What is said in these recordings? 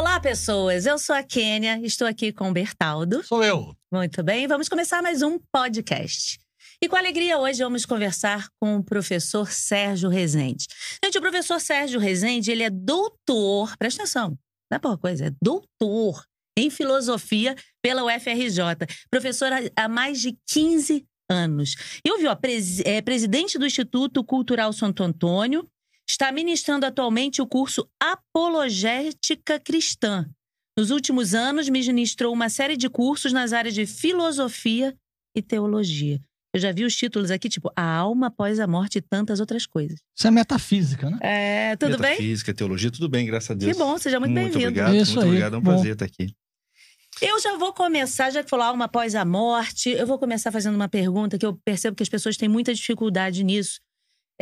Olá, pessoas. Eu sou a Kênia, estou aqui com o Bertaldo. Sou eu. Muito bem, vamos começar mais um podcast. E com alegria, hoje vamos conversar com o professor Sérgio Rezende. Gente, o professor Sérgio Rezende, ele é doutor, presta atenção, não é pouca coisa, é doutor em filosofia pela UFRJ. Professor há mais de 15 anos. E ouviu, é, presidente do Instituto Cultural Santo Antônio, está ministrando atualmente o curso Apologética Cristã. Nos últimos anos, ministrou uma série de cursos nas áreas de filosofia e teologia. Eu já vi os títulos aqui, tipo, A Alma Após a Morte e tantas outras coisas. Isso é metafísica, né? É, tudo metafísica, bem? Metafísica, teologia, tudo bem, graças a Deus. Que bom, seja muito, muito bem-vindo. Obrigado, Isso muito aí. obrigado, é um bom. prazer estar aqui. Eu já vou começar, já que falou Alma Após a Morte, eu vou começar fazendo uma pergunta que eu percebo que as pessoas têm muita dificuldade nisso.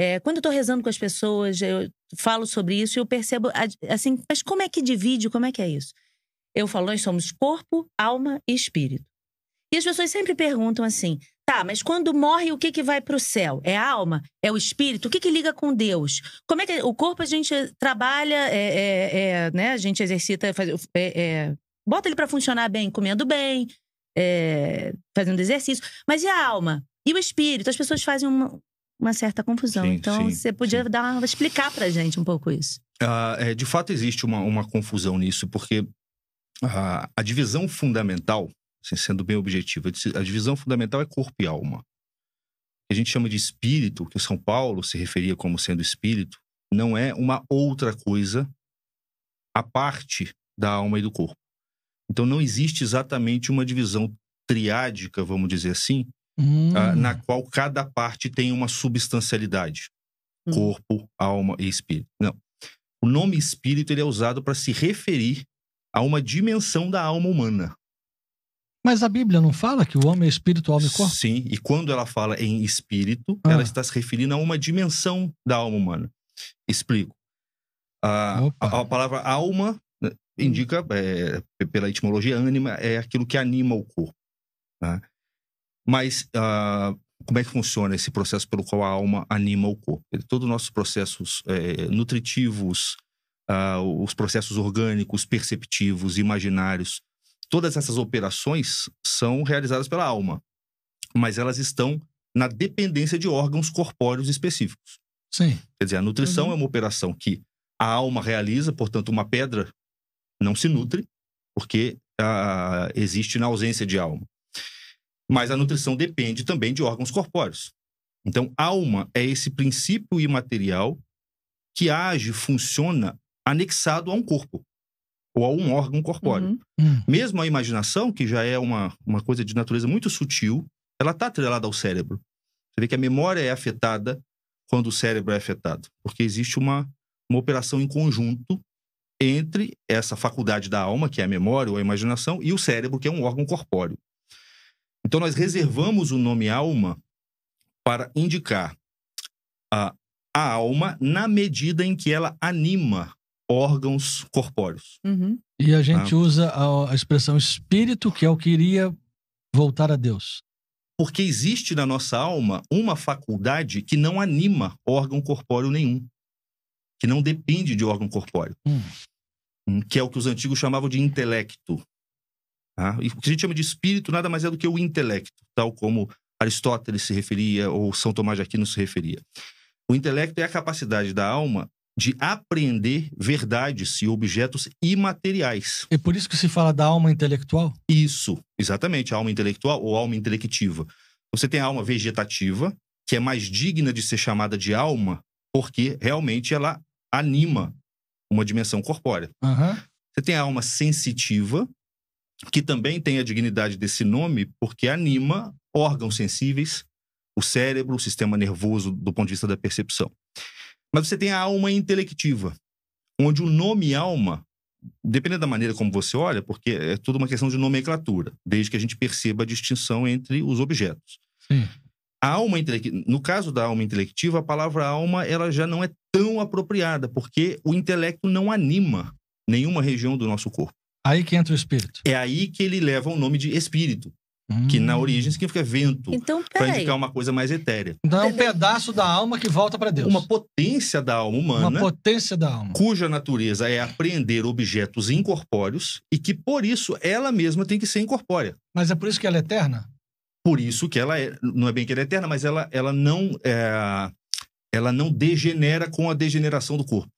É, quando eu tô rezando com as pessoas, eu falo sobre isso e eu percebo, assim, mas como é que divide, como é que é isso? Eu falo, nós somos corpo, alma e espírito. E as pessoas sempre perguntam assim, tá, mas quando morre, o que que vai pro céu? É a alma? É o espírito? O que que liga com Deus? Como é que o corpo a gente trabalha, é, é, é né, a gente exercita, faz, é, é, bota ele para funcionar bem, comendo bem, é, fazendo exercício. Mas e a alma? E o espírito? As pessoas fazem uma, uma certa confusão. Sim, então, sim, você podia sim. dar, explicar para gente um pouco isso. Ah, é, de fato, existe uma, uma confusão nisso, porque a, a divisão fundamental, assim, sendo bem objetiva a divisão fundamental é corpo e alma. A gente chama de espírito, que São Paulo se referia como sendo espírito, não é uma outra coisa a parte da alma e do corpo. Então não existe exatamente uma divisão triádica, vamos dizer assim, ah, hum. uh, na qual cada parte tem uma substancialidade. Hum. Corpo, alma e espírito. Não. O nome espírito ele é usado para se referir a uma dimensão da alma humana. Mas a Bíblia não fala que o homem é espírito, alma e corpo? Sim, e quando ela fala em espírito, ah. ela está se referindo a uma dimensão da alma humana. Explico. A, a, a palavra alma né, indica, hum. é, pela etimologia ânima, é aquilo que anima o corpo. Tá? Mas uh, como é que funciona esse processo pelo qual a alma anima o corpo? Todos os nossos processos é, nutritivos, uh, os processos orgânicos, perceptivos, imaginários, todas essas operações são realizadas pela alma, mas elas estão na dependência de órgãos corpóreos específicos. Sim. Quer dizer, a nutrição uhum. é uma operação que a alma realiza, portanto, uma pedra não se nutre, porque uh, existe na ausência de alma. Mas a nutrição depende também de órgãos corpóreos. Então, alma é esse princípio imaterial que age, funciona anexado a um corpo ou a um órgão corpóreo. Uhum. Hum. Mesmo a imaginação, que já é uma, uma coisa de natureza muito sutil, ela está atrelada ao cérebro. Você vê que a memória é afetada quando o cérebro é afetado, porque existe uma, uma operação em conjunto entre essa faculdade da alma, que é a memória ou a imaginação, e o cérebro, que é um órgão corpóreo. Então, nós reservamos o nome alma para indicar a, a alma na medida em que ela anima órgãos corpóreos. Uhum. E a gente ah. usa a, a, expressão espírito, que é o que iria voltar a Deus. Porque existe na nossa alma uma faculdade que não anima órgão corpóreo nenhum, que não depende de órgão corpóreo, hum. hum que é o que os antigos chamavam de intelecto. Tá? E o que a gente chama de espírito nada mais é do que o intelecto, tal como Aristóteles se referia ou São Tomás de Aquino se referia. O intelecto é a capacidade da alma de apreender verdades e objetos imateriais. É por isso que se fala da alma intelectual? Isso, exatamente, a alma intelectual ou alma intelectiva. Você tem a alma vegetativa, que é mais digna de ser chamada de alma, porque realmente ela anima uma dimensão corpórea. Uhum. Você tem a alma sensitiva, que também tem a dignidade desse nome porque anima órgãos sensíveis, o cérebro, o sistema nervoso do ponto de vista da percepção. Mas você tem a alma intelectiva, onde o nome alma, dependendo da maneira como você olha, porque é tudo uma questão de nomenclatura, desde que a gente perceba a distinção entre os objetos. Sim. A alma no caso da alma intelectiva, a palavra alma ela já não é tão apropriada, porque o intelecto não anima nenhuma região do nosso corpo. Aí que entra o espírito. É aí que ele leva o nome de espírito. Hum. Que na origem significa vento. Então, para indicar uma coisa mais etérea. Então é um pedaço da alma que volta para Deus. Uma potência da alma humana. Uma potência da alma. Cuja natureza é apreender objetos incorpóreos e que, por isso, ela mesma tem que ser incorpórea. Mas é por isso que ela é eterna? Por isso que ela é. Não é bem que ela é eterna, mas ela, ela não. É, ela não degenera com a degeneração do corpo.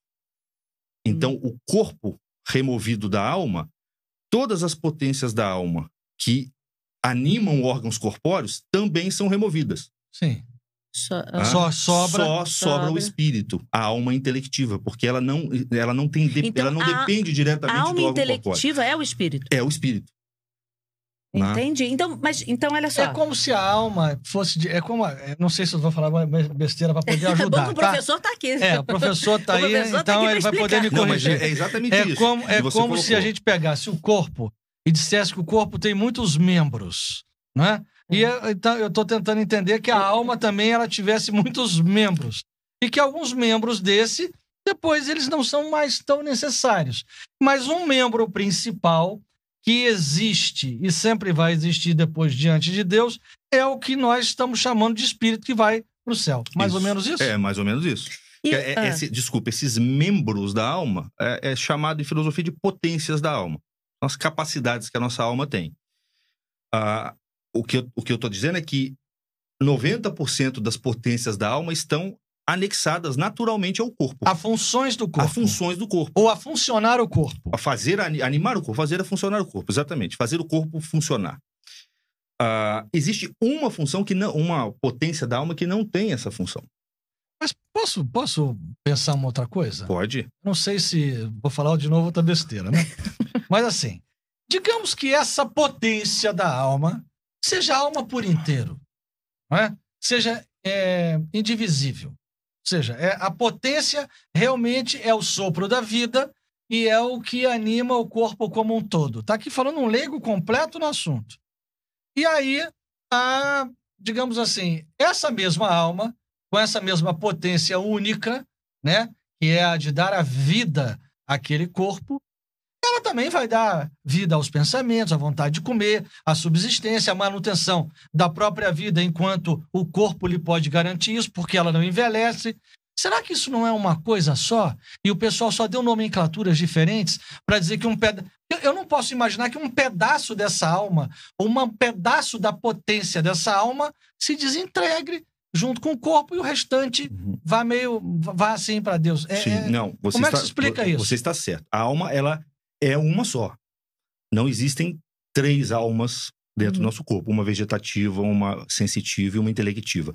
Então, hum. o corpo removido da alma todas as potências da alma que animam órgãos corpóreos também são removidas. Sim. So, ah. ah, só, sobra, só sobra, sobra o espírito, a alma intelectiva, porque ela não, ela não tem, de, então, ela não a, depende diretamente a alma do intelectiva corpóreo. é o espírito. É o espírito. Né? Entendi. Então, mas então olha só. É como se a alma fosse de, é como é, não sei se eu vou falar besteira para poder ajudar. é bom que o tá? professor está tá aqui. É, o professor está aí, professor tá então tá ele vai poder me é corrigir. Não, é exatamente é isso. É como, é como colocou. se a gente pegasse o corpo e dissesse que o corpo tem muitos membros, né? Hum. E eu, então, eu tô tentando entender que a alma também ela tivesse muitos membros e que alguns membros desse depois eles não são mais tão necessários. Mas um membro principal que existe e sempre vai existir depois diante de Deus é o que nós estamos chamando de espírito que vai para o céu. Mais isso. ou menos isso? É, mais ou menos isso. E, é, é ah. esse, desculpa, esses membros da alma é, é chamado em filosofia de potências da alma. As capacidades que a nossa alma tem. Ah, o, que eu, estou dizendo é que 90% das potências da alma estão anexadas naturalmente ao corpo. A funções do corpo. A funções do corpo. Ou a funcionar o corpo. A fazer, a animar o corpo, fazer a funcionar o corpo, exatamente. Fazer o corpo funcionar. Uh, existe uma função que não, uma potência da alma que não tem essa função. Mas posso, posso pensar uma outra coisa? Pode. Não sei se vou falar de novo outra besteira, né? Mas assim, digamos que essa potência da alma seja alma por inteiro, não é? seja é, indivisível seja, é, a potência realmente é o sopro da vida e é o que anima o corpo como um todo. Está aqui falando um leigo completo no assunto. E aí, a, digamos assim, essa mesma alma, com essa mesma potência única, né, que é a de dar a vida àquele corpo, ela também vai dar vida aos pensamentos, à vontade de comer, à subsistência, à manutenção da própria vida, enquanto o corpo lhe pode garantir isso, porque ela não envelhece. Será que isso não é uma coisa só? E o pessoal só deu nomenclaturas diferentes para dizer que um pedaço. Eu não posso imaginar que um pedaço dessa alma, ou um pedaço da potência dessa alma, se desintegre junto com o corpo e o restante uhum. vá meio vá assim para Deus. É, Sim, é, não. Você como está, é que se explica isso? Você está certo. A alma ela é uma só. Não existem três almas dentro uhum. do nosso corpo: uma vegetativa, uma sensitiva e uma intelectiva.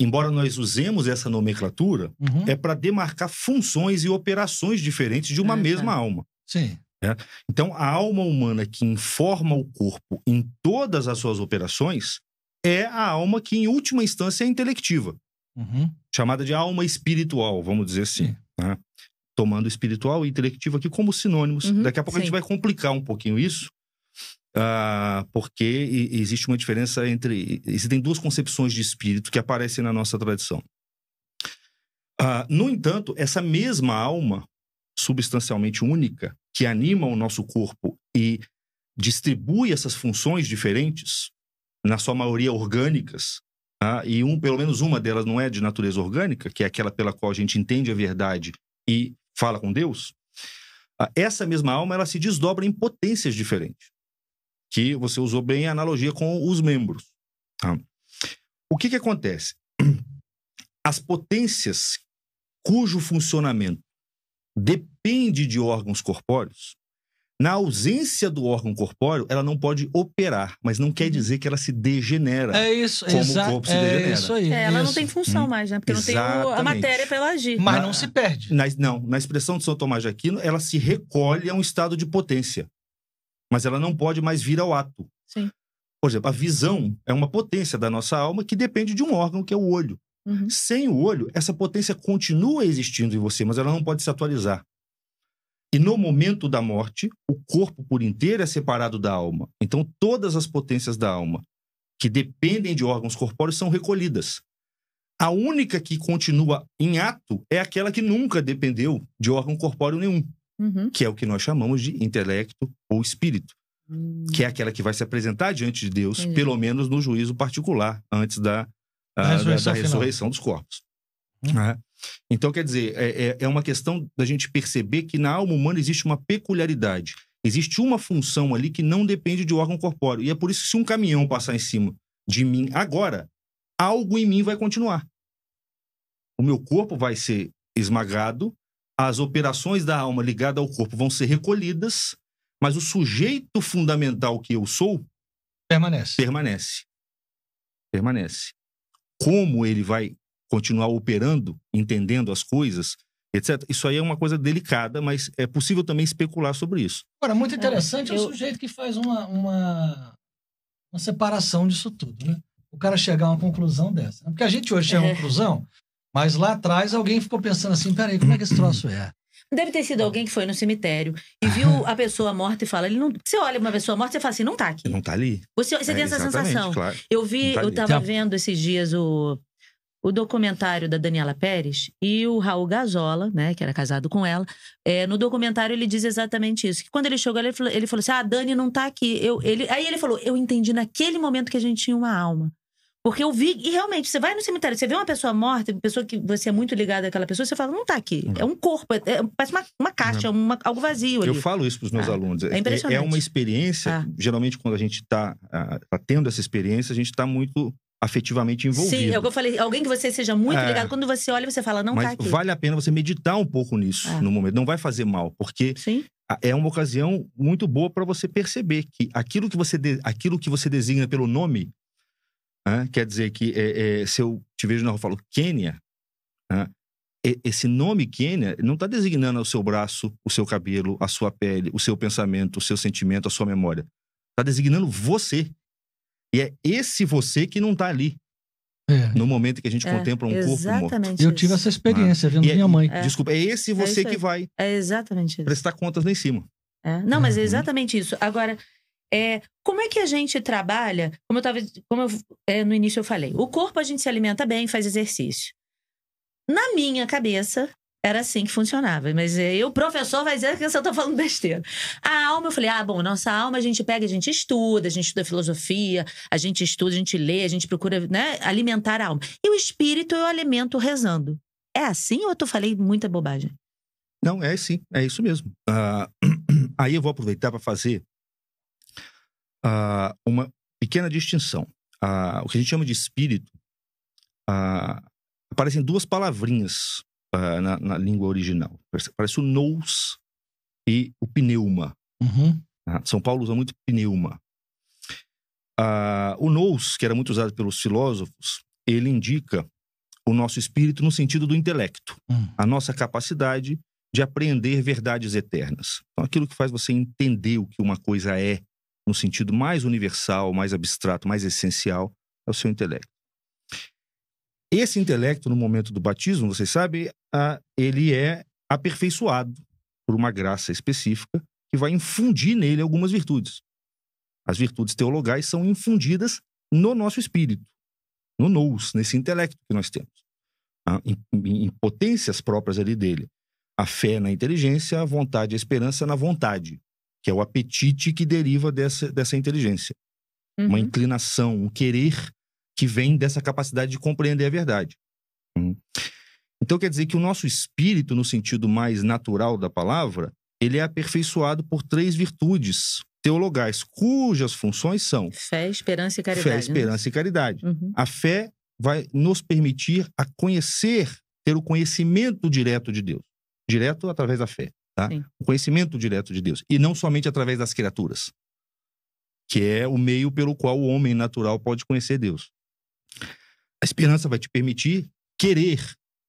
Embora nós usemos essa nomenclatura, uhum. é para demarcar funções e operações diferentes de uma é, mesma é. alma. Sim. É? Então, a alma humana que informa o corpo em todas as suas operações é a alma que, em última instância, é intelectiva, uhum. chamada de alma espiritual, vamos dizer assim. Né? tomando espiritual e intelectivo aqui como sinônimos. Uhum, Daqui a pouco sim. a gente vai complicar um pouquinho isso, uh, porque existe uma diferença entre. Existem duas concepções de espírito que aparecem na nossa tradição. Uh, no entanto, essa mesma alma, substancialmente única, que anima o nosso corpo e distribui essas funções diferentes, na sua maioria orgânicas, tá? e um, pelo menos uma delas não é de natureza orgânica, que é aquela pela qual a gente entende a verdade e fala com Deus, essa mesma alma ela se desdobra em potências diferentes. Que você usou bem a analogia com os membros. Tá? O que, que acontece? As potências cujo funcionamento depende de órgãos corpóreos, na ausência do órgão corpóreo, ela não pode operar, mas não quer uhum. dizer que ela se degenera. É isso, como o corpo se é degenera. Isso aí, é, ela isso. não tem função hum. mais, né? Porque Exatamente. não tem a matéria para ela agir. Mas na, não se perde. Na, não, na expressão de São Tomás de Aquino, ela se recolhe a um estado de potência. Mas ela não pode mais vir ao ato. Sim. Por exemplo, a visão é uma potência da nossa alma que depende de um órgão que é o olho. Uhum. Sem o olho, essa potência continua existindo em você, mas ela não pode se atualizar. E no momento da morte, o corpo por inteiro é separado da alma. Então, todas as potências da alma que dependem de órgãos corpóreos são recolhidas. A única que continua em ato é aquela que nunca dependeu de órgão corpóreo nenhum, uhum. que é o que nós chamamos de intelecto ou espírito, uhum. que é aquela que vai se apresentar diante de Deus, pelo menos no juízo particular, antes da, ah, a, da, da ressurreição dos corpos. Uhum. Então, quer dizer, é, é, é uma questão da gente perceber que na alma humana existe uma peculiaridade. Existe uma função ali que não depende de órgão corpóreo. E é por isso que se um caminhão passar em cima de mim agora, algo em mim vai continuar. O meu corpo vai ser esmagado, as operações da alma ligada ao corpo vão ser recolhidas, mas o sujeito fundamental que eu sou permanece. Permanece. Permanece. Como ele vai continuar operando, entendendo as coisas, etc. Isso aí é uma coisa delicada, mas é possível também especular sobre isso. Agora, muito é, interessante é, eu... é o sujeito que faz uma, uma, uma, separação disso tudo, né? O cara chegar a uma conclusão dessa. Né? Porque a gente hoje chega é. a uma conclusão, mas lá atrás alguém ficou pensando assim, peraí, como é que esse troço é? Deve ter sido alguém que foi no cemitério e viu a pessoa morta e fala, ele não. Você olha uma pessoa morta e fala assim, não tá aqui. Não tá ali. Você, você é, tem essa é, sensação. Claro. Eu vi, tá eu tava ali. Tá. vendo esses dias o o documentário da Daniela Pérez e o Raul Gazola, né, que era casado com ela, é, no documentário ele diz exatamente isso. Que quando ele chegou, ele falou, ele falou assim: ah, a Dani não tá aqui. Eu, ele, aí ele falou: eu entendi naquele momento que a gente tinha uma alma. Porque eu vi, e realmente, você vai no cemitério, você vê uma pessoa morta, pessoa que você é muito ligado àquela pessoa, você fala, não tá aqui. Não. É um corpo, é, é, parece uma, uma caixa, uma, algo vazio. Ali. Eu falo isso para os meus ah, alunos. É, impressionante. É, é, é, uma experiência, ah. geralmente quando a gente está ah, tá tendo essa experiência, a gente está muito afetivamente envolvido. Sim, é o que eu falei. Alguém que você seja muito é, ligado, quando você olha, você fala, não mas tá aqui. Vale a pena você meditar um pouco nisso é. no momento. Não vai fazer mal, porque Sim. é uma ocasião muito boa para você perceber que aquilo que você, de, aquilo que você designa pelo nome, quer dizer que é, é, se eu te vejo na rua e falo Quênia, esse nome Quênia não está designando o seu braço, o seu cabelo, a sua pele, o seu pensamento, o seu sentimento, a sua memória. Está designando você. E é esse você que não está ali. É. No momento que a gente é, contempla um corpo morto. Isso. Eu tive essa experiência, vendo minha é, mãe. É, desculpa, é esse é você que vai é prestar contas lá em cima. Não, mas é uhum. exatamente isso. Agora, é, como é que a gente trabalha? Como eu tava, como eu, é, no início eu falei, o corpo a gente se alimenta bem, faz exercício. Na minha cabeça, era assim que funcionava. Mas é, e o professor vai dizer que você tá falando besteira. A alma, eu falei, ah, bom, nossa alma a gente pega, a gente estuda, a gente estuda filosofia, a gente estuda, a gente lê, a gente procura né, alimentar a alma. E o espírito eu alimento rezando. É assim ou eu falei muita bobagem? Não, é sim, é isso mesmo. Uh, aí eu vou aproveitar para fazer uh, uma pequena distinção. Uh, o que a gente chama de espírito, aparecem duas palavrinhas uh, na, na, língua original. Parece o nous e o pneuma. Uhum. Ah, São Paulo usa muito pneuma. Uh, o nous, que era muito usado pelos filósofos, ele indica o nosso espírito no sentido do intelecto, uhum. a nossa capacidade de apreender verdades eternas. Então, aquilo que faz você entender o que uma coisa é, no sentido mais universal, mais abstrato, mais essencial, é o seu intelecto. Esse intelecto, no momento do batismo, vocês sabem, ele é aperfeiçoado por uma graça específica que vai infundir nele algumas virtudes. As virtudes teologais são infundidas no nosso espírito, no nous, nesse intelecto que nós temos, ah, em potências próprias ali dele. A fé na inteligência, a vontade e a esperança na vontade, que é o apetite que deriva dessa, dessa inteligência. Uhum. Uma inclinação, um querer que vem dessa capacidade de compreender a verdade. Uhum. Então quer dizer que o nosso espírito, no sentido mais natural da palavra, ele é aperfeiçoado por três virtudes teologais, cujas funções são fé, esperança e caridade. Fé, né? esperança né? e caridade. Uhum. A fé vai nos permitir a conhecer, ter o conhecimento direto de Deus, direto através da fé, tá? Sim. O conhecimento direto de Deus e não somente através das criaturas, que é o meio pelo qual o homem natural pode conhecer Deus. A esperança vai te permitir querer,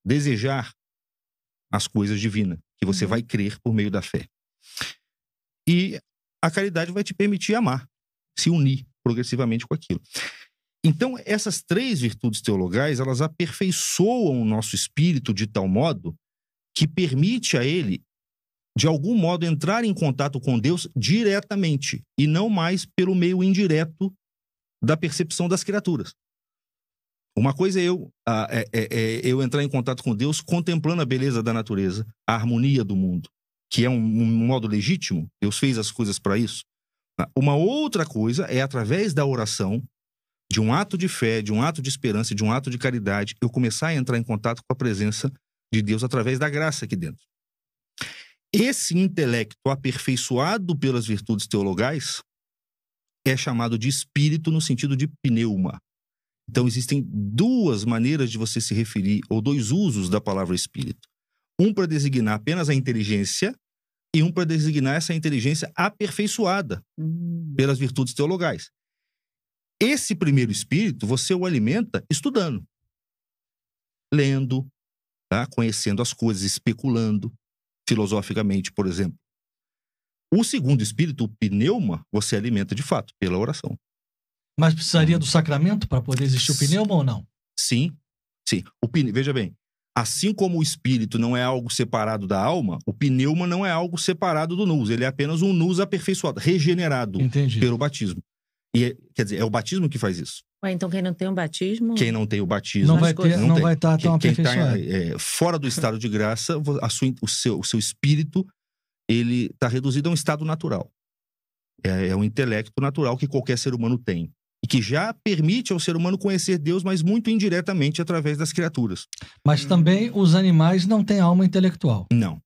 desejar as coisas divinas, que você uhum. vai crer por meio da fé. E a caridade vai te permitir amar, se unir progressivamente com aquilo. Então, essas três virtudes teologais, elas aperfeiçoam o nosso espírito de tal modo que permite a ele, de algum modo, entrar em contato com Deus diretamente e não mais pelo meio indireto da percepção das criaturas. Uma coisa é eu, é, é, é, eu entrar em contato com Deus contemplando a beleza da natureza, a harmonia do mundo, que é um, um modo legítimo, Deus fez as coisas para isso. Uma outra coisa é, através da oração, de um ato de fé, de um ato de esperança, de um ato de caridade, eu começar a entrar em contato com a presença de Deus através da graça aqui dentro. Esse intelecto aperfeiçoado pelas virtudes teologais é chamado de espírito no sentido de pneuma. Então, existem duas maneiras de você se referir, ou dois usos da palavra espírito: um para designar apenas a inteligência, e um para designar essa inteligência aperfeiçoada hum. pelas virtudes teologais. Esse primeiro espírito, você o alimenta estudando, lendo, tá? conhecendo as coisas, especulando, filosoficamente, por exemplo. O segundo espírito, o pneuma, você alimenta de fato pela oração. Mas precisaria uhum. do sacramento para poder existir o pneuma ou não? Sim, sim. O pne... Veja bem, assim como o espírito não é algo separado da alma, o pneuma não é algo separado do nus. Ele é apenas um nus aperfeiçoado, regenerado Entendi. pelo batismo. E, é, quer dizer, é o batismo que faz isso. Ué, então quem não tem o um batismo... Quem não tem o batismo... Não vai, ter, não, não vai tá estar tão quem, tá, aperfeiçoado. Quem é, tá, é, fora do estado de graça, sua, o, seu, o seu espírito ele está reduzido a um estado natural. É, é um intelecto natural que qualquer ser humano tem e que já permite ao ser humano conhecer Deus, mas muito indiretamente através das criaturas. Mas hum. também os animais não têm alma intelectual. Não.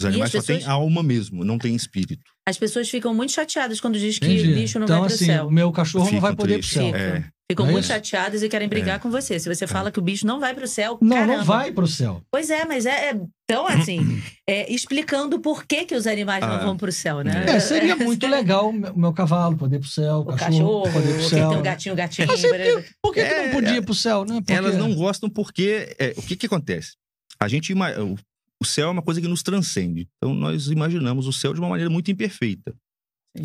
Os animais só têm alma mesmo, não têm espírito. As pessoas ficam muito chateadas quando diz que Entendi. bicho não então, vai para assim, céu. assim, meu cachorro não vai poder para o céu. É. Ficam é muito chateadas e querem brigar é. com você. Se você é. fala que o bicho não vai pro céu, Não, caramba. não vai pro céu. Pois é, mas é... Então, assim, é, explicando por que, que os animais ah. não vão pro céu, né? seria muito legal o meu, meu cavalo poder ir pro céu, o cachorro, cachorro poder ir pro céu. Tem um gatinho, gatinho. Mas, assim, por, por que, que, não podia ir pro céu, né? Porque... Elas não gostam porque... o que que acontece? A gente... O céu é uma coisa que nos transcende. Então, nós imaginamos o céu de uma maneira muito imperfeita. Sim.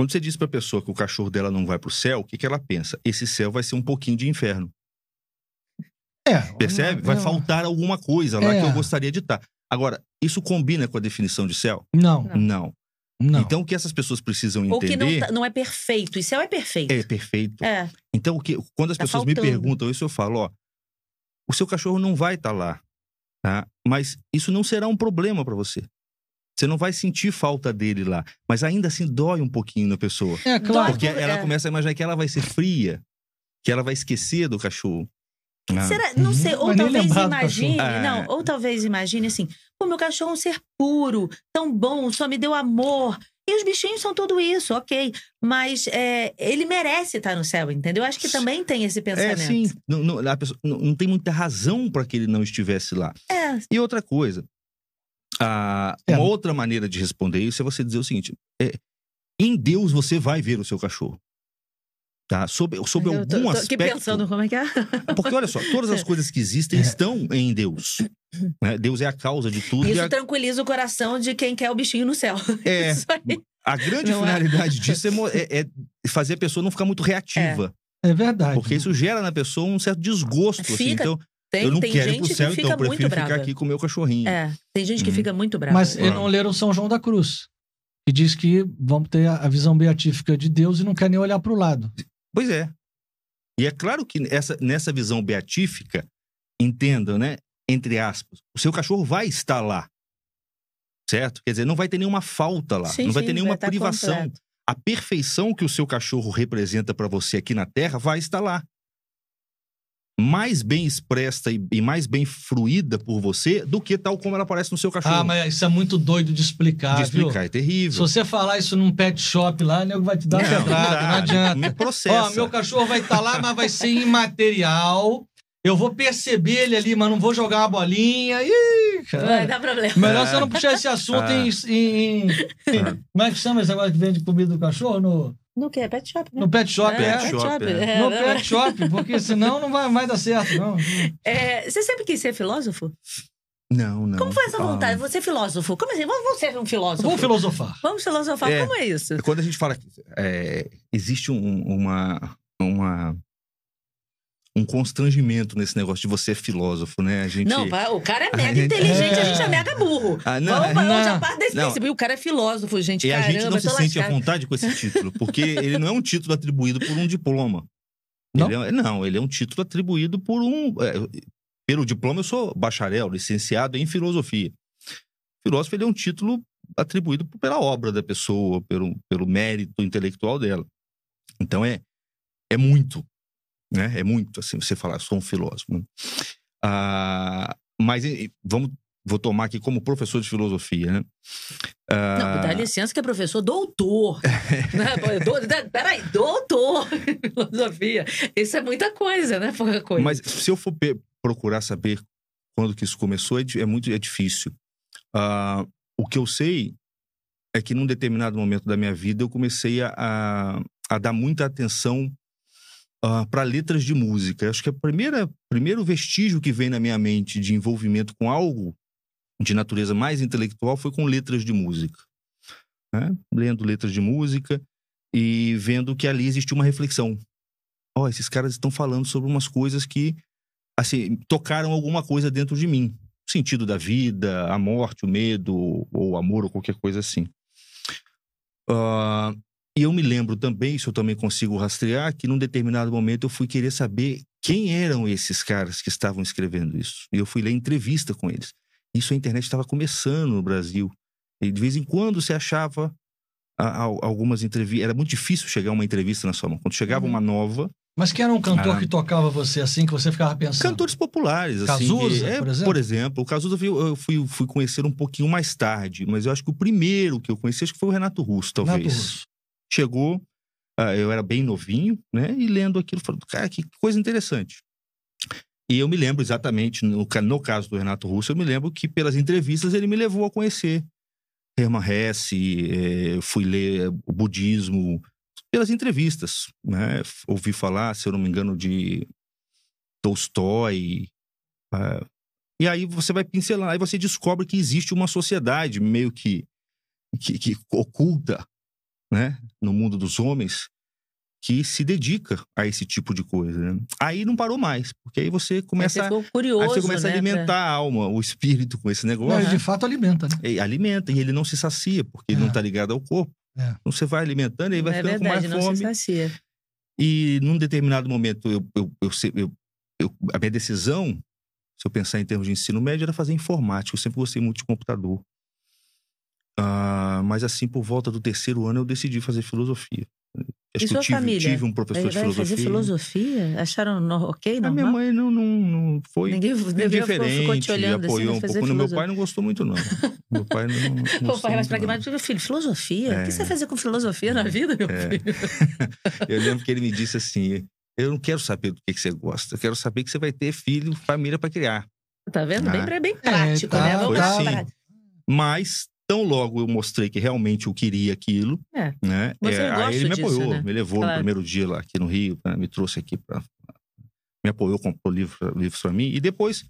Quando você diz para a pessoa que o cachorro dela não vai para o céu, o que, que ela pensa? Esse céu vai ser um pouquinho de inferno. É. Percebe? Vai é faltar alguma coisa lá é. que eu é. gostaria de estar. Tá. Agora, isso combina com a definição de céu? Não. Não. não. Então, o que essas pessoas precisam entender. Ou que não, tá, não é perfeito. E céu é perfeito. É perfeito. É. Então, o que, quando as tá pessoas faltando. me perguntam isso, eu falo: ó, o seu cachorro não vai estar tá lá. Tá? Mas isso não será um problema para você. Você não vai sentir falta dele lá. Mas ainda assim dói um pouquinho na pessoa. É, claro. Porque ela é. começa a imaginar que ela vai ser fria, que ela vai esquecer do cachorro. Ah. Será? Não sei, uhum. ou é talvez imagine, não, é. ou talvez imagine assim, o meu cachorro é um ser puro, tão bom, só me deu amor. E os bichinhos são tudo isso, ok. Mas é, ele merece estar no céu, entendeu? Acho que também tem esse pensamento. É, sim. Não, não, pessoa, não, não tem muita razão para que ele não estivesse lá. É. E outra coisa, ah, é. Uma outra maneira de responder isso é você dizer o seguinte: é, em Deus você vai ver o seu cachorro. Tá? Sob, sobre algum tô, tô aspecto. pensando como é que é. Porque olha só, todas as é. coisas que existem é. estão em Deus. Né? Deus é a causa de tudo. Isso a... tranquiliza o coração de quem quer o bichinho no céu. É. A grande não é? finalidade é. disso é, é, fazer a pessoa não ficar muito reativa. É. verdade. Porque isso gera na pessoa um certo desgosto. Assim, Fica, assim. então, tem, eu não tem quero gente ir pro céu, que fica então eu prefiro muito ficar brava. aqui com o meu cachorrinho. É, tem gente que Hum. fica muito brava. Mas eles não leram São João da Cruz. Que diz que vamos ter a visão beatífica de Deus e não quer nem olhar para o lado. Pois é. E é claro que essa, nessa visão beatífica, entendam, né? Entre aspas, o seu cachorro vai estar lá. Certo? Quer dizer, não vai ter nenhuma falta lá, Sim, não vai sim, ter nenhuma tá privação. completo. A perfeição que o seu cachorro representa para você aqui na Terra vai estar lá mais bem expressa e, e, mais bem fruída por você do que tal como ela aparece no seu cachorro. Ah, mas isso é muito doido de explicar, De explicar, viu? é terrível. Se você falar isso num pet shop lá, o nego vai te dar uma pedrada, não adianta. processa. Ó, meu cachorro vai estar tá lá, mas vai ser imaterial. Eu vou perceber ele ali, mas não vou jogar uma bolinha. Ih, cara. Vai dar problema. Melhor você não ah. puxar esse assunto ah. em, em, em... Ah. Como é que chama esse negócio que vende comida do cachorro? No... No que? Pet shop, né? No pet shop, é. é. Pet shop, é. é. No pet shop, porque senão não vai, vai dar certo, não. É, você sempre quis é ser filósofo? Não, não. Como foi essa ah. vontade? Ah. Você é filósofo. Como assim? Vamos, ser um filósofo. Vamos filosofar. Vamos filosofar. É, Como é isso? Quando a gente fala que é, existe um, uma, uma um constrangimento nesse negócio de você é filósofo, né? A gente... Não, o cara é mega a inteligente, é. a gente é mega burro. Ah, não, Vamos, não, já parte desse não. princípio. O cara é filósofo, gente. E caramba, a gente não se sente à vontade com esse título, porque ele não é um título atribuído por um diploma. Não? Ele é, não, ele é um título atribuído por um. É, pelo diploma, eu sou bacharel, licenciado em filosofia. Filósofo ele é um título atribuído pela obra da pessoa, pelo, pelo mérito intelectual dela. Então é, é muito né? É muito assim você falar, sou um filósofo. Ah, mas vamos vou tomar aqui como professor de filosofia, né? Ah, Não, dá licença que é professor doutor. Né? Né? peraí, doutor em filosofia. Isso é muita coisa, né? Pouca coisa. Mas se eu for procurar saber quando que isso começou, é, é muito é difícil. Ah, o que eu sei é que num determinado momento da minha vida eu comecei a, a, a dar muita atenção uh, ah, para letras de música. Acho que o primeiro vestígio que vem na minha mente de envolvimento com algo de natureza mais intelectual foi com letras de música. Né? Lendo letras de música e vendo que ali existia uma reflexão. oh, esses caras estão falando sobre umas coisas que, assim, tocaram alguma coisa dentro de mim. O sentido da vida, a morte, o medo, ou o amor, ou qualquer coisa assim. Uh, e eu me lembro também, isso eu também consigo rastrear, que num determinado momento eu fui querer saber quem eram esses caras que estavam escrevendo isso. E eu fui ler entrevista com eles. Isso a internet estava começando no Brasil. E de vez em quando você achava a, a, algumas entrevistas. Era muito difícil chegar uma entrevista na sua mão. Quando chegava uhum. uma nova. Mas quem era um cantor ah, que tocava você assim, que você ficava pensando? Cantores populares, assim. Cazuza, é, por exemplo? Por exemplo, o Cazuza eu fui, fui, conhecer um pouquinho mais tarde, mas eu acho que o primeiro que eu conheci acho que foi o Renato Russo, talvez. Renato Russo. Chegou, ah, eu era bem novinho, né? E lendo aquilo, falando, cara, que coisa interessante. E eu me lembro exatamente, no, no caso do Renato Russo, eu me lembro que pelas entrevistas ele me levou a conhecer Hermann Hesse, é, fui ler o budismo, pelas entrevistas, né? Ouvi falar, se eu não me engano, de Tolstói. Uh, e aí você vai pincelar, aí você descobre que existe uma sociedade meio que, que, que oculta né, no mundo dos homens que se dedica a esse tipo de coisa. Né? Aí não parou mais, porque aí você começa, você curioso, aí você começa né, a alimentar pra... a alma, o espírito com esse negócio. Mas de fato alimenta, né? E alimenta, e ele não se sacia, porque é. ele não está é. ligado ao corpo. É. Então você vai alimentando, e aí vai é ficando verdade, com mais fome. se sacia. E num determinado momento, eu, eu, eu, eu, a minha decisão, se eu pensar em termos de ensino médio, era fazer informática. Eu sempre gostei muito de computador. Uh, mas assim, por volta do terceiro ano, eu decidi fazer filosofia. Acho e sua eu tive, família? tive um professor de filosofia. fazer né? filosofia? Acharam no, ok, normal? A minha mãe não, não, não foi Ninguém, indiferente, ficou te olhando assim, apoiou assim, um pouco. Meu pai não gostou muito, não. Meu pai não, não O pai é mais pragmático. Meu filho, filosofia? É. O que você vai é. fazer com filosofia na é. vida, meu é. filho? eu lembro que ele me disse assim, eu não quero saber do que, você gosta. Eu quero saber que você vai ter filho, família para criar. Tá vendo? Ah. Bem, né? bem prático, é, tá, né? Vamos lá, assim. Mas então, logo eu mostrei que realmente eu queria aquilo. É. Né? É, aí ele me disso, apoiou, né? me levou claro. no primeiro dia lá aqui no Rio, né? me trouxe aqui para. Me apoiou, comprou livro, livros para mim. E depois,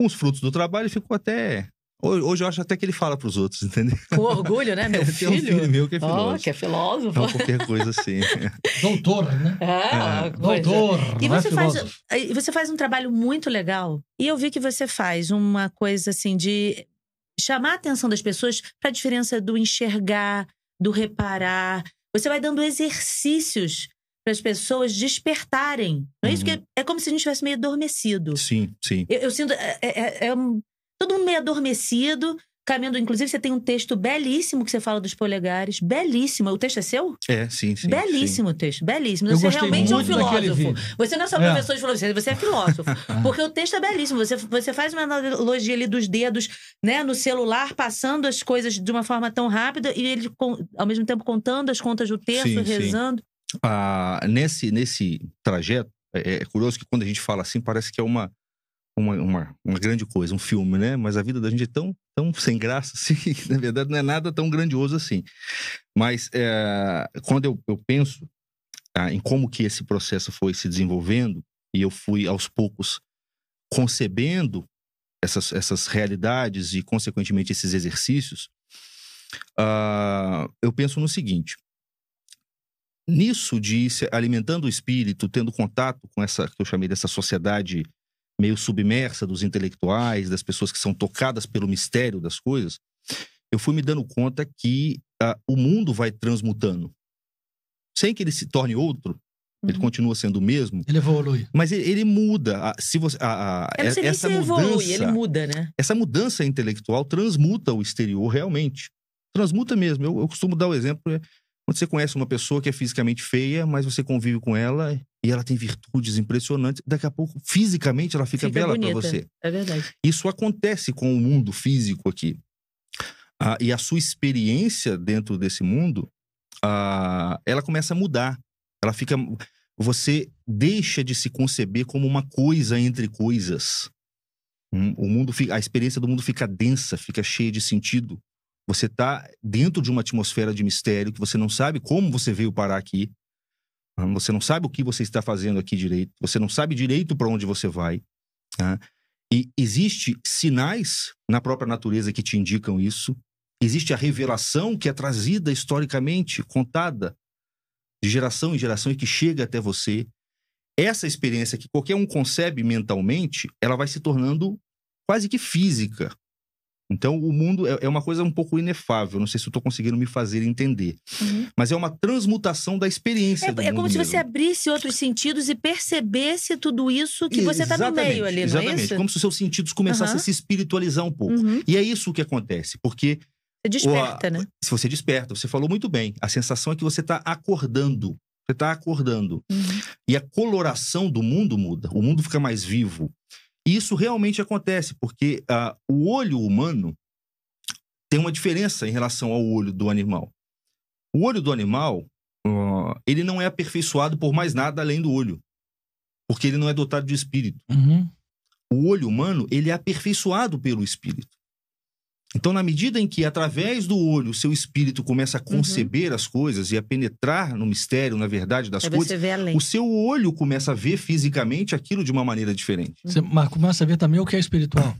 com os frutos do trabalho, ficou até. Hoje eu acho até que ele fala para os outros, entendeu? Com orgulho, né? Meu filho. Tem um filho meu que é filósofo. Oh, que é filósofo. Então, qualquer coisa assim. Doutor, né? É, é. é. Doutor. E é você, é faz, você faz um trabalho muito legal. E eu vi que você faz uma coisa assim de chamar a atenção das pessoas para a diferença do enxergar, do reparar. Você vai dando exercícios para as pessoas despertarem. Não é isso que uhum. é, é, como se a gente tivesse meio adormecido. Sim, sim. Eu, eu sinto. É, é, é, é todo mundo meio adormecido Camendo, inclusive, você tem um texto belíssimo que você fala dos polegares. Belíssimo. O texto é seu? É, sim, sim. Belíssimo o texto, belíssimo. Você realmente é um filósofo. Você não é só é. professor de filosofia, você é filósofo. É. porque o texto é belíssimo. Você, você faz uma analogia ali dos dedos, né, no celular, passando as coisas de uma forma tão rápida e ele, ao mesmo tempo, contando as contas do texto, sim, rezando. Sim. Ah, nesse, nesse trajeto, é, é curioso que quando a gente fala assim, parece que é uma uma, uma, uma, grande coisa, um filme, né? Mas a vida da gente é tão, tão sem graça assim, que, na verdade, não é nada tão grandioso assim. Mas é, quando eu, eu penso tá, em como que esse processo foi se desenvolvendo, e eu fui aos poucos concebendo essas, essas realidades e, consequentemente, esses exercícios, uh, eu penso no seguinte. Nisso de se alimentando o espírito, tendo contato com essa que eu chamei dessa sociedade meio submersa dos intelectuais, das pessoas que são tocadas pelo mistério das coisas, eu fui me dando conta que uh, o mundo vai transmutando. Sem que ele se torne outro, ele uhum. continua sendo o mesmo. Ele evolui. Mas ele, ele muda. Ah, se você, a, ah, a, é, é, essa mudança, evolui, ele muda, né? Essa mudança intelectual transmuta o exterior realmente. Transmuta mesmo. Eu, eu costumo dar o exemplo. É, quando você conhece uma pessoa que é fisicamente feia, mas você convive com ela e ela tem virtudes impressionantes, daqui a pouco, fisicamente, ela fica, fica bela para você. É verdade. Isso acontece com o mundo físico aqui. Ah, e a sua experiência dentro desse mundo, ah, ela começa a mudar. Ela fica. Você deixa de se conceber como uma coisa entre coisas. Hum, o mundo fica, a experiência do mundo fica densa, fica cheia de sentido. Você está dentro de uma atmosfera de mistério que você não sabe como você veio parar aqui. Você não sabe o que você está fazendo aqui direito. Você não sabe direito para onde você vai. Tá? E existe sinais na própria natureza que te indicam isso. Existe a revelação que é trazida historicamente, contada de geração em geração e que chega até você. Essa experiência que qualquer um concebe mentalmente, ela vai se tornando quase que física. Então, o mundo é, é, uma coisa um pouco inefável. Não sei se eu estou conseguindo me fazer entender. Uhum. Mas é uma transmutação da experiência. É, do é como se você abrisse outros sentidos e percebesse tudo isso que você está no meio ali, não exatamente. é isso? Como se os seus sentidos começassem uhum. a se espiritualizar um pouco. Uhum. E é isso que acontece, porque. Você desperta, a, né? Se você desperta, você falou muito bem. A sensação é que você está acordando. Você está acordando. Uhum. E a coloração do mundo muda. O mundo fica mais vivo isso realmente acontece, porque uh, o olho humano tem uma diferença em relação ao olho do animal. O olho do animal, uh, ele não é aperfeiçoado por mais nada além do olho, porque ele não é dotado de espírito. Uhum. O olho humano, ele é aperfeiçoado pelo espírito. Então, na medida em que, através do olho, o seu espírito começa a uhum. conceber uhum. as coisas e a penetrar no mistério, na verdade das coisas, o seu olho começa a ver fisicamente aquilo de uma maneira diferente. Você, começa a ver também o que é espiritual.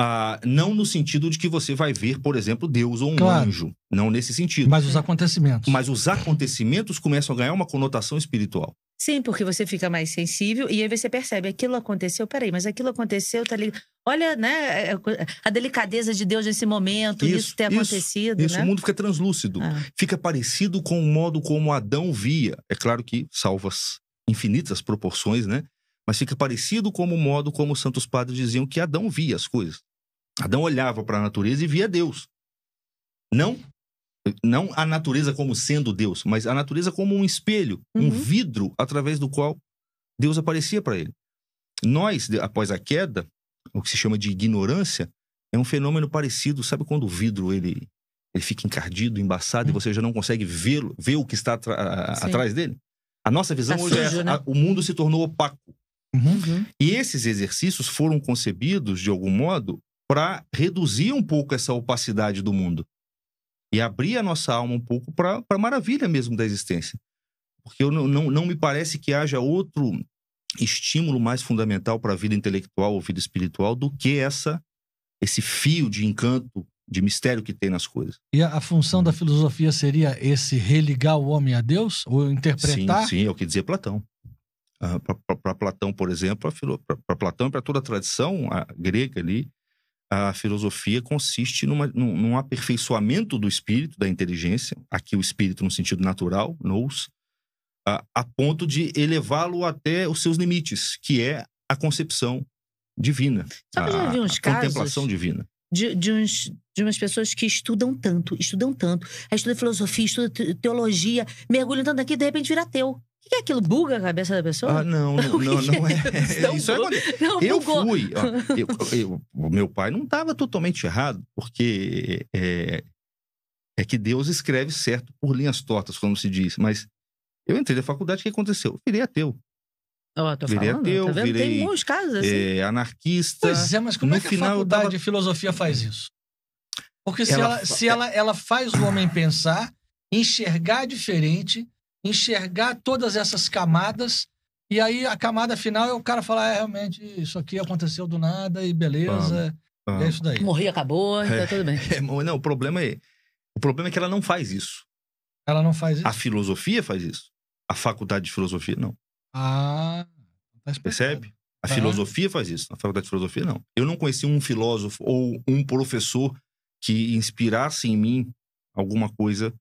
Ah, não no sentido de que você vai ver, por exemplo, Deus ou um claro. anjo. Não nesse sentido. Mas os acontecimentos. Mas os acontecimentos começam a ganhar uma conotação espiritual. Sim, porque você fica mais sensível e aí você percebe, aquilo aconteceu, peraí, mas aquilo aconteceu, tá ligado? Olha, né, é, é, a delicadeza de Deus nesse momento, isso, isso ter isso, acontecido. Isso, né? o mundo fica translúcido. Ah. Fica parecido com o modo como Adão via. É claro que salvas infinitas proporções, né? Mas fica parecido com o modo como os santos padres diziam que Adão via as coisas. Adão olhava para a natureza e via Deus. Não não a natureza como sendo Deus, mas a natureza como um espelho, uhum. um vidro através do qual Deus aparecia para ele. Nós, após a queda, o que se chama de ignorância, é um fenômeno parecido, sabe quando o vidro ele ele fica encardido, embaçado e uhum. você já não consegue vê-lo, ver o que está atrás dele? A nossa tá visão tá hoje é sujo, é né? a, o mundo se tornou opaco. Uhum. E esses exercícios foram concebidos, de algum modo, para reduzir um pouco essa opacidade do mundo e abrir a nossa alma um pouco para a maravilha mesmo da existência. Porque eu não, não, não me parece que haja outro estímulo mais fundamental para a vida intelectual ou vida espiritual do que essa esse fio de encanto, de mistério que tem nas coisas. E a, a função hum. da filosofia seria esse religar o homem a Deus ou interpretar? Sim, sim, é o que dizia Platão. Uh, ah, para Platão, por exemplo, para Platão e para toda a tradição a grega ali, a filosofia consiste numa, num, num, aperfeiçoamento do espírito, da inteligência, aqui o espírito no sentido natural, nous, a, a ponto de elevá-lo até os seus limites, que é a concepção divina, Sabe, a, já uns a casos contemplação divina. De, de, uns, de umas pessoas que estudam tanto, estudam tanto, aí estuda filosofia, estuda teologia, mergulham tanto aqui, de repente vira ateu. O que é aquilo? Buga a cabeça da pessoa? Ah, não, não, não, não é. é, é não Isso bugou. é não eu bugou. fui. Ó, eu, eu, o meu pai não estava totalmente errado, porque é, é, que Deus escreve certo por linhas tortas, como se diz. Mas eu entrei na faculdade, o que aconteceu? Eu virei ateu. Oh, tô virei falando, tá ateu, tá virei Tem bons casos, assim. é, anarquista. Pois é, mas como no é que final, a faculdade tava... de filosofia faz isso? Porque se, ela, ela se ela, ela faz o homem pensar, enxergar diferente enxergar todas essas camadas. E aí a camada final é o cara falar, é, realmente, isso aqui aconteceu do nada e beleza. Vamos, vamos. É isso daí. Morri, acabou, é, então tudo bem. É, não, o problema é. O problema é que ela não faz isso. Ela não faz isso. A filosofia faz isso. A faculdade de filosofia, não. Ah. Tá Percebe? A tá. filosofia faz isso. A faculdade de filosofia, não. Eu não conheci um filósofo ou um professor que inspirasse em mim alguma coisa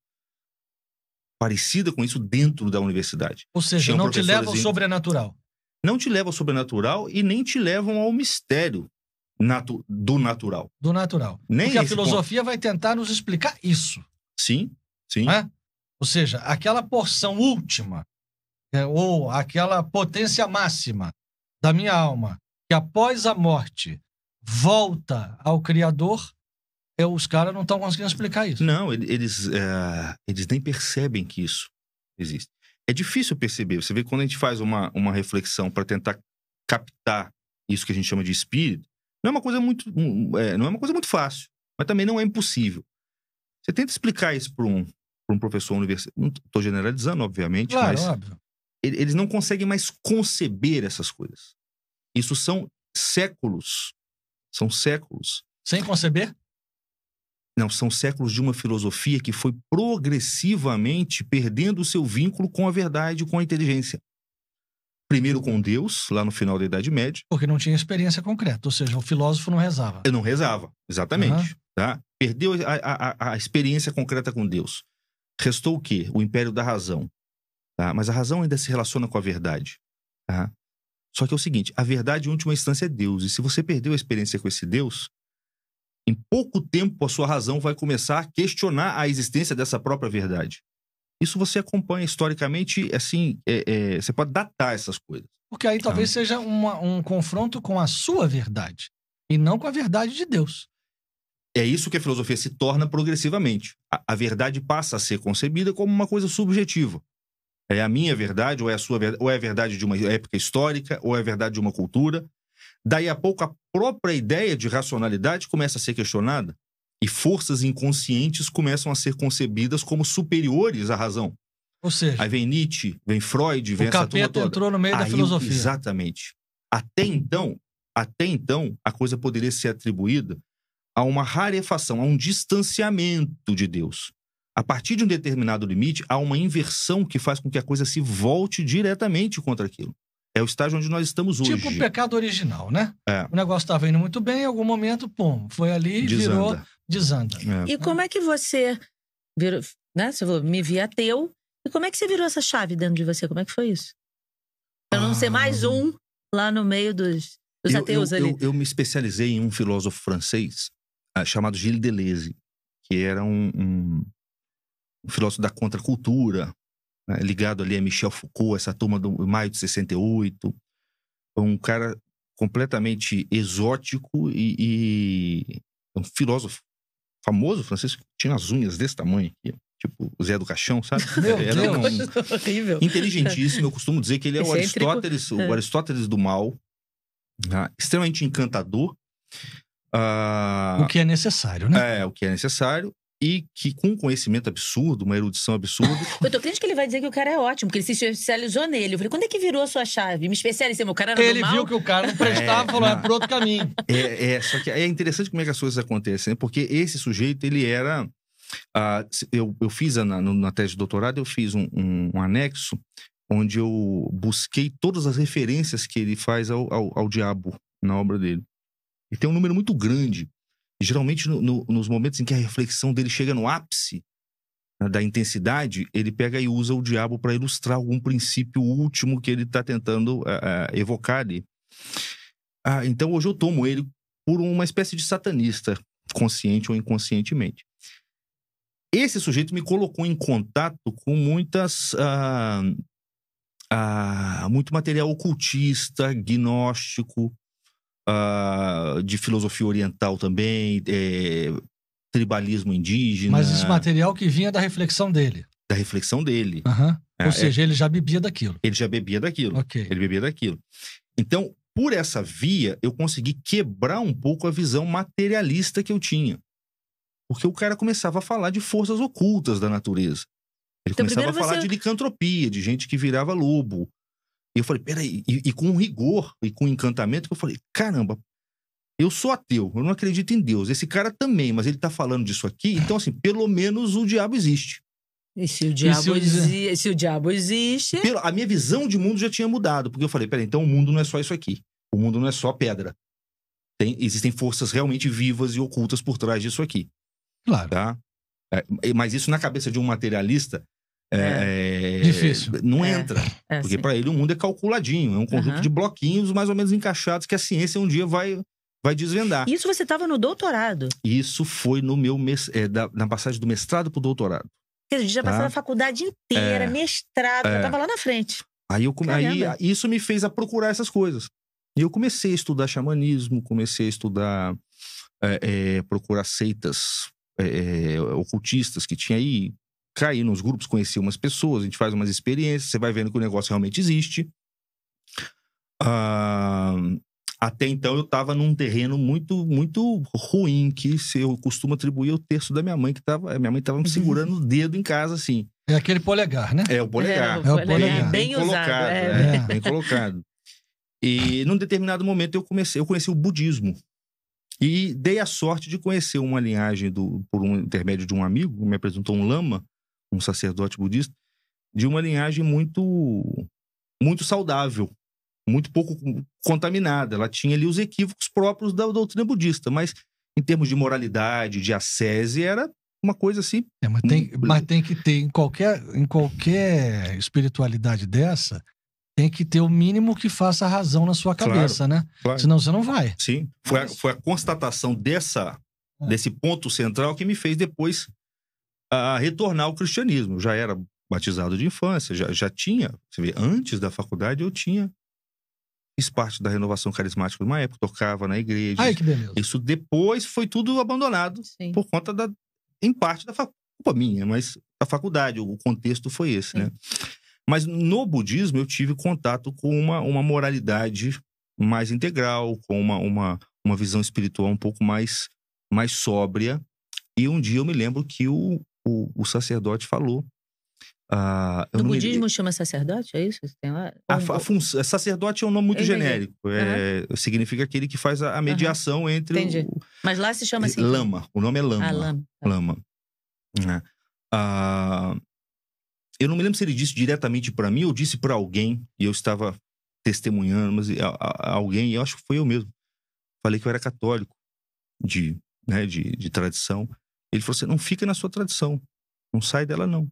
parecida com isso dentro da universidade. Ou seja, não te leva ao sobrenatural. Não te leva ao sobrenatural e nem te levam ao mistério natu do natural. Do natural. Nem Porque a filosofia ponto. vai tentar nos explicar isso. Sim, sim. É? Ou seja, aquela porção última, é, ou aquela potência máxima da minha alma, que após a morte volta ao Criador, é, os caras não estão conseguindo explicar isso. Não, eles, é, eles nem percebem que isso existe. É difícil perceber. Você vê quando a gente faz uma, uma reflexão para tentar captar isso que a gente chama de espírito, não é uma coisa muito, é, não é uma coisa muito fácil, mas também não é impossível. Você tenta explicar isso para um, um professor universitário. Não estou generalizando, obviamente, claro, mas óbvio. eles não conseguem mais conceber essas coisas. Isso são séculos. São séculos. Sem conceber? Não, são séculos de uma filosofia que foi progressivamente perdendo o seu vínculo com a verdade, com a inteligência. Primeiro com Deus, lá no final da Idade Média. Porque não tinha experiência concreta, ou seja, o filósofo não rezava. ele não rezava, exatamente. Uhum. Tá? Perdeu a, a, a, experiência concreta com Deus. Restou o quê? O império da razão. Tá? Mas a razão ainda se relaciona com a verdade. Tá? Só que é o seguinte: a verdade, em última instância, é Deus. E se você perdeu a experiência com esse Deus, em pouco tempo, a sua razão vai começar a questionar a existência dessa própria verdade. Isso você acompanha historicamente, é assim, é, é, você pode datar essas coisas. Porque aí talvez ah. seja uma, um confronto com a sua verdade e não com a verdade de Deus. É isso que a filosofia se torna progressivamente. A, a verdade passa a ser concebida como uma coisa subjetiva. É a minha verdade, ou é a sua verdade, ou é a verdade de uma época histórica, ou é a verdade de uma cultura. Daí a pouco, a própria ideia de racionalidade começa a ser questionada e forças inconscientes começam a ser concebidas como superiores à razão. Ou seja, aí vem Nietzsche, vem Freud, vem o essa capeta toda. entrou no meio aí, da filosofia. Exatamente. Até então, até então, a coisa poderia ser atribuída a uma rarefação, a um distanciamento de Deus. A partir de um determinado limite, há uma inversão que faz com que a coisa se volte diretamente contra aquilo. É o estágio onde nós estamos tipo hoje. Tipo o pecado original, né? É. O negócio estava tá indo muito bem, em algum momento, pum, foi ali e virou desanda. É. E como é que você virou, né? Você falou, me vi ateu. E como é que você virou essa chave dentro de você? Como é que foi isso? Pra não ah. ser mais ah. um lá no meio dos, dos eu, ateus eu, ali. Eu, eu, me especializei em um filósofo francês uh, chamado Gilles Deleuze, que era um, um, um filósofo da contracultura, né, ligado ali a Michel Foucault, essa turma do maio de 68. Um cara completamente exótico e, e um filósofo famoso francês que tinha as unhas desse tamanho aqui. Tipo, o Zé do Caixão, sabe? Meu Era Deus, um... horrível. Inteligentíssimo. Eu costumo dizer que ele é o Excêntrico. É Aristóteles, o é. Aristóteles do mal. Né, extremamente encantador. Ah, o que é necessário, né? É, o que é necessário e que com um conhecimento absurdo, uma erudição absurda. eu tô crente que ele vai dizer que o cara é ótimo, que ele se especializou nele. Eu falei, quando é que virou a sua chave? Me especializei, meu cara era Ele viu que o cara não prestava, é, falou, é não. é por outro caminho. É, é, só que é interessante como é que as coisas acontecem, né? porque esse sujeito, ele era... Uh, eu, eu fiz, na, na tese de doutorado, eu fiz um, um, um anexo onde eu busquei todas as referências que ele faz ao, ao, ao diabo na obra dele. E tem um número muito grande geralmente, no, no, nos momentos em que a reflexão dele chega no ápice né, da intensidade, ele pega e usa o diabo para ilustrar algum princípio último que ele está tentando uh, uh, evocar ali. Ah, então, hoje eu tomo ele por uma espécie de satanista, consciente ou inconscientemente. Esse sujeito me colocou em contato com muitas. Uh, muito material ocultista, gnóstico, uh, de filosofia oriental também, é, tribalismo indígena. Mas esse material que vinha da reflexão dele. Da reflexão dele. Uhum. É, Ou é. seja, ele já bebia daquilo. Ele já bebia daquilo. Okay. Ele bebia daquilo. Então, por essa via, eu consegui quebrar um pouco a visão materialista que eu tinha. Porque o cara começava a falar de forças ocultas da natureza. Ele então, começava a falar você... de licantropia, de gente que virava lobo, e eu falei, peraí, e, e com rigor e com encantamento, eu falei, caramba, eu sou ateu, eu não acredito em Deus. Esse cara também, mas ele tá falando disso aqui, então assim, pelo menos o diabo existe. E se o diabo, se o... Se o diabo existe. A minha visão de mundo já tinha mudado, porque eu falei, peraí, então o mundo não é só isso aqui. O mundo não é só pedra. Tem... Existem forças realmente vivas e ocultas por trás disso aqui. Claro. Tá? É, mas isso na cabeça de um materialista é, é, é, difícil. Não é. entra. É, porque para ele o mundo é calculadinho, é um conjunto uhum. de bloquinhos mais ou menos encaixados que a ciência um dia vai, vai desvendar. Isso você estava no doutorado? Isso foi no meu da, na passagem do mestrado para o doutorado. Quer dizer, já tá? passava a faculdade inteira, mestrado, eu estava lá na frente. Aí, eu aí isso me fez a procurar essas coisas. E eu comecei a estudar xamanismo, comecei a estudar, é, é, procurar seitas é, ocultistas que tinha aí, cair nos grupos, conhecer umas pessoas, a gente faz umas experiências, você vai vendo que o negócio realmente existe. Ah, até então eu estava num terreno muito muito ruim, que se eu costumo atribuir ao terço da minha mãe, que tava, minha mãe estava me uhum. segurando o dedo em casa, assim. É aquele polegar, né? É o polegar. É, o polegar. Bem, é bem, usado, colocado, é. É, bem colocado. E num determinado momento eu comecei, eu conheci o budismo. E dei a sorte de conhecer uma linhagem do, por um intermédio de um amigo, me apresentou um lama, um sacerdote budista, de uma linhagem muito, muito saudável, muito pouco contaminada. Ela tinha ali os equívocos próprios da doutrina budista, mas em termos de moralidade, de ascese, era uma coisa assim. É, mas, tem, muito... mas tem que ter, em qualquer, em qualquer espiritualidade dessa, tem que ter o mínimo que faça razão na sua cabeça, claro, né? Claro. Senão você não vai. Sim. Foi a, foi a constatação dessa, é. desse ponto central que me fez depois a retornar ao cristianismo. já era batizado de infância, já, já tinha, você vê, antes da faculdade eu tinha fiz parte da renovação carismática de uma época, tocava na igreja. Ai, que beleza. Isso depois foi tudo abandonado Sim. por conta da, em parte da culpa minha, mas da faculdade, o contexto foi esse, né? Sim. né? Mas no budismo eu tive contato com uma, uma moralidade mais integral, com uma, uma, uma visão espiritual um pouco mais, mais sóbria. E um dia eu me lembro que o, o, o sacerdote falou. Ah, no budismo me... chama sacerdote, é isso? Tem lá? A, a função, é, sacerdote é um nome muito genérico. É, uhum. Significa aquele que faz a, a mediação uhum. entre. Entendi. O... Mas lá se chama assim. Lama. O nome é Lama. Ah, lama. Tá. lama. É. Ah, eu não me lembro se ele disse diretamente para mim ou disse para alguém, e eu estava testemunhando, mas alguém, eu acho que foi eu mesmo. Falei que eu era católico de, né, de, de tradição. Ele falou assim: não fica na sua tradição. Não sai dela, não.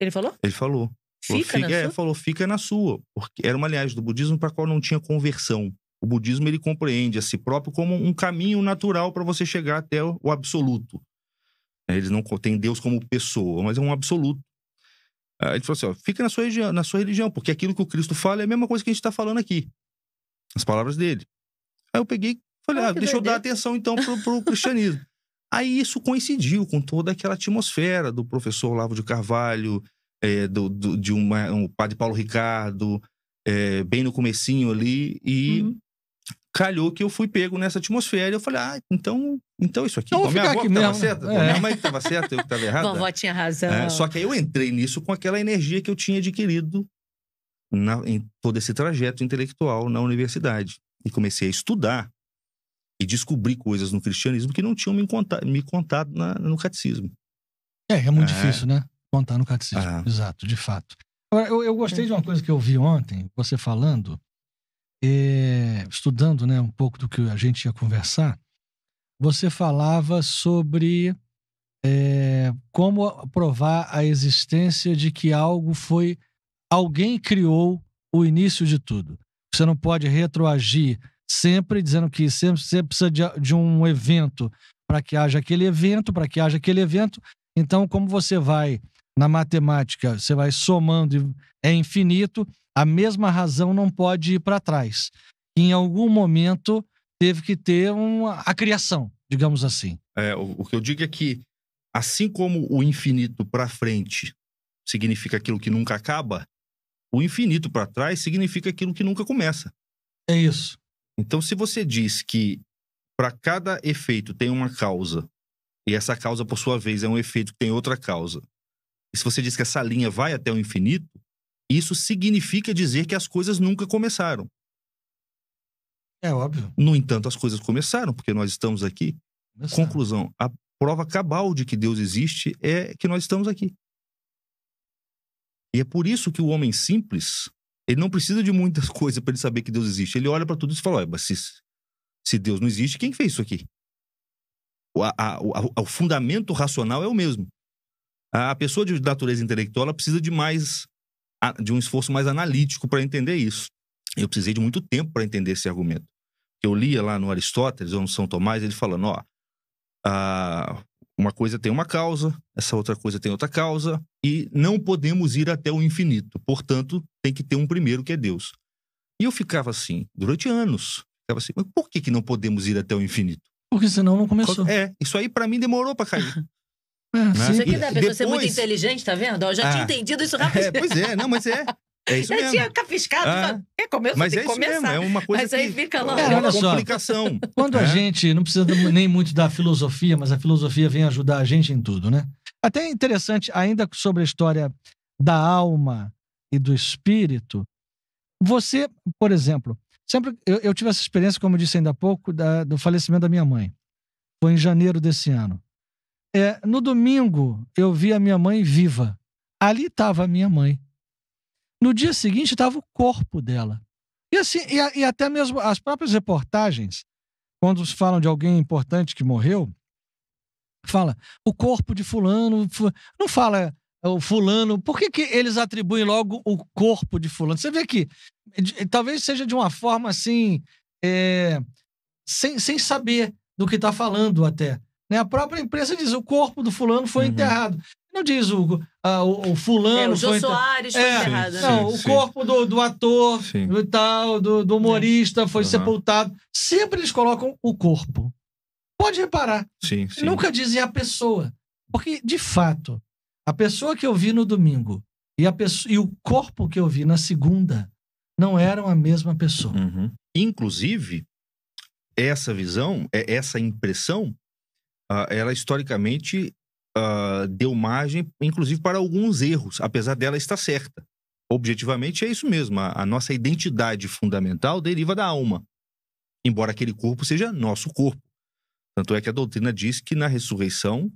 Ele falou? Ele falou. Fica, falou, fica é, sua? falou, fica na sua. Porque era uma aliás do budismo para qual não tinha conversão. O budismo ele compreende a si próprio como um caminho natural para você chegar até o absoluto. É, eles não têm Deus como pessoa, mas é um absoluto. Ele falou assim: ó, fica na sua, religião, na sua religião, porque aquilo que o Cristo fala é a mesma coisa que a gente está falando aqui. As palavras dele. Aí eu peguei falei: ah, ah deixa doideira. eu dar atenção então para o cristianismo. Aí isso coincidiu com toda aquela atmosfera do professor Olavo de Carvalho, é, do, do, de uma, um padre Paulo Ricardo, é, bem no comecinho ali, e uhum. calhou que eu fui pego nessa atmosfera. E eu falei, ah, então, então isso aqui, então, então minha avó aqui que tava certa, é. minha mãe que estava certa, eu que tava errada. Vovó tinha razão. É, só que aí eu entrei nisso com aquela energia que eu tinha adquirido na, em todo esse trajeto intelectual na universidade. E comecei a estudar e descobri coisas no cristianismo que não tinham me, conta, me contado na, no catecismo. É, é muito é. difícil, né? Contar no catecismo. É. Exato, de fato. Agora, eu, eu, gostei de uma uhum. coisa que eu vi ontem, você falando, é, estudando né, um pouco do que a gente ia conversar. Você falava sobre é, como provar a existência de que algo foi. Alguém criou o início de tudo. Você não pode retroagir sempre dizendo que sempre você precisa de, de um evento para que haja aquele evento, para que haja aquele evento. Então, como você vai na matemática, você vai somando, é infinito, a mesma razão não pode ir para trás. Em algum momento teve que ter uma, a criação, digamos assim. É, o, o que eu digo é que, assim como o infinito para frente significa aquilo que nunca acaba, o infinito para trás significa aquilo que nunca começa. É isso. Então, se você diz que para cada efeito tem uma causa, e essa causa, por sua vez, é um efeito que tem outra causa, e se você diz que essa linha vai até o infinito, isso significa dizer que as coisas nunca começaram. É óbvio. No entanto, as coisas começaram, porque nós estamos aqui. Começaram. Conclusão: a prova cabal de que Deus existe é que nós estamos aqui. E é por isso que o homem simples ele não precisa de muitas coisas para ele saber que Deus existe. Ele olha para tudo isso e fala: mas se, se Deus não existe, quem fez isso aqui? O, a, a, o, fundamento racional é o mesmo. A pessoa de natureza intelectual precisa de mais de um esforço mais analítico para entender isso. Eu precisei de muito tempo para entender esse argumento. Eu lia lá no Aristóteles ou no São Tomás ele falando: ó, uma coisa tem uma causa, essa outra coisa tem outra causa, e não podemos ir até o infinito. Portanto, tem que ter um primeiro que é Deus. E eu ficava assim, durante anos. Ficava assim, mas por que, que não podemos ir até o infinito? Porque senão não começou. É, isso aí para mim demorou para cair. É, né? É dá pra ser muito inteligente, tá vendo? Eu já ah, tinha entendido isso é, rapidinho. É, pois é, não, mas é. É isso eu mesmo. tinha capiscado. Ah, é, começo, mas é isso começar. mesmo, é uma coisa mas que, aí fica é lá. É, olha uma só, complicação. Quando é. a né? gente, não precisa nem muito da filosofia, mas a filosofia vem ajudar a gente em tudo, né? Até é interessante, ainda sobre a história da alma e do espírito, você, por exemplo, sempre eu, eu tive essa experiência, como eu disse ainda há pouco, da, do falecimento da minha mãe. Foi em janeiro desse ano. É, no domingo, eu vi a minha mãe viva. Ali estava a minha mãe. No dia seguinte estava o corpo dela. E assim, e, e até mesmo as próprias reportagens, quando falam de alguém importante que morreu, fala o corpo de fulano, não fala é, o fulano, por que, que eles atribuem logo o corpo de fulano? Você vê que talvez seja de uma forma assim, é, sem, sem saber do que está falando até. Né? A própria imprensa diz o corpo do fulano foi uhum. enterrado. Não diz o, a, o, o, fulano. É, o Jô foi Soares é. foi enterrado. Sim, né? não, sim, o sim. corpo do, do ator do tal, do, do humorista foi uhum. sepultado. Sempre eles colocam o corpo. Pode reparar. Sim, sim. Nunca dizem a pessoa. Porque, de fato, a pessoa que eu vi no domingo e, a e o corpo que eu vi na segunda não eram a mesma pessoa. Uhum. Inclusive, essa visão, é, essa impressão, ah, ela historicamente uh, deu margem, inclusive, para alguns erros, apesar dela estar certa. Objetivamente, é isso mesmo. A, a nossa identidade fundamental deriva da alma, embora aquele corpo seja nosso corpo. Tanto é que a doutrina diz que na ressurreição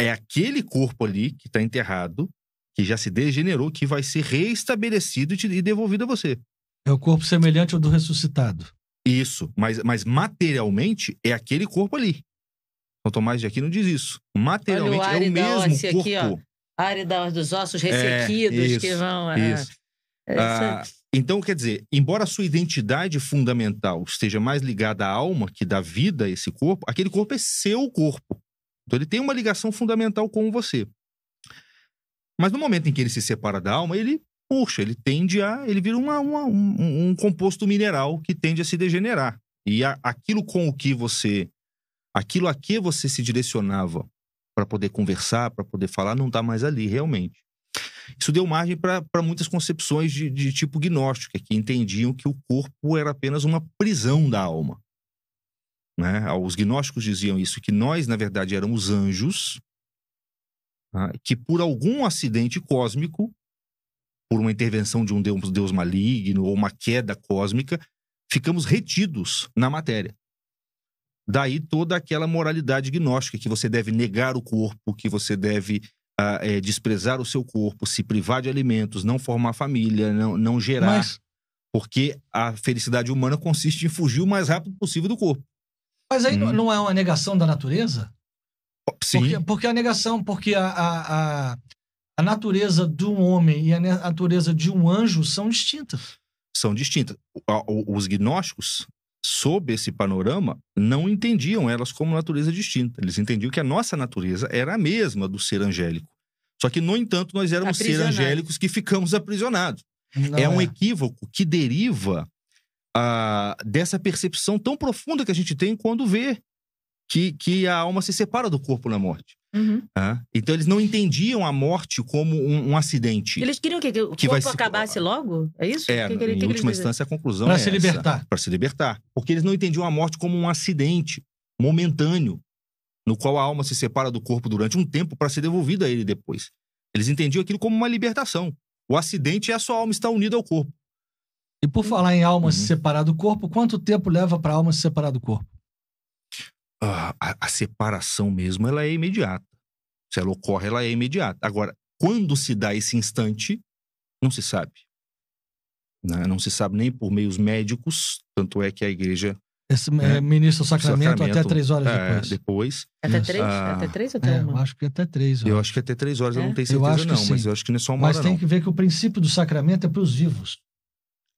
é aquele corpo ali que está enterrado, que já se degenerou, que vai ser reestabelecido e devolvido a você. É o corpo semelhante ao do ressuscitado. Isso, mas, mas materialmente é aquele corpo ali. O Tomás de Aquino diz isso. Materialmente Olha o é o mesmo corpo. Aqui, ó. área dos ossos é, ressequidos é, isso, que vão... É, isso. É isso ah, então, quer dizer, embora a sua identidade fundamental esteja mais ligada à alma, que dá vida a esse corpo, aquele corpo é seu corpo. Então ele tem uma ligação fundamental com você. Mas no momento em que ele se separa da alma, ele, puxa, ele tende a. ele vira uma, uma, um, um, composto mineral que tende a se degenerar. E a, aquilo com o que você aquilo a que você se direcionava para poder conversar, para poder falar, não está mais ali, realmente. Isso deu margem para muitas concepções de, de tipo gnóstica, é que entendiam que o corpo era apenas uma prisão da alma. Né? Os gnósticos diziam isso, que nós, na verdade, éramos anjos, né? que por algum acidente cósmico, por uma intervenção de um deus, deus maligno ou uma queda cósmica, ficamos retidos na matéria. Daí toda aquela moralidade gnóstica que você deve negar o corpo, que você deve ah, é, desprezar o seu corpo, se privar de alimentos, não formar família, não, não gerar. Mas... Porque a felicidade humana consiste em fugir o mais rápido possível do corpo. Mas aí hum. não é uma negação da natureza? Sim. Porque, porque a negação, porque a, a, a, a natureza de um homem e a natureza de um anjo são distintas são distintas. Os gnósticos sob esse panorama, não entendiam elas como natureza distinta. Eles entendiam que a nossa natureza era a mesma do ser angélico. Só que, no entanto, nós éramos seres angélicos que ficamos aprisionados. é um é. equívoco que deriva ah, dessa percepção tão profunda que a gente tem quando vê que, que a alma se separa do corpo na morte. Uhum. Ah, então eles não entendiam a morte como um, um acidente. Eles queriam que, que o que corpo se... acabasse logo? É isso? É, que, que, em última instância, a conclusão pra é Para se libertar. Para se libertar. Porque eles não entendiam a morte como um acidente momentâneo, no qual a alma se separa do corpo durante um tempo para ser devolvida a ele depois. Eles entendiam aquilo como uma libertação. O acidente é a sua alma estar unida ao corpo. E por falar em alma uhum. se separar do corpo, quanto tempo leva para a alma se separar do corpo? Ah, a, separação mesmo, ela é imediata. Se ela ocorre, ela é imediata. Agora, quando se dá esse instante, não se sabe. Né? Não se sabe nem por meios médicos, tanto é que a igreja. Esse né, é, ministra o sacramento, sacramento, até três horas é, depois. É, depois. Até três? Ah, é até três ou até é, Eu acho que até três horas. Eu acho que até três horas, é? eu não tenho certeza, não, sim. mas eu acho que não é só uma Mas hora, tem não. que ver que o princípio do sacramento é para os vivos.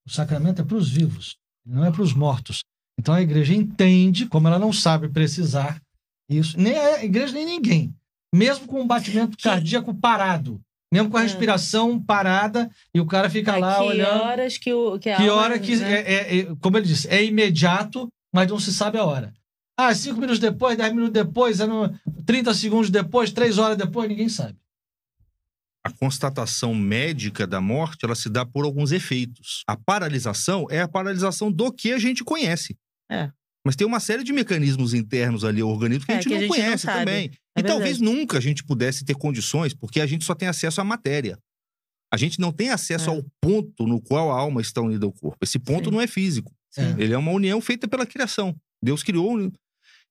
O sacramento é para os vivos, não é para os mortos. Então a igreja entende, como ela não sabe precisar isso, nem a igreja nem ninguém, mesmo com o batimento cardíaco parado, mesmo com a ah. respiração parada e o cara fica Ai, lá que olhando. Horas que, o, que, a que hora que. Né? É, é, é, como ele disse, é imediato, mas não se sabe a hora. Ah, cinco minutos depois, dez minutos depois, 30 é segundos depois, três horas depois, ninguém sabe. A constatação médica da morte, ela se dá por alguns efeitos. A paralisação é a paralisação do que a gente conhece. É. Mas tem uma série de mecanismos internos ali, organismo que é, a gente que não a gente conhece não também. É e talvez nunca a gente pudesse ter condições, porque a gente só tem acesso à matéria. A gente não tem acesso é. ao ponto no qual a alma está unida ao corpo. Esse ponto Sim. não é físico. Sim. É. Ele é uma união feita pela criação. Deus criou.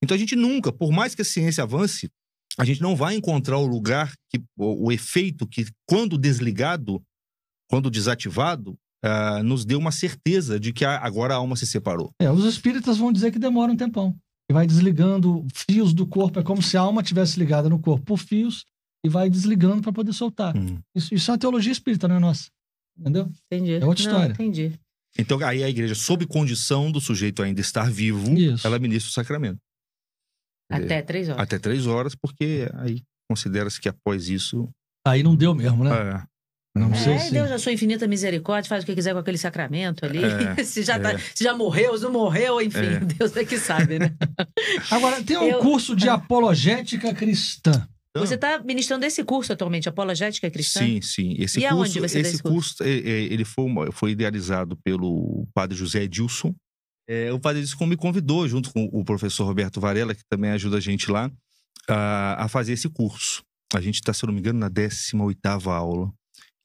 Então a gente nunca, por mais que a ciência avance, a gente não vai encontrar o lugar, que, o, o efeito que, quando desligado, quando desativado, uh, nos deu uma certeza de que a, agora a alma se separou. É, os espíritas vão dizer que demora um tempão. E vai desligando fios do corpo. É como se a alma tivesse ligada no corpo por fios e vai desligando para poder soltar. Hum. Isso, isso, é a teologia espírita, não é nossa? Entendeu? Entendi. É outra história. Não, entendi. Então, aí a igreja, sob condição do sujeito ainda estar vivo, isso. ela ministra o sacramento. Até é, três horas. Até três horas, porque aí considera-se que após isso. Aí não deu mesmo, né? É. Não é, sei se... Deus, a sua infinita misericórdia, faz o que quiser com aquele sacramento ali. É, se, já tá, é. tá, se já morreu, se não morreu, enfim, é. Deus é que sabe, né? Agora, tem um Eu... curso de apologética cristã. você está ministrando esse curso atualmente, Apologética Cristã? Sim, sim. Esse e curso, aonde você esse, esse curso? curso? É, é, ele foi, foi idealizado pelo padre José Edilson. É, o padre Edilson me convidou, junto com o professor Roberto Varela, que também ajuda a gente lá, a, a fazer esse curso. A gente está, se não me engano, na 18ª aula.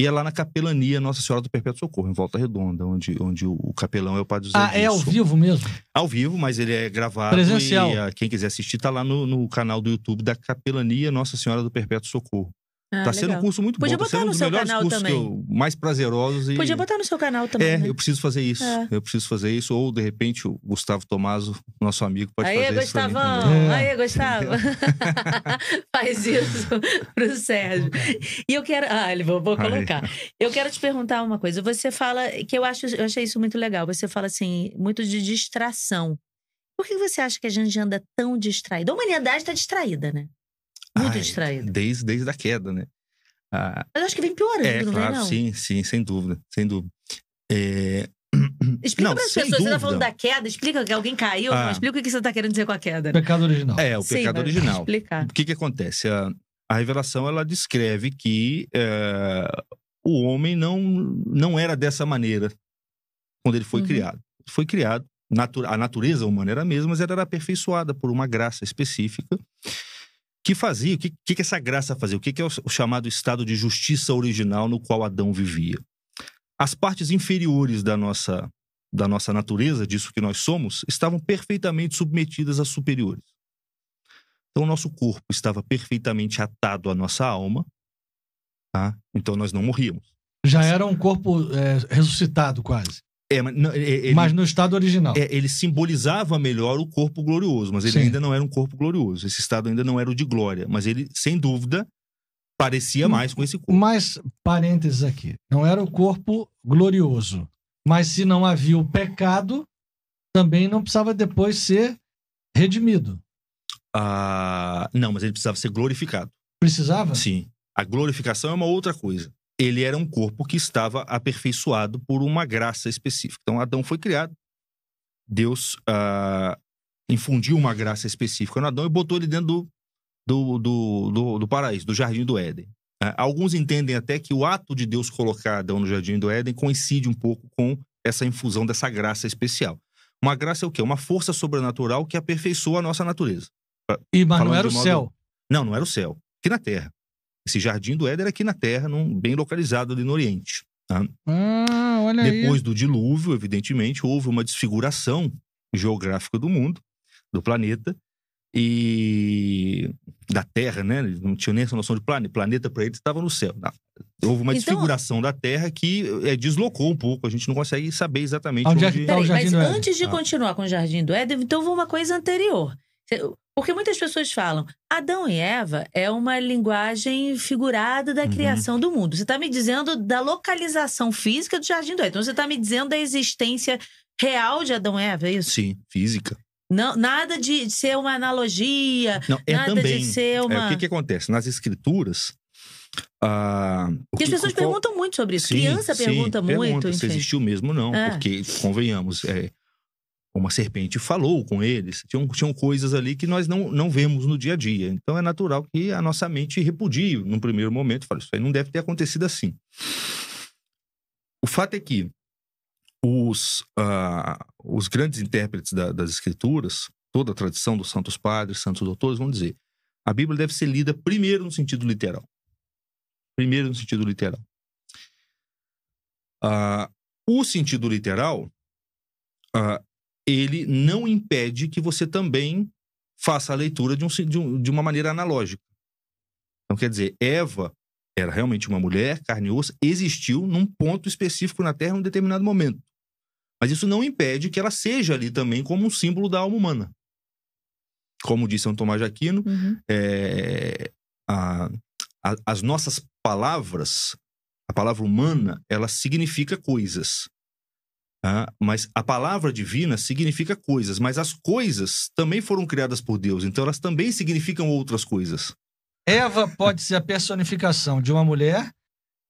E é lá na capelania Nossa Senhora do Perpétuo Socorro, em Volta Redonda, onde, onde o capelão é o Padre José Ah, é ao vivo mesmo? Ao vivo, mas ele é gravado. Presencial. E, ah, quem quiser assistir, tá lá no, no canal do YouTube da Capelania Nossa Senhora do Perpétuo Socorro. Ah, tá legal. sendo um curso muito Podia bom. Podia tá botar tá no seu canal também. Eu, mais prazerosos. E... Podia botar no seu canal também. É, né? eu preciso fazer isso. É. Eu preciso fazer isso. Ou, de repente, o Gustavo Tomaso, nosso amigo, pode Aê, fazer Gustavão. isso. Aí, Gustavão. Gustavo! aí Gustavo! Faz isso pro Sérgio. E eu quero. Ah, ele vou, vou colocar. Aê. Eu quero te perguntar uma coisa. Você fala, que eu, acho, eu achei isso muito legal. Você fala assim, muito de distração. Por que você acha que a gente anda tão distraída? A humanidade está distraída, né? Muito Ai, distraído. Desde, desde a queda, né? Ah, Mas acho que vem piorando, é, não claro, vem, não? Sim, sim, sem dúvida, sem dúvida. É... Explica para as pessoas, tá dúvida. você está falando da queda, explica que alguém caiu, ah, explica o que você está querendo dizer com a queda. Pecado original. É, o sim, pecado original. Explicar. O que que acontece? A, a revelação, ela descreve que é, o homem não, não era dessa maneira quando ele foi uhum. criado. foi criado, a natureza humana era a mesma, mas ela era aperfeiçoada por uma graça específica que fazia, o que, que, que essa graça fazia, o que, que é o, o chamado estado de justiça original no qual Adão vivia. As partes inferiores da nossa, da nossa natureza, disso que nós somos, estavam perfeitamente submetidas às superiores. Então, o nosso corpo estava perfeitamente atado à nossa alma, tá? então nós não morríamos. Já era um corpo é, ressuscitado, quase. É, mas, não, é, ele, mas, no estado original. É, ele simbolizava melhor o corpo glorioso, mas ele Sim. ainda não era um corpo glorioso. Esse estado ainda não era o de glória. Mas ele, sem dúvida, parecia hum, mais com esse corpo. Mas, parênteses aqui, não era o corpo glorioso. Mas se não havia o pecado, também não precisava depois ser redimido. Ah, não, mas ele precisava ser glorificado. Precisava? Sim. A glorificação é uma outra coisa ele era um corpo que estava aperfeiçoado por uma graça específica. Então, Adão foi criado, Deus ah, infundiu uma graça específica no Adão e botou ele dentro do, do, do, do, do paraíso, do jardim do Éden. Ah, alguns entendem até que o ato de Deus colocar Adão no jardim do Éden coincide um pouco com essa infusão dessa graça especial. Uma graça é o quê? Uma força sobrenatural que aperfeiçoa a nossa natureza. E, mas Falando não era o céu. Não, não era o céu. Aqui na Terra esse Jardim do Éder é aqui na Terra, num, bem localizado ali no Oriente. Tá? Ah, olha Depois aí. do dilúvio, evidentemente, houve uma desfiguração geográfica do mundo, do planeta, e da Terra, né? não tinha nem essa noção de planeta. Planeta para eles estava no céu. Não. Tá? Houve uma então, desfiguração da Terra que é, deslocou um pouco. A gente não consegue saber exatamente onde, onde... Peraí, Mas antes de ah. continuar com o Jardim do Éder, então vou uma coisa anterior. Porque muitas pessoas falam, Adão e Eva é uma linguagem figurada da uhum. criação do mundo. Você está me dizendo da localização física do Jardim do Éden. Então você está me dizendo da existência real de Adão e Eva, é isso? Sim, física. Não, nada de ser uma analogia, Não, é nada também, de ser uma. É, o que, que acontece? Nas escrituras, porque, ah, as pessoas qual... perguntam muito sobre isso. Sim, Criança sim, pergunta, pergunta muito. Se enfim. existiu mesmo, não. É. Porque, convenhamos, é, como a serpente falou com eles, tinham, tinham coisas ali que nós não, não vemos no dia a dia. Então é natural que a nossa mente repudie num primeiro momento, fala, isso aí não deve ter acontecido assim. O fato é que os, uh, os grandes intérpretes da, das escrituras, toda a tradição dos santos padres, santos doutores, vão dizer, a Bíblia deve ser lida primeiro no sentido literal. Primeiro no sentido literal. Uh, o sentido literal uh, ele não impede que você também faça a leitura de, um, de, um, de uma maneira analógica. Então, quer dizer, Eva era realmente uma mulher, carne e osso, existiu num ponto específico na Terra em um determinado momento. Mas isso não impede que ela seja ali também como um símbolo da alma humana. Como disse São Tomás de Aquino, uhum. é, a, a, as nossas palavras, a palavra humana, ela significa coisas. Ah, mas a palavra divina significa coisas, mas as coisas também foram criadas por Deus, então elas também significam outras coisas. Eva pode ser a personificação de uma mulher,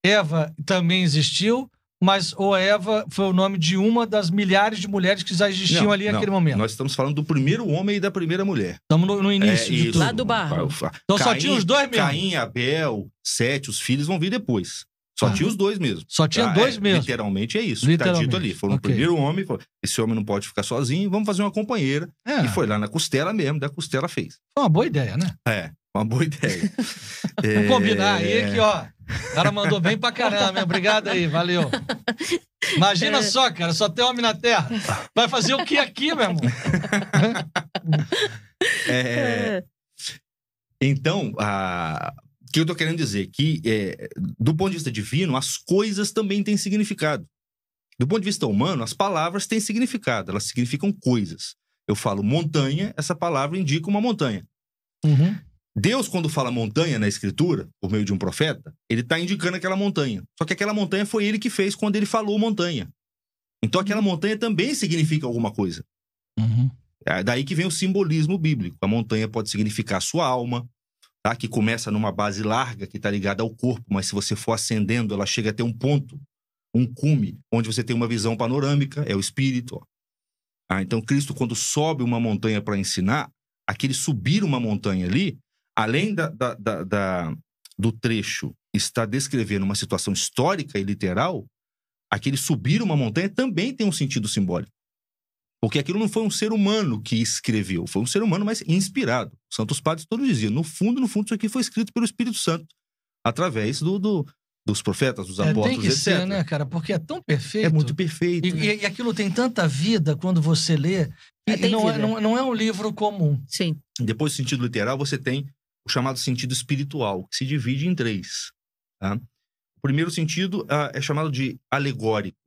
Eva também existiu, mas o Eva foi o nome de uma das milhares de mulheres que já existiam não, ali não. naquele momento. Nós estamos falando do primeiro homem e da primeira mulher. Estamos no, no é início é, de isso, tudo. Lá do barro. Então Caim, só tinha os dois mesmo. Caim, Abel, Sete, os filhos vão vir depois. Só ah. tinha os dois mesmo. Só tinha tá? dois é, mesmo. Literalmente é isso literalmente. que tá dito ali. Foi no okay. primeiro homem, falou, esse homem não pode ficar sozinho, vamos fazer uma companheira. É. E foi lá na costela mesmo, da costela fez. Foi uma boa ideia, né? É, uma boa ideia. é... Vamos combinar aí é. que, ó, o cara mandou bem pra caramba, Obrigado aí, valeu. Imagina é. só, cara, só tem homem na Terra. Vai fazer o que aqui, meu irmão? É, é. é... Então, a que eu estou querendo dizer? Que, é, do ponto de vista divino, as coisas também têm significado. Do ponto de vista humano, as palavras têm significado, elas significam coisas. Eu falo montanha, essa palavra indica uma montanha. Uhum. Deus, quando fala montanha na escritura, por meio de um profeta, ele está indicando aquela montanha. Só que aquela montanha foi ele que fez quando ele falou montanha. Então aquela uhum. montanha também significa alguma coisa. Uhum. É daí que vem o simbolismo bíblico. A montanha pode significar sua alma, tá? que começa numa base larga, que está ligada ao corpo, mas se você for ascendendo, ela chega até um ponto, um cume, onde você tem uma visão panorâmica, é o espírito. Ah, então, Cristo, quando sobe uma montanha para ensinar, aquele subir uma montanha ali, além da, da, da, da do trecho está descrevendo uma situação histórica e literal, aquele subir uma montanha também tem um sentido simbólico. Porque aquilo não foi um ser humano que escreveu, foi um ser humano, mas inspirado. santos padres todos diziam, no fundo, no fundo, isso aqui foi escrito pelo Espírito Santo, através do, do dos profetas, dos apóstolos, é, tem que etc. Ser, né, cara? Porque é tão perfeito. É muito perfeito. E, né? e aquilo tem tanta vida quando você lê. É, não, é, não, não, é um livro comum. Sim. Depois do sentido literal, você tem o chamado sentido espiritual, que se divide em três. Tá? O primeiro sentido ah, é chamado de alegórico.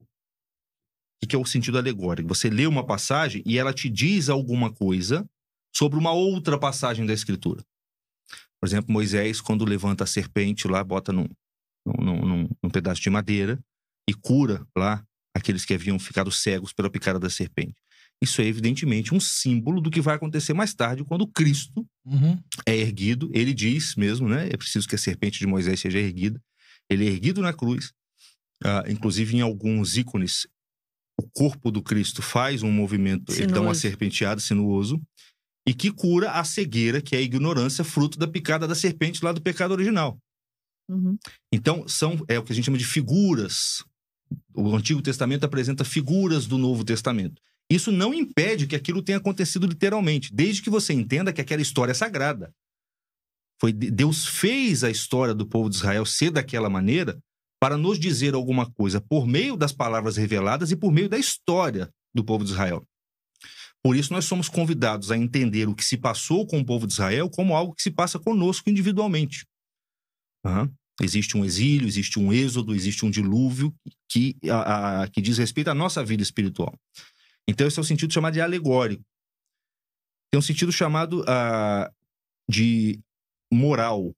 O que é o sentido alegórico? Você lê uma passagem e ela te diz alguma coisa sobre uma outra passagem da Escritura. Por exemplo, Moisés, quando levanta a serpente lá, bota num, num, num, num pedaço de madeira e cura lá aqueles que haviam ficado cegos pela picada da serpente. Isso é evidentemente um símbolo do que vai acontecer mais tarde, quando Cristo uhum. é erguido. Ele diz mesmo, né? É preciso que a serpente de Moisés seja erguida. Ele é erguido na cruz. Uh, inclusive, em alguns ícones o corpo do Cristo faz um movimento, sinuoso. ele dá uma serpenteada sinuoso, e que cura a cegueira, que é a ignorância, fruto da picada da serpente lá do pecado original. Uhum. Então, são é o que a gente chama de figuras. O Antigo Testamento apresenta figuras do Novo Testamento. Isso não impede que aquilo tenha acontecido literalmente, desde que você entenda que aquela história é sagrada. Foi Deus fez a história do povo de Israel ser daquela maneira para nos dizer alguma coisa por meio das palavras reveladas e por meio da história do povo de Israel. Por isso, nós somos convidados a entender o que se passou com o povo de Israel como algo que se passa conosco individualmente. Uhum. Existe um exílio, existe um êxodo, existe um dilúvio que, a, a, que diz respeito à nossa vida espiritual. Então, esse é o sentido chamado de alegórico. Tem um sentido chamado ah, de moral,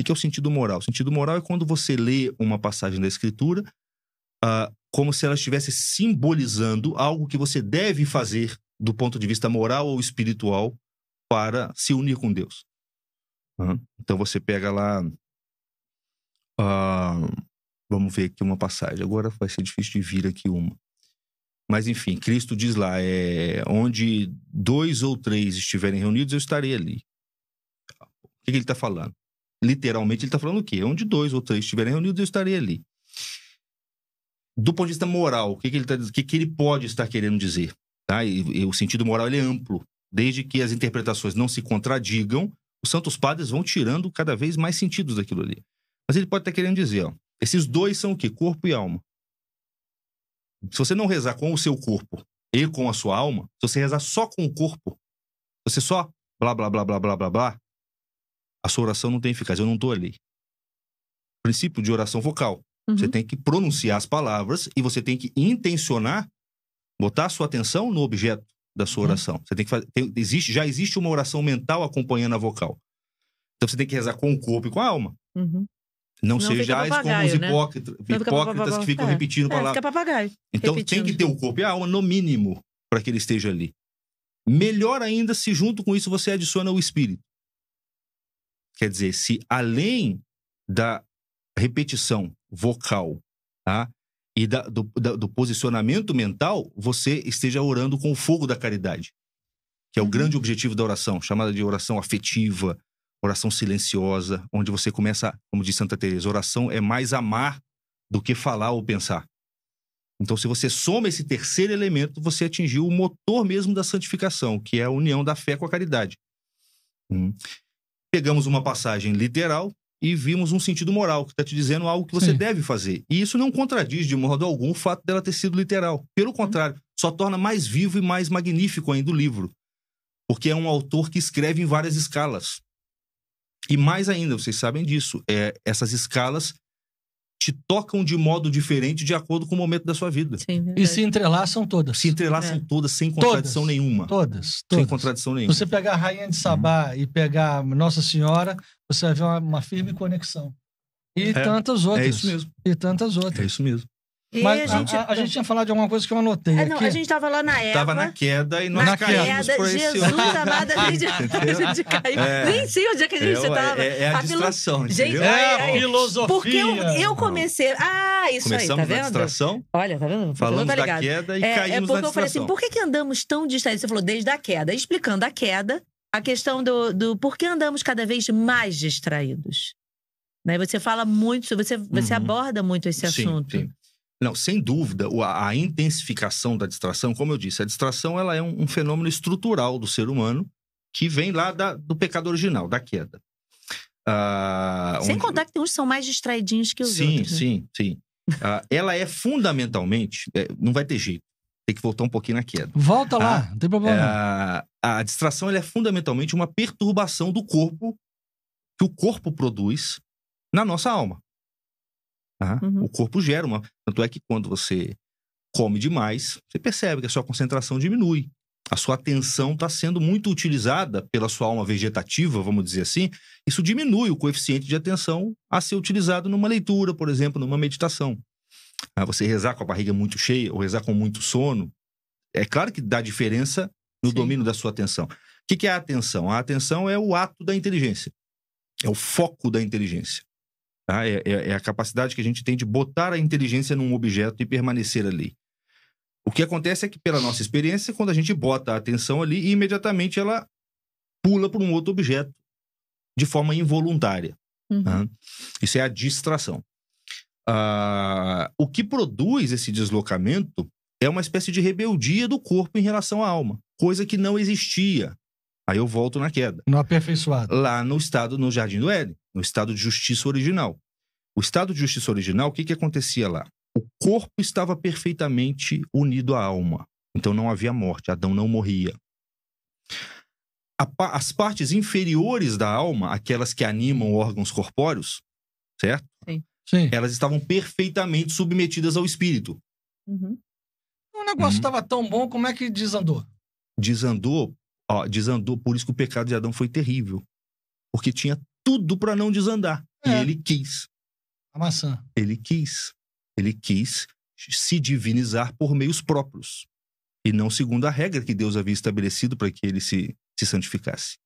o que é o sentido moral? O sentido moral é quando você lê uma passagem da Escritura ah, como se ela estivesse simbolizando algo que você deve fazer do ponto de vista moral ou espiritual para se unir com Deus. Uhum. Então você pega lá. Uh, vamos ver aqui uma passagem. Agora vai ser difícil de vir aqui uma. Mas enfim, Cristo diz lá: é, onde dois ou três estiverem reunidos, eu estarei ali. O que, que ele está falando? literalmente, ele está falando o quê? Onde dois ou três estiverem reunidos, eu estarei ali. Do ponto de vista moral, o que, que ele, tá, o que, que ele pode estar querendo dizer? Tá? E, e o sentido moral é amplo. Desde que as interpretações não se contradigam, os santos padres vão tirando cada vez mais sentidos daquilo ali. Mas ele pode estar querendo dizer, ó, esses dois são o quê? Corpo e alma. Se você não rezar com o seu corpo e com a sua alma, se você rezar só com o corpo, você só blá blá blá blá blá blá blá, a sua oração não tem eficácia. Eu não estou ali. Princípio de oração vocal. Uhum. Você tem que pronunciar as palavras e você tem que intencionar, botar a sua atenção no objeto da sua uhum. oração. Uhum. Você tem que fazer, tem, existe, já existe uma oração mental acompanhando a vocal. Então você tem que rezar com o corpo e com a alma. Uhum. Não, não sejais como os hipócritas, né? hipócritas que ficam é. repetindo é, palavras. Fica papagaio. Então repetindo. tem que ter o corpo e a alma no mínimo para que ele esteja ali. Melhor ainda se junto com isso você adiciona o espírito. Quer dizer, se além da repetição vocal tá? e da, do, da, do, posicionamento mental, você esteja orando com o fogo da caridade, que é o uhum. grande objetivo da oração, chamada de oração afetiva, oração silenciosa, onde você começa, como diz Santa Teresa, oração é mais amar do que falar ou pensar. Então, se você soma esse terceiro elemento, você atingiu o motor mesmo da santificação, que é a união da fé com a caridade. Hum. Pegamos uma passagem literal e vimos um sentido moral, que está te dizendo algo que você Sim. deve fazer. E isso não contradiz de modo algum o fato dela ter sido literal. Pelo uhum. contrário, só torna mais vivo e mais magnífico ainda o livro. Porque é um autor que escreve em várias escalas. E mais ainda, vocês sabem disso, é, essas escalas te tocam de modo diferente de acordo com o momento da sua vida. Sim, e se entrelaçam todas. Se entrelaçam é. todas, sem contradição todas, nenhuma. Todas, todas, Sem contradição nenhuma. Você pegar a Rainha de Sabá uhum. e pegar Nossa Senhora, você vai ver uma, uma firme conexão. E é, tantas outras. É isso mesmo. E tantas outras. É isso mesmo. E Mas a gente... A, a, gente tinha falado de alguma coisa que eu anotei. É, não, aqui. a gente estava lá na Eva. Tava na queda e nós na caímos queda, Jesus esse Jesus amado, a gente, a gente caiu. É, Nem sei onde é que a gente estava. É, é, é, a, a distração, filo... gente, é, a filosofia. Porque eu, eu comecei... Ah, isso Começamos aí, tá vendo? distração. Olha, tá vendo? Falando tá da queda e é, caímos é na distração. É porque eu falei assim, por que, que andamos tão distantes? Você falou desde a queda. Explicando a queda, a questão do, do por que andamos cada vez mais distraídos. Né? Você fala muito, você, você uhum. aborda muito esse assunto. Sim, sim. Não, sem dúvida, a intensificação da distração, como eu disse, a distração ela é um, um fenômeno estrutural do ser humano que vem lá da, do pecado original, da queda. Ah, sem onde... contar que uns são mais distraidinhos que os sim, outros. Né? Sim, sim, sim. ah, ela é fundamentalmente, é, não vai ter jeito, tem que voltar um pouquinho na queda. Volta lá, ah, não tem problema. É, a, a distração ela é fundamentalmente uma perturbação do corpo que o corpo produz na nossa alma. Tá? Uhum. O corpo gera uma. Tanto é que quando você come demais, você percebe que a sua concentração diminui. A sua atenção está sendo muito utilizada pela sua alma vegetativa, vamos dizer assim. Isso diminui o coeficiente de atenção a ser utilizado numa leitura, por exemplo, numa meditação. Ah, você rezar com a barriga muito cheia ou rezar com muito sono, é claro que dá diferença no Sim. domínio da sua atenção. O que é a atenção? A atenção é o ato da inteligência, é o foco da inteligência. Tá? É, é, é, a capacidade que a gente tem de botar a inteligência num objeto e permanecer ali. O que acontece é que, pela nossa experiência, quando a gente bota a atenção ali, imediatamente ela pula para um outro objeto de forma involuntária. Uhum. Tá? Isso é a distração. Ah, o que produz esse deslocamento é uma espécie de rebeldia do corpo em relação à alma, coisa que não existia. Aí eu volto na queda. No aperfeiçoado. Lá no estado, no Jardim do Éden no estado de justiça original. O estado de justiça original, o que, que acontecia lá? O corpo estava perfeitamente unido à alma. Então não havia morte, Adão não morria. As partes inferiores da alma, aquelas que animam órgãos corpóreos, certo? Sim. Sim. Elas estavam perfeitamente submetidas ao espírito. Uhum. O negócio estava uhum. tão bom, como é que desandou? Desandou, ó, desandou, por isso que o pecado de Adão foi terrível. Porque tinha tudo para não desandar. É. E ele quis. A maçã. Ele quis. Ele quis se divinizar por meios próprios. E não segundo a regra que Deus havia estabelecido para que ele se, se santificasse.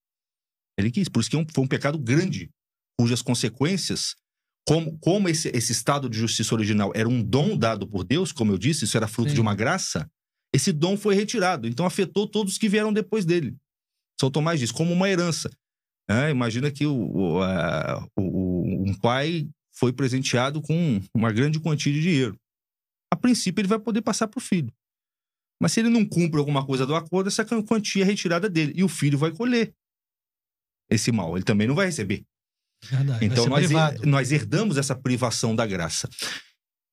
Ele quis. Por isso que é foi um pecado grande, cujas consequências como, como esse, esse, estado de justiça original era um dom dado por Deus, como eu disse, isso era fruto Sim. de uma graça, esse dom foi retirado. Então afetou todos que vieram depois dele. São Tomás diz, como uma herança. É, imagina que o, o, a, o, um pai foi presenteado com uma grande quantia de dinheiro. A princípio, ele vai poder passar para o filho. Mas se ele não cumpre alguma coisa do acordo, essa quantia é retirada dele. E o filho vai colher esse mal. Ele também não vai receber. Verdade, então, vai nós, nós herdamos essa privação da graça.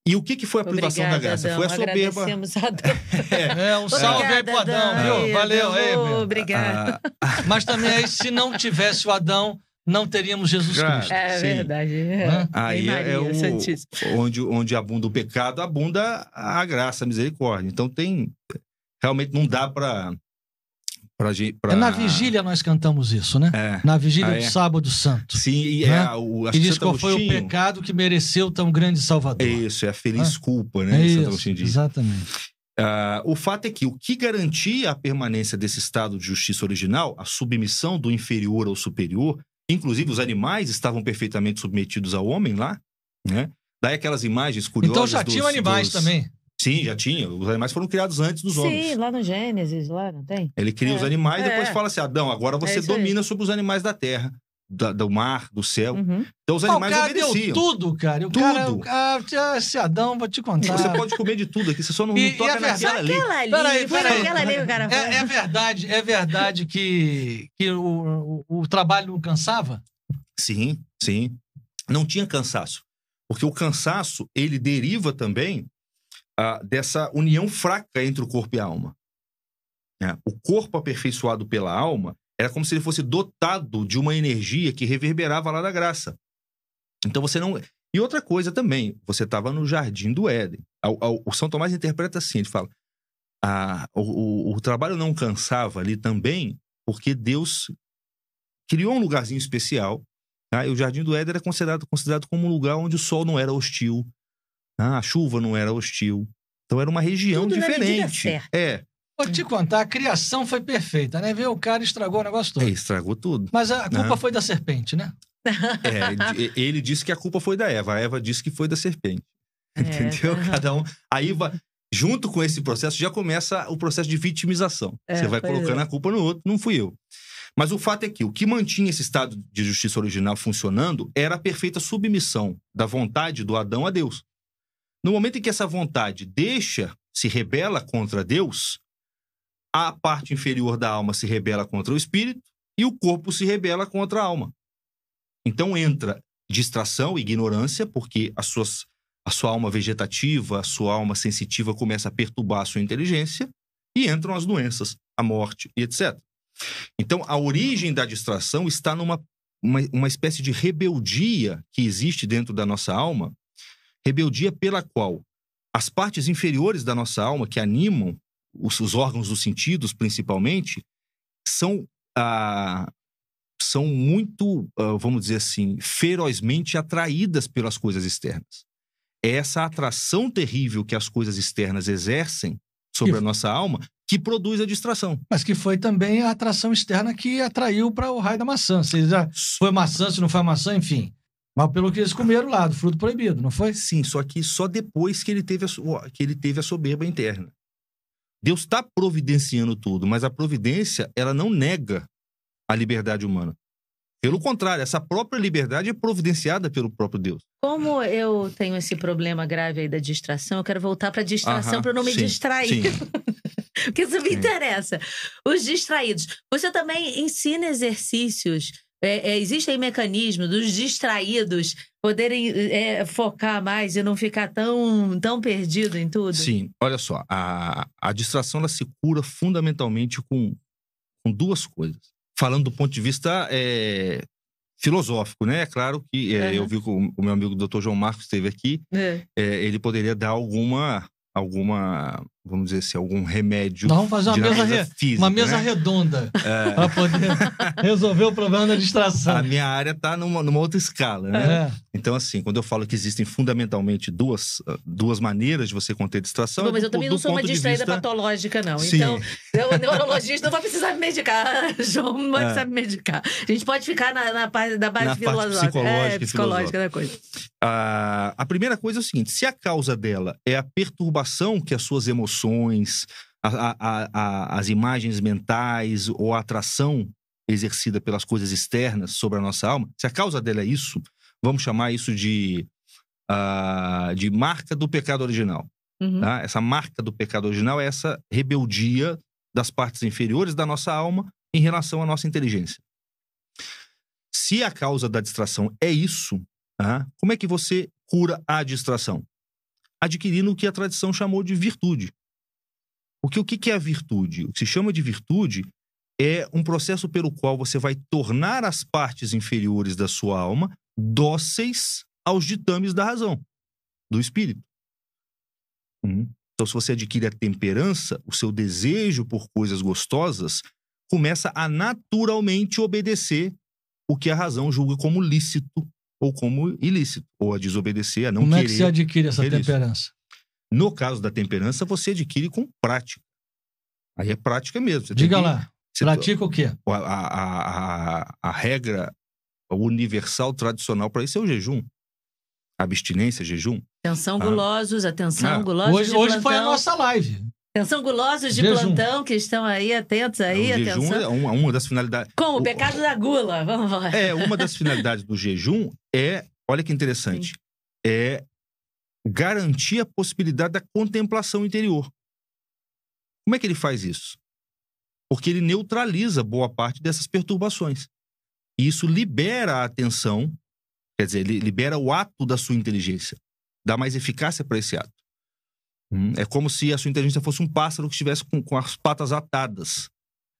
E o que, que foi a privação Obrigada, da graça? Adão. Foi a soberba. Agradecemos a Adão. é. é, um salve aí pro Adão, Adão viu? Valeu, aí, Obrigado. Ah. Mas também aí, se não tivesse o Adão, não teríamos Jesus Cristo. É Sim. verdade. Aí Maria, é o, onde, onde abunda o pecado, abunda a graça, a misericórdia. Então tem. Realmente não dá para Pra, pra... É na vigília nós cantamos isso, né? É. Na vigília ah, é. do Sábado Santo. Sim, e né? é, o, e diz qual foi o pecado que mereceu tão grande Salvador. É isso, é a feliz culpa, né? É isso, exatamente. Uh, o fato é que o que garantia a permanência desse estado de justiça original, a submissão do inferior ao superior, inclusive os animais estavam perfeitamente submetidos ao homem lá, né? Daí aquelas imagens curiosas. Então já tinham animais dos... também. Sim, já tinha. Os animais foram criados antes dos Sim, homens. Sim, lá no Gênesis, lá não tem? Ele cria é. os animais e é. depois fala assim: Adão, agora você é domina aí. sobre os animais da terra. Da, do mar, do céu. Uhum. Então os animais oh, cara obedeciam. Deu tudo, cara. O tudo. cara, ah, esse Adão, vou te tipo, contar. Você pode comer de tudo aqui, você só não, e, não toca e é naquela ali. Aquela ali, peraí, peraí. ali o cara é, é, verdade, é verdade que, que o, o, o trabalho não cansava? Sim, sim. Não tinha cansaço. Porque o cansaço, ele deriva também dessa união fraca entre o corpo e a alma. É, o corpo aperfeiçoado pela alma era como se ele fosse dotado de uma energia que reverberava lá da graça. Então você não. E outra coisa também, você estava no jardim do Éden. O São Tomás interpreta assim: ele fala, ah, o, o, o trabalho não cansava ali também, porque Deus criou um lugarzinho especial. Tá? E o Jardim do Éden era considerado, considerado como um lugar onde o sol não era hostil, ah, a chuva não era hostil. Então era uma região Tudo diferente. é. Vou te contar, a criação foi perfeita, né? Veio o cara estragou o negócio todo. É, estragou tudo. Mas a né? culpa foi da serpente, né? É, ele disse que a culpa foi da Eva. A Eva disse que foi da serpente. É. Entendeu? Cada um. Aí vai junto com esse processo, já começa o processo de vitimização. É, Você vai colocando é. a culpa no outro, não fui eu. Mas o fato é que o que mantinha esse estado de justiça original funcionando era a perfeita submissão da vontade do Adão a Deus. No momento em que essa vontade deixa, se rebela contra Deus, a parte inferior da alma se rebela contra o espírito e o corpo se rebela contra a alma. Então entra distração, ignorância, porque as suas, a sua alma vegetativa, a sua alma sensitiva começa a perturbar a sua inteligência e entram as doenças, a morte e etc. Então a origem da distração está numa uma, uma espécie de rebeldia que existe dentro da nossa alma rebeldia pela qual as partes inferiores da nossa alma, que animam os, os órgãos dos sentidos, principalmente, são, ah, são muito, ah, vamos dizer assim, ferozmente atraídas pelas coisas externas. É essa atração terrível que as coisas externas exercem sobre que... a nossa alma que produz a distração. Mas que foi também a atração externa que atraiu para o raio da maçã. Se já foi maçã, se não foi maçã, enfim. Mas pelo que eles comeram lá, do fruto proibido, não foi? Sim, só que só depois que ele teve a, que ele teve a soberba interna. Deus está providenciando tudo, mas a providência ela não nega a liberdade humana. Pelo contrário, essa própria liberdade é providenciada pelo próprio Deus. Como eu tenho esse problema grave aí da distração, eu quero voltar para a distração para não me sim, distrair. Sim. Porque isso me sim. interessa. Os distraídos. Você também ensina exercícios é, é, existem mecanismos dos distraídos poderem é, focar mais e não ficar tão, tão perdido em tudo? Sim, olha só, a, a distração ela se cura fundamentalmente com, com duas coisas. Falando do ponto de vista é, filosófico, né? É claro que é, uhum. eu vi que o, o, meu amigo Dr. João Marcos esteve aqui, uhum. ele poderia dar alguma, alguma vamos dizer assim, algum remédio. Não, fazer uma, mesa, re... física, uma mesa né? redonda é. para poder resolver o problema da distração. A minha área está numa, numa, outra escala, né? É. Então, assim, quando eu falo que existem fundamentalmente duas, duas maneiras de você conter distração. Bom, mas é eu do, também não sou uma distraída vista... patológica, não. Sim. Então, o neurologista não vai precisar me medicar. João não vai é. precisar me medicar. A gente pode ficar na, na parte da base na filosófica. Parte psicológica, é, psicológica da coisa. a ah, a primeira coisa é o seguinte: se a causa dela é a perturbação que as suas emoções emoções, a, a, a, as imagens mentais ou a atração exercida pelas coisas externas sobre a nossa alma, se a causa dela é isso, vamos chamar isso de, uh, de marca do pecado original. Uhum. Tá? Essa marca do pecado original é essa rebeldia das partes inferiores da nossa alma em relação à nossa inteligência. Se a causa da distração é isso, uh, como é que você cura a distração? Adquirindo o que a tradição chamou de virtude. Porque o que é a virtude? O que se chama de virtude é um processo pelo qual você vai tornar as partes inferiores da sua alma dóceis aos ditames da razão, do espírito. Hum. Então, se você adquire a temperança, o seu desejo por coisas gostosas começa a naturalmente obedecer o que a razão julga como lícito ou como ilícito, ou a desobedecer, a não como querer. Como é que se adquire essa temperança? No caso da temperança, você adquire com prática. Aí é prática mesmo. Você Diga lá, pratica o quê? A, a, a, a regra universal, tradicional para isso é o jejum. Abstinência, jejum. Atenção ah. gulosos, atenção ah. gulosos. Hoje, hoje foi a nossa live. Atenção gulosos de jejum. plantão que estão aí atentos aí, é, o atenção. Jejum é uma, uma das finalidades. Com o pecado o, da gula, vamos lá. É, uma das finalidades do jejum é, olha que interessante, Sim. é garantir a possibilidade da contemplação interior. Como é que ele faz isso? Porque ele neutraliza boa parte dessas perturbações. E isso libera a atenção, quer dizer, ele libera o ato da sua inteligência, dá mais eficácia para esse ato. Hum, é como se a sua inteligência fosse um pássaro que estivesse com, com as patas atadas.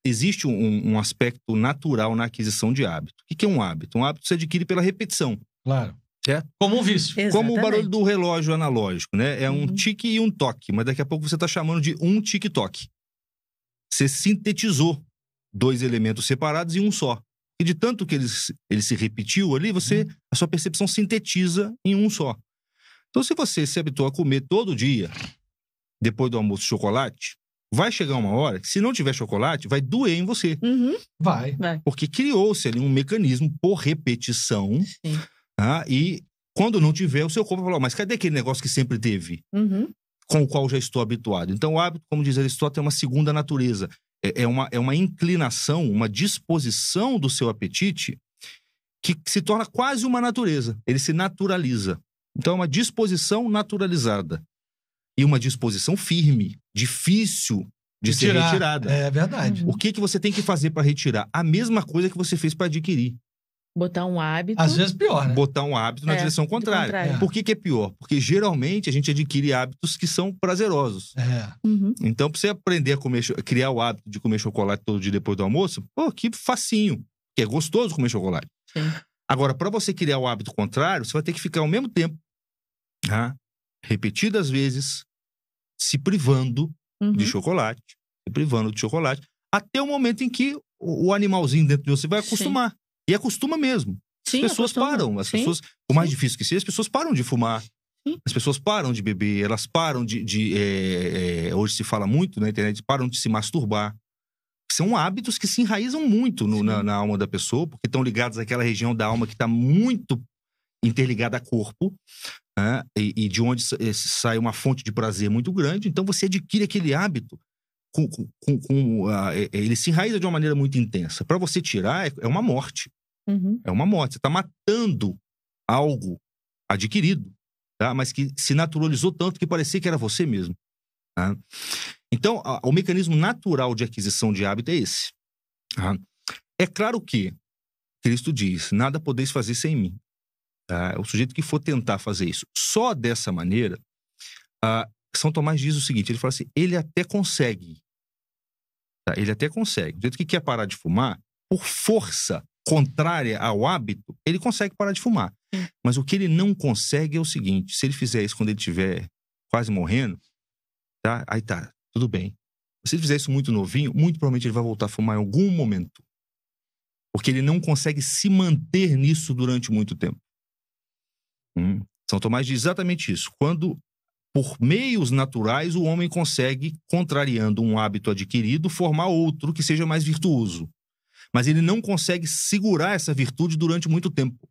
Existe um, um aspecto natural na aquisição de hábito. O que é um hábito? Um hábito se adquire pela repetição. Claro. É. Como um vício. Exatamente. Como o barulho do relógio analógico, né? É um uhum. tique e um toque, mas daqui a pouco você está chamando de um tique toque Você sintetizou dois elementos separados em um só. E de tanto que ele, ele se repetiu ali, você uhum. a sua percepção sintetiza em um só. Então, se você se habituou a comer todo dia, depois do almoço, chocolate, vai chegar uma hora que, se não tiver chocolate, vai doer em você. Uhum. Vai. vai. Porque criou-se ali um mecanismo por repetição. Sim ah, e quando não tiver, o seu corpo vai falar, mas cadê aquele negócio que sempre teve? Uhum. Com o qual já estou habituado. Então, o hábito, como diz Aristóteles, é uma segunda natureza. É, é, uma, é uma inclinação, uma disposição do seu apetite que se torna quase uma natureza. Ele se naturaliza. Então, é uma disposição naturalizada. E uma disposição firme, difícil de Retirar. ser retirada. É verdade. Uhum. O que, que você tem que fazer para retirar? A mesma coisa que você fez para adquirir. Botar um hábito. Às vezes pior, né? Botar um hábito na é, direção contrária. É. Por que, que, é pior? Porque geralmente a gente adquire hábitos que são prazerosos. É. Uhum. Então, pra você aprender a comer, criar o hábito de comer chocolate todo dia depois do almoço, pô, que facinho. Que é gostoso comer chocolate. Sim. Agora, para você criar o hábito contrário, você vai ter que ficar ao mesmo tempo, tá? repetidas vezes, se privando uhum. de chocolate, se privando de chocolate, até o momento em que o animalzinho dentro de você vai acostumar. Sim. E acostuma mesmo. Sim, as pessoas acostuma. param. As Sim. pessoas, por mais Sim. difícil que seja, as pessoas param de fumar. As pessoas param de beber, elas param de. de é, é, hoje se fala muito na internet, param de se masturbar. São hábitos que se enraizam muito no, na, na, alma da pessoa, porque estão ligados àquela região da alma que está muito interligada a corpo, né? e, e de onde eh, sai uma fonte de prazer muito grande. Então você adquire aquele hábito com, com, com ah, é, é, ele se enraiza de uma maneira muito intensa. Para você tirar, é, é, uma morte. Uhum. É uma morte. Você está matando algo adquirido, tá? mas que se naturalizou tanto que parecia que era você mesmo. Tá? Então, o mecanismo natural de aquisição de hábito é esse. Tá? É claro que Cristo diz: nada podeis fazer sem mim. Tá? O sujeito que for tentar fazer isso só dessa maneira, ah, são Tomás diz o seguinte: ele fala assim, ele até consegue. Tá? Ele até consegue. Do jeito que quer parar de fumar, por força contrária ao hábito, ele consegue parar de fumar. Mas o que ele não consegue é o seguinte: se ele fizer isso quando ele estiver quase morrendo, tá? Aí tá, tudo bem. Se ele fizer isso muito novinho, muito provavelmente ele vai voltar a fumar em algum momento. Porque ele não consegue se manter nisso durante muito tempo. Hum. São Tomás diz exatamente isso. Quando por meios naturais, o homem consegue, contrariando um hábito adquirido, formar outro que seja mais virtuoso. Mas ele não consegue segurar essa virtude durante muito tempo,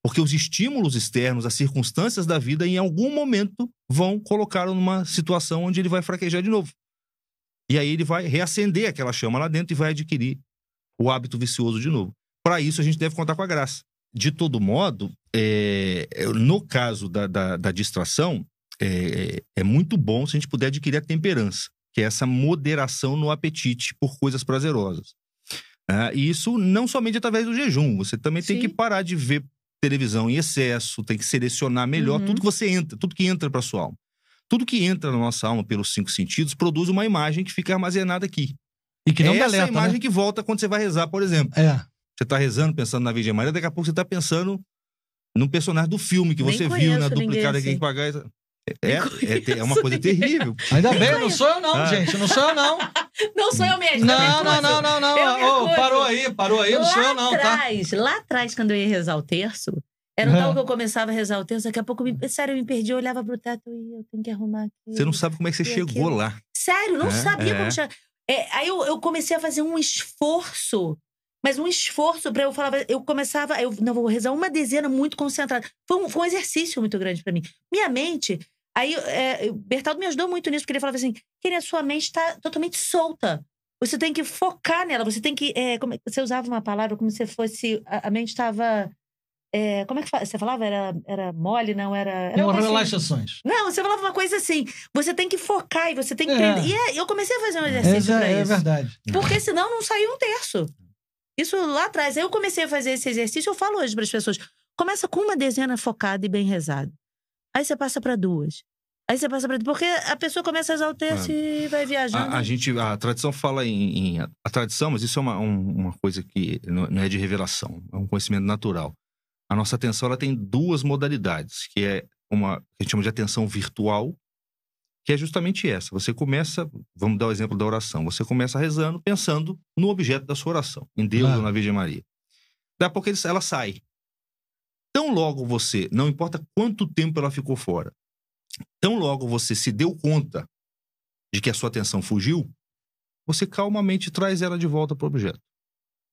porque os estímulos externos, as circunstâncias da vida, em algum momento, vão colocá-lo numa situação onde ele vai fraquejar de novo. E aí ele vai reacender aquela chama lá dentro e vai adquirir o hábito vicioso de novo. Para isso, a gente deve contar com a graça. De todo modo, é... no caso da, da, da distração, é, é, é muito bom se a gente puder adquirir a temperança, que é essa moderação no apetite por coisas prazerosas. Ah, e isso não somente através do jejum, você também Sim. tem que parar de ver televisão em excesso, tem que selecionar melhor uhum. tudo que você entra, tudo que entra para sua alma. Tudo que entra na nossa alma pelos cinco sentidos produz uma imagem que fica armazenada aqui. E que não Essa é né? imagem né? que volta quando você vai rezar, por exemplo. É. Você está rezando pensando na Virgem Maria, daqui a pouco você está pensando num personagem do filme que Nem você viu na né? duplicada assim. que tem que pagar. É, é, é, é, uma coisa terrível. Ainda bem, não sou eu não, ah. gente. Não sou eu não. Não sou eu mesmo. Não, não, não, não, não. Oh, parou aí, parou aí. Lá não sou eu não, tá? atrás, tá? Lá atrás, quando eu ia rezar o terço, era um é. tal que eu começava a rezar o terço. Daqui a pouco, me, sério, eu me perdi. Eu olhava pro teto e eu tenho que arrumar aqui. Você não sabe como é que você chegou aquilo. lá. Sério, não é, sabia é. como chegar. É, aí eu, eu comecei a fazer um esforço mas um esforço para eu falar, eu começava, eu não vou rezar uma dezena muito concentrada. Foi um, foi um exercício muito grande para mim. Minha mente Aí, é, Bertaldo me ajudou muito nisso, porque ele falava assim: querida, sua mente está totalmente solta. Você tem que focar nela, você tem que. É, como, você usava uma palavra como se fosse. A, a mente estava. É, como é que você falava? Era, era mole, não? Era. era assim. relaxações. Assim. Não, você falava uma coisa assim: você tem que focar e você tem que é. E é, eu comecei a fazer um exercício. É, é verdade. Porque senão não saiu um terço. Isso lá atrás. Aí eu comecei a fazer esse exercício, eu falo hoje para as pessoas: começa com uma dezena focada e bem rezada. Aí você passa para duas. Aí você passa para porque a pessoa começa a exaltar-se é. e vai viajando. A, a, gente, a tradição fala em, em a, a tradição, mas isso é uma, um, uma coisa que não, é de revelação, é um conhecimento natural. A nossa atenção ela tem duas modalidades, que é uma que a gente chama de atenção virtual, que é justamente essa. Você começa, vamos dar o exemplo da oração. Você começa rezando pensando no objeto da sua oração, em Deus ou na Virgem Maria. Daqui a pouco ela sai. Tão logo você, não importa quanto tempo ela ficou fora, tão logo você se deu conta de que a sua atenção fugiu, você calmamente traz ela de volta para o objeto.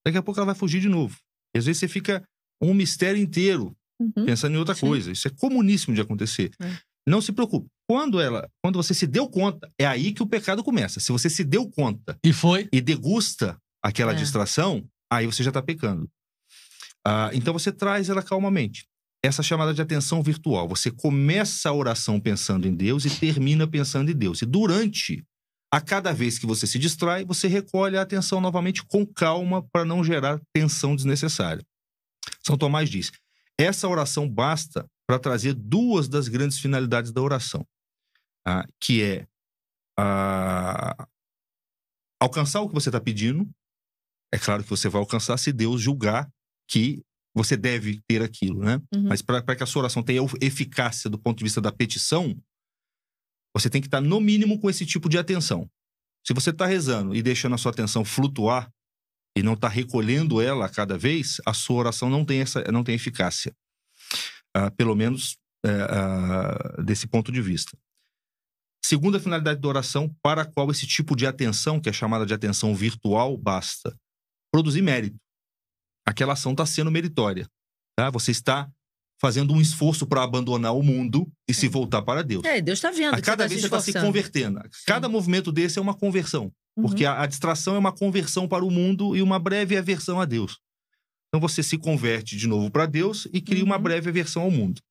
Daqui a pouco ela vai fugir de novo. E às vezes você fica um mistério inteiro uhum. pensando em outra Sim. coisa. Isso é comuníssimo de acontecer. É. Não se preocupe. Quando ela, quando você se deu conta, é aí que o pecado começa. Se você se deu conta e foi e degusta aquela é. distração, aí você já está pecando. Ah, então você traz ela calmamente. Essa chamada de atenção virtual. Você começa a oração pensando em Deus e termina pensando em Deus. E durante, a cada vez que você se distrai, você recolhe a atenção novamente com calma para não gerar tensão desnecessária. São Tomás diz: essa oração basta para trazer duas das grandes finalidades da oração, ah, que é ah, alcançar o que você está pedindo. É claro que você vai alcançar se Deus julgar que você deve ter aquilo, né? Uhum. Mas para que a sua oração tenha eficácia do ponto de vista da petição, você tem que estar, tá, no mínimo, com esse tipo de atenção. Se você está rezando e deixando a sua atenção flutuar e não está recolhendo ela a cada vez, a sua oração não tem, essa, não tem eficácia. Ah, pelo menos eh, ah, desse ponto de vista. Segunda finalidade da oração, para a qual esse tipo de atenção, que é chamada de atenção virtual, basta: produzir mérito aquela ação está sendo meritória. Tá? Você está fazendo um esforço para abandonar o mundo e se é. voltar para Deus. É, Deus está vendo. A cada tá você tá vez você está se convertendo. Sim. Cada movimento desse é uma conversão. Uhum. Porque a, a, distração é uma conversão para o mundo e uma breve aversão a Deus. Então você se converte de novo para Deus e cria uhum. uma breve aversão ao mundo.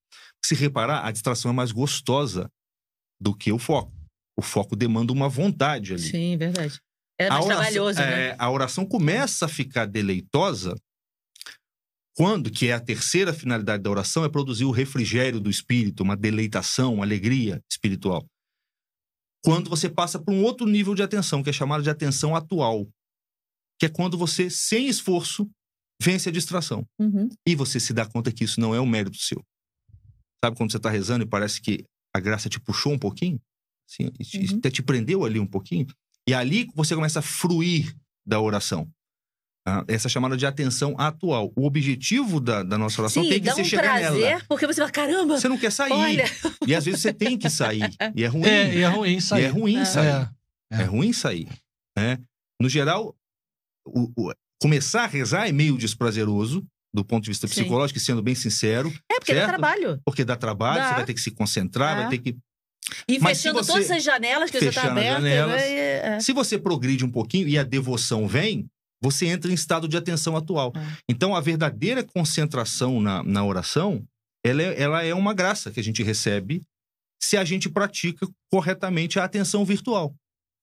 Se reparar, a distração é mais gostosa do que o foco. O foco demanda uma vontade ali. Sim, verdade. É mais oração, trabalhoso, é, né? É, a oração começa a ficar deleitosa quando, que é a terceira finalidade da oração, é produzir o refrigério do espírito, uma deleitação, uma alegria espiritual. Quando você passa para um outro nível de atenção, que é chamado de atenção atual, que é quando você, sem esforço, vence a distração. Uhum. E você se dá conta que isso não é um mérito seu. Sabe quando você está rezando e parece que a graça te puxou um pouquinho? Assim, uhum. Até te prendeu ali um pouquinho? E é ali você começa a fruir da oração essa chamada de atenção atual. O objetivo da, da nossa oração Sim, tem que dá ser um chegar prazer, nela. porque você fala, caramba! Você não quer sair. Olha. E às vezes você tem que sair. E é ruim. É, e é ruim sair. E é ruim é. sair. É. é. ruim sair. Né? No geral, o, o, começar a rezar é meio desprazeroso, do ponto de vista Sim. psicológico, sendo bem sincero. É, porque certo? dá trabalho. Porque dá trabalho, dá. você vai ter que se concentrar, vai ter que e Mas fechando todas as janelas que você está aberto. Janelas, né? é. Se você progride um pouquinho e a devoção vem, você entra em estado de atenção atual. É. Então, a verdadeira concentração na, na oração, ela é, ela é uma graça que a gente recebe se a gente pratica corretamente a atenção virtual.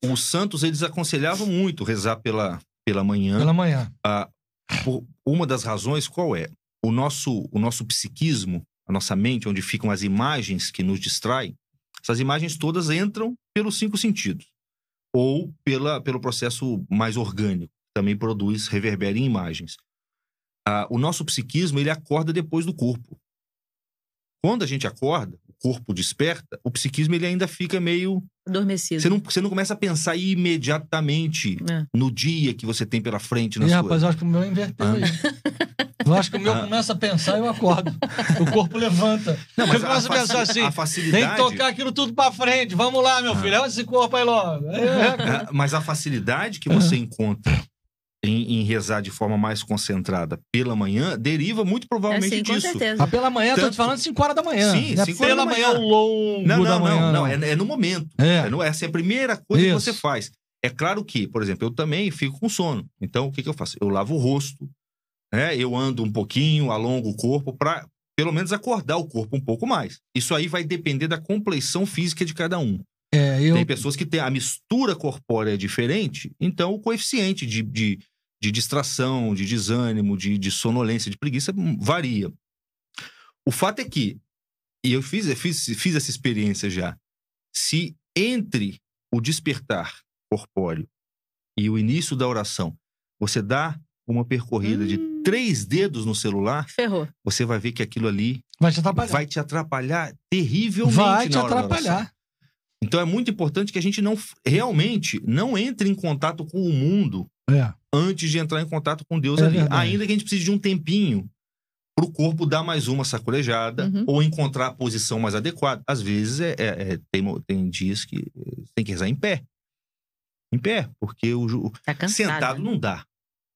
Os santos, eles aconselhavam muito rezar pela, pela manhã. Pela manhã. A, por, uma das razões, qual é? O nosso, o nosso psiquismo, a nossa mente, onde ficam as imagens que nos distraem, essas imagens todas entram pelos cinco sentidos ou pela, pelo processo mais orgânico também produz, reverbera em imagens. Ah, o nosso psiquismo ele acorda depois do corpo. Quando a gente acorda, o corpo desperta, o psiquismo ele ainda fica meio. Adormecido. Você não, você não começa a pensar imediatamente é. no dia que você tem pela frente. Nas e, rapaz, eu acho que o meu inverteu ah. Eu acho que o meu ah. começa a pensar e eu acordo. O corpo levanta. Não, mas eu começo a, a pensar assim: a facilidade... tem que tocar aquilo tudo pra frente. Vamos lá, meu ah. filho, leva esse corpo aí logo. É. Mas a facilidade que ah. você encontra em, em, rezar de forma mais concentrada pela manhã deriva muito provavelmente é, sim, disso. Certeza. Ah, pela manhã, Tanto... tô falando 5 horas da manhã. Sim, 5 é pela horas manhã. manhã longo não, não, da manhã. Não, não, é, é no momento. É. é no, essa é a primeira coisa Isso. que você faz. É claro que, por exemplo, eu também fico com sono. Então, o que, que eu faço? Eu lavo o rosto, né? eu ando um pouquinho, alongo o corpo para pelo menos acordar o corpo um pouco mais. Isso aí vai depender da compleição física de cada um. É, eu... Tem pessoas que têm a mistura corpórea é diferente, então o coeficiente de, de, de distração, de desânimo, de, de, sonolência, de preguiça hum, varia. O fato é que, e eu fiz, eu fiz, fiz essa experiência já, se entre o despertar corpóreo e o início da oração, você dá uma percorrida hum. de três dedos no celular, Ferrou. você vai ver que aquilo ali vai te atrapalhar, vai te atrapalhar terrivelmente. Vai te atrapalhar. Então é muito importante que a gente não realmente não entre em contato com o mundo é. antes de entrar em contato com Deus é ali. Verdade. Ainda que a gente precise de um tempinho para o corpo dar mais uma sacolejada uhum. ou encontrar a posição mais adequada. Às vezes é, é, é tem, tem dias que eh, tem que rezar em pé. Em pé, porque o tá cansado, sentado né? não dá.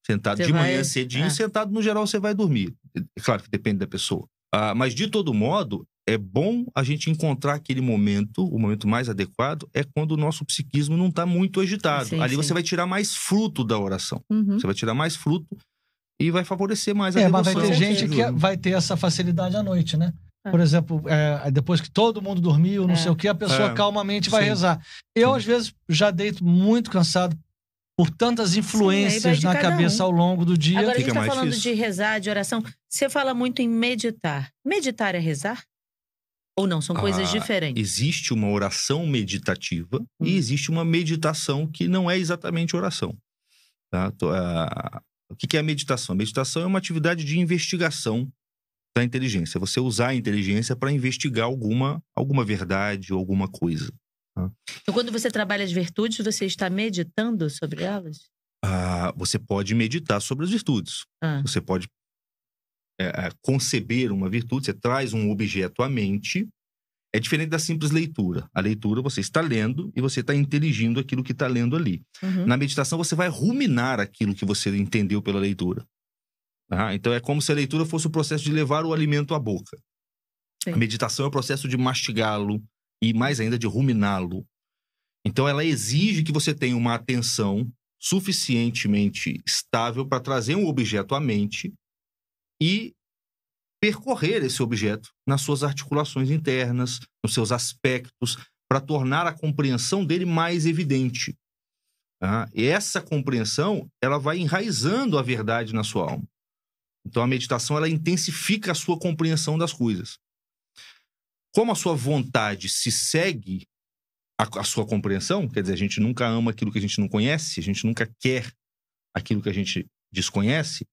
Sentado você de vai... manhã cedinho, é. sentado no geral você vai dormir. É, claro que depende da pessoa. Ah, mas de todo modo, é bom a gente encontrar aquele momento, o momento mais adequado é quando o nosso psiquismo não está muito agitado. Sim, Ali sim. você vai tirar mais fruto da oração. Uhum. Você vai tirar mais fruto e vai favorecer mais a devoção. É, mas vai ter gente que vai ter essa facilidade à noite, né? É. Por exemplo, é, depois que todo mundo dormiu, não é. sei o que, a pessoa é. calmamente vai Sim. rezar. Eu, Sim. às vezes, já deito muito cansado por tantas influências Sim, na cabeça um. ao longo do dia. Agora, Fica a gente tá falando difícil. de rezar, de oração. Você fala muito em meditar. Meditar é rezar? Ou não, são coisas ah, diferentes. Existe uma oração meditativa hum. e existe uma meditação que não é exatamente oração. Tá? Ah, o que é a meditação? A meditação é uma atividade de investigação da inteligência. Você usar a inteligência para investigar alguma, alguma verdade ou alguma coisa. Tá? Então, quando você trabalha as virtudes, você está meditando sobre elas? Ah, você pode meditar sobre as virtudes. Ah. Você pode é, é, conceber uma virtude, você traz um objeto à mente, é diferente da simples leitura. A leitura você está lendo e você está inteligindo aquilo que está lendo ali. Uhum. Na meditação você vai ruminar aquilo que você entendeu pela leitura. Tá? Então é como se a leitura fosse o processo de levar o alimento à boca. Sim. A meditação é o processo de mastigá-lo e mais ainda de ruminá-lo. Então ela exige que você tenha uma atenção suficientemente estável para trazer um objeto à mente e percorrer esse objeto nas suas articulações internas, nos seus aspectos, para tornar a compreensão dele mais evidente. Tá? E essa compreensão ela vai enraizando a verdade na sua alma. Então a meditação ela intensifica a sua compreensão das coisas. Como a sua vontade se segue a, a sua compreensão, quer dizer, a gente nunca ama aquilo que a gente não conhece, a gente nunca quer aquilo que a gente desconhece,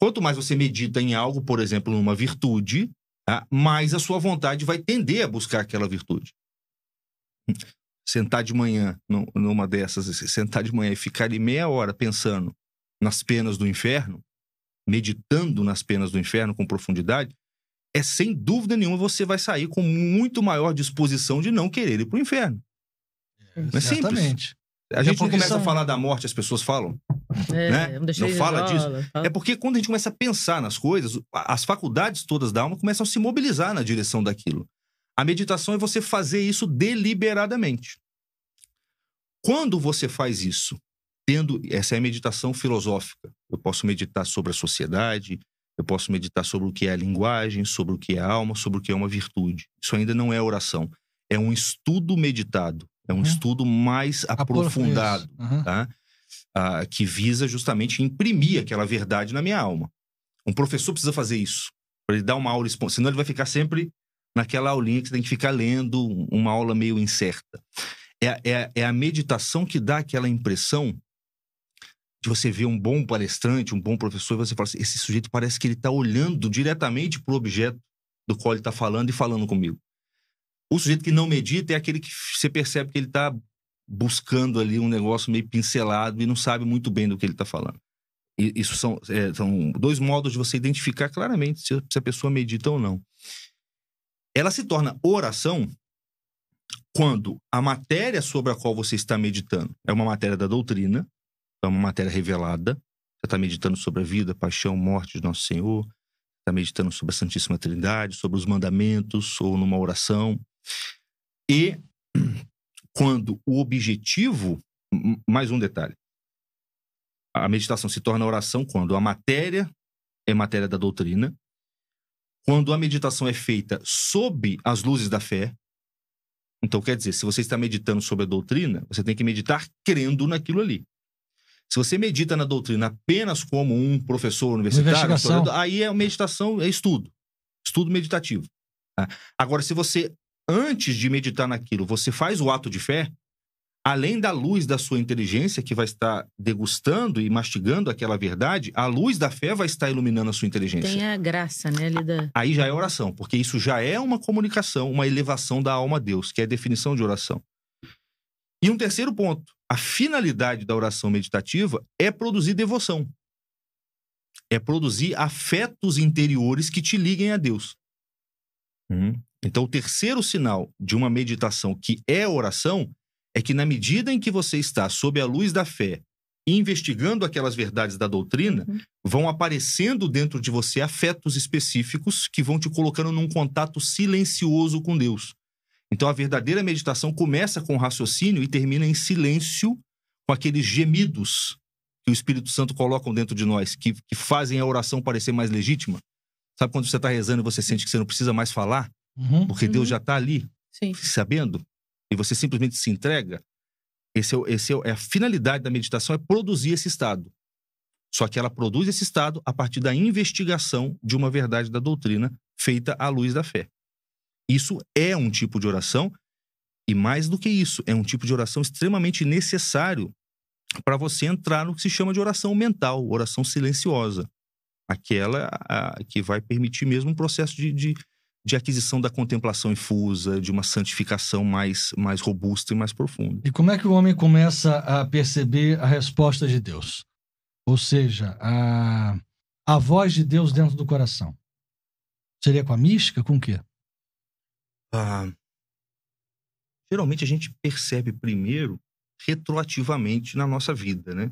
Quanto mais você medita em algo, por exemplo, numa virtude, tá? mais a sua vontade vai tender a buscar aquela virtude. Sentar de manhã numa dessas, sentar de manhã e ficar ali meia hora pensando nas penas do inferno, meditando nas penas do inferno com profundidade, é sem dúvida nenhuma você vai sair com muito maior disposição de não querer ir para o inferno. É, é exatamente. Simples. A gente não começa a falar da morte, as pessoas falam. É, né? Não fala disso. Fala. É porque quando a gente começa a pensar nas coisas, as faculdades todas da alma começam a se mobilizar na direção daquilo. A meditação é você fazer isso deliberadamente. Quando você faz isso, tendo. Essa é a meditação filosófica. Eu posso meditar sobre a sociedade, eu posso meditar sobre o que é a linguagem, sobre o que é a alma, sobre o que é uma virtude. Isso ainda não é oração. É um estudo meditado é um uhum. estudo mais aprofundado, uhum. tá? ah, que visa justamente imprimir aquela verdade na minha alma. Um professor precisa fazer isso, para ele dar uma aula, senão ele vai ficar sempre naquela aulinha que você tem que ficar lendo, uma aula meio incerta. É, é, é a meditação que dá aquela impressão de você ver um bom palestrante, um bom professor, e você fala assim: esse sujeito parece que ele está olhando diretamente para o objeto do qual ele está falando e falando comigo. O sujeito que não medita é aquele que você percebe que ele está buscando ali um negócio meio pincelado e não sabe muito bem do que ele está falando. E isso são, é, são dois modos de você identificar claramente se, se a pessoa medita ou não. Ela se torna oração quando a matéria sobre a qual você está meditando é uma matéria da doutrina, é uma matéria revelada, você está meditando sobre a vida, paixão, morte de Nosso Senhor, está meditando sobre a Santíssima Trindade, sobre os mandamentos, ou numa oração, e quando o objetivo, mais um detalhe, a meditação se torna oração quando a matéria é matéria da doutrina, quando a meditação é feita sob as luzes da fé. Então, quer dizer, se você está meditando sobre a doutrina, você tem que meditar crendo naquilo ali. Se você medita na doutrina apenas como um professor universitário, aí é meditação, é estudo. Estudo meditativo. Tá? Agora, se você antes de meditar naquilo, você faz o ato de fé, além da luz da sua inteligência que vai estar degustando e mastigando aquela verdade, a luz da fé vai estar iluminando a sua inteligência. Tem a graça, né, Lida? Aí já é oração, porque isso já é uma comunicação, uma elevação da alma a Deus, que é a definição de oração. E um terceiro ponto, a finalidade da oração meditativa é produzir devoção. É produzir afetos interiores que te liguem a Deus. Hum. Então, o terceiro sinal de uma meditação que é oração é que, na medida em que você está sob a luz da fé, investigando aquelas verdades da doutrina, uhum. vão aparecendo dentro de você afetos específicos que vão te colocando num contato silencioso com Deus. Então, a verdadeira meditação começa com raciocínio e termina em silêncio, com aqueles gemidos que o Espírito Santo colocam dentro de nós, que, que fazem a oração parecer mais legítima. Sabe quando você está rezando e você sente que você não precisa mais falar? Uhum. Porque uhum. Deus já está ali, Sim. sabendo, e você simplesmente se entrega. Esse é, esse é, é a finalidade da meditação é produzir esse estado. Só que ela produz esse estado a partir da investigação de uma verdade da doutrina feita à luz da fé. Isso é um tipo de oração e mais do que isso, é um tipo de oração extremamente necessário para você entrar no que se chama de oração mental, oração silenciosa. Aquela a, que vai permitir mesmo um processo de, de, de aquisição da contemplação infusa, de uma santificação mais, mais robusta e mais profunda. E como é que o homem começa a perceber a resposta de Deus? Ou seja, a, a voz de Deus dentro do coração. Seria com a mística? Com o quê? Ah, geralmente a gente percebe primeiro retroativamente na nossa vida, né?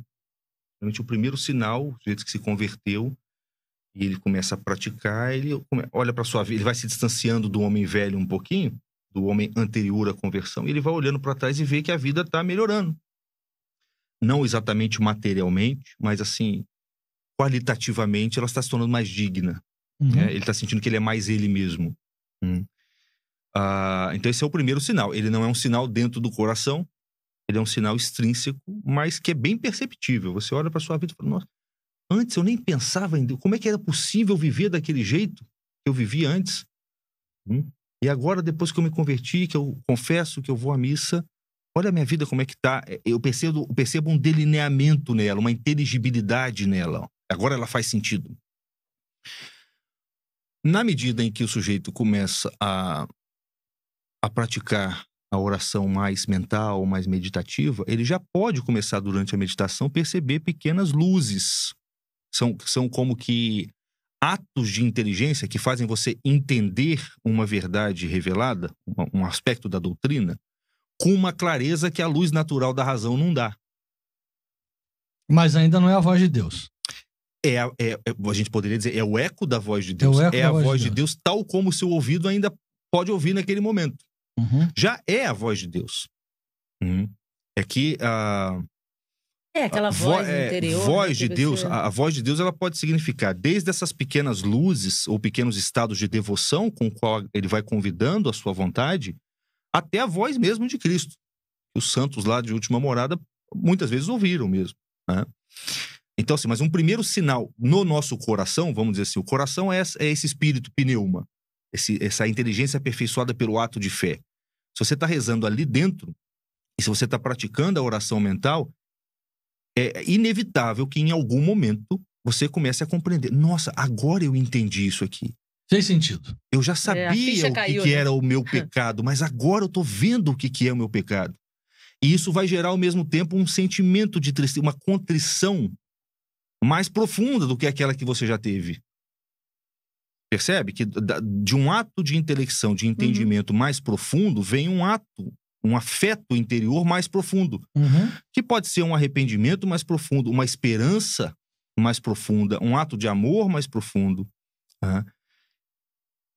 Realmente o primeiro sinal, o jeito que se converteu, e ele começa a praticar, ele olha para sua vida, ele vai se distanciando do homem velho um pouquinho, do homem anterior à conversão, e ele vai olhando para trás e vê que a vida está melhorando. Não exatamente materialmente, mas assim, qualitativamente, ela está se tornando mais digna. Uhum. Né? Ele está sentindo que ele é mais ele mesmo. Hum. Ah, então, esse é o primeiro sinal. Ele não é um sinal dentro do coração, ele é um sinal extrínseco, mas que é bem perceptível. Você olha para sua vida e fala, nossa, Antes eu nem pensava em Deus. Como é que era possível viver daquele jeito que eu vivia antes? Hum? E agora, depois que eu me converti, que eu confesso que eu vou à missa, olha a minha vida como é que tá. É, eu percebo, eu percebo um delineamento nela, uma inteligibilidade nela. Agora ela faz sentido. Na medida em que o sujeito começa a, a praticar a oração mais mental, mais meditativa, ele já pode começar durante a meditação perceber pequenas luzes são, são como que atos de inteligência que fazem você entender uma verdade revelada, um aspecto da doutrina, com uma clareza que a luz natural da razão não dá. Mas ainda não é a voz de Deus. É, é, é, a gente poderia dizer, é o eco da voz de é Deus. É, é a voz, voz de, Deus. Deus, tal como o seu ouvido ainda pode ouvir naquele momento. Uhum. Já é a voz de Deus. Uhum. É que uh, é, aquela voz é, interior. Voz né, de Deus, a, a, voz de Deus ela pode significar desde essas pequenas luzes ou pequenos estados de devoção com o qual ele vai convidando a sua vontade, até a voz mesmo de Cristo. Os santos lá de última morada muitas vezes ouviram mesmo. Né? Então, assim, mas um primeiro sinal no nosso coração, vamos dizer assim, o coração é, é esse espírito pneuma, esse, essa inteligência aperfeiçoada pelo ato de fé. Se você está rezando ali dentro, e se você está praticando a oração mental, é inevitável que em algum momento você comece a compreender. Nossa, agora eu entendi isso aqui. Fez sentido. Eu já é, sabia é, o caiu, que, né? era o meu pecado, mas agora eu estou vendo o que, que é o meu pecado. E isso vai gerar ao mesmo tempo um sentimento de tristeza, uma contrição mais profunda do que aquela que você já teve. Percebe que de um ato de intelecção, de uhum. entendimento uhum. mais profundo, vem um ato um afeto interior mais profundo, uhum. que pode ser um arrependimento mais profundo, uma esperança mais profunda, um ato de amor mais profundo. Uhum.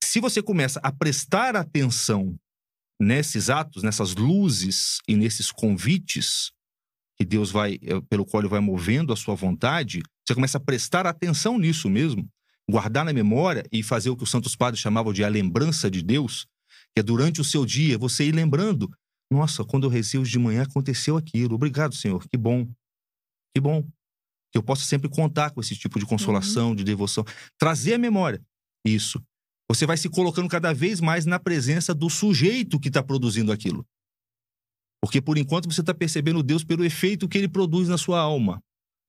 Se você começa a prestar atenção nesses atos, nessas luzes e nesses convites que Deus vai eh, pelo qual ele vai movendo a sua vontade, você começa a prestar atenção nisso mesmo, guardar na memória e fazer o que os santos padres chamavam de a lembrança de Deus, que é durante o seu dia você ir lembrando nossa, quando eu rezei hoje de manhã aconteceu aquilo. Obrigado, Senhor. Que bom. Que bom. Que eu possa sempre contar com esse tipo de consolação, uhum. de devoção. Trazer à memória isso. Você vai se colocando cada vez mais na presença do sujeito que está produzindo aquilo. Porque por enquanto você está percebendo Deus pelo efeito que ele produz na sua alma.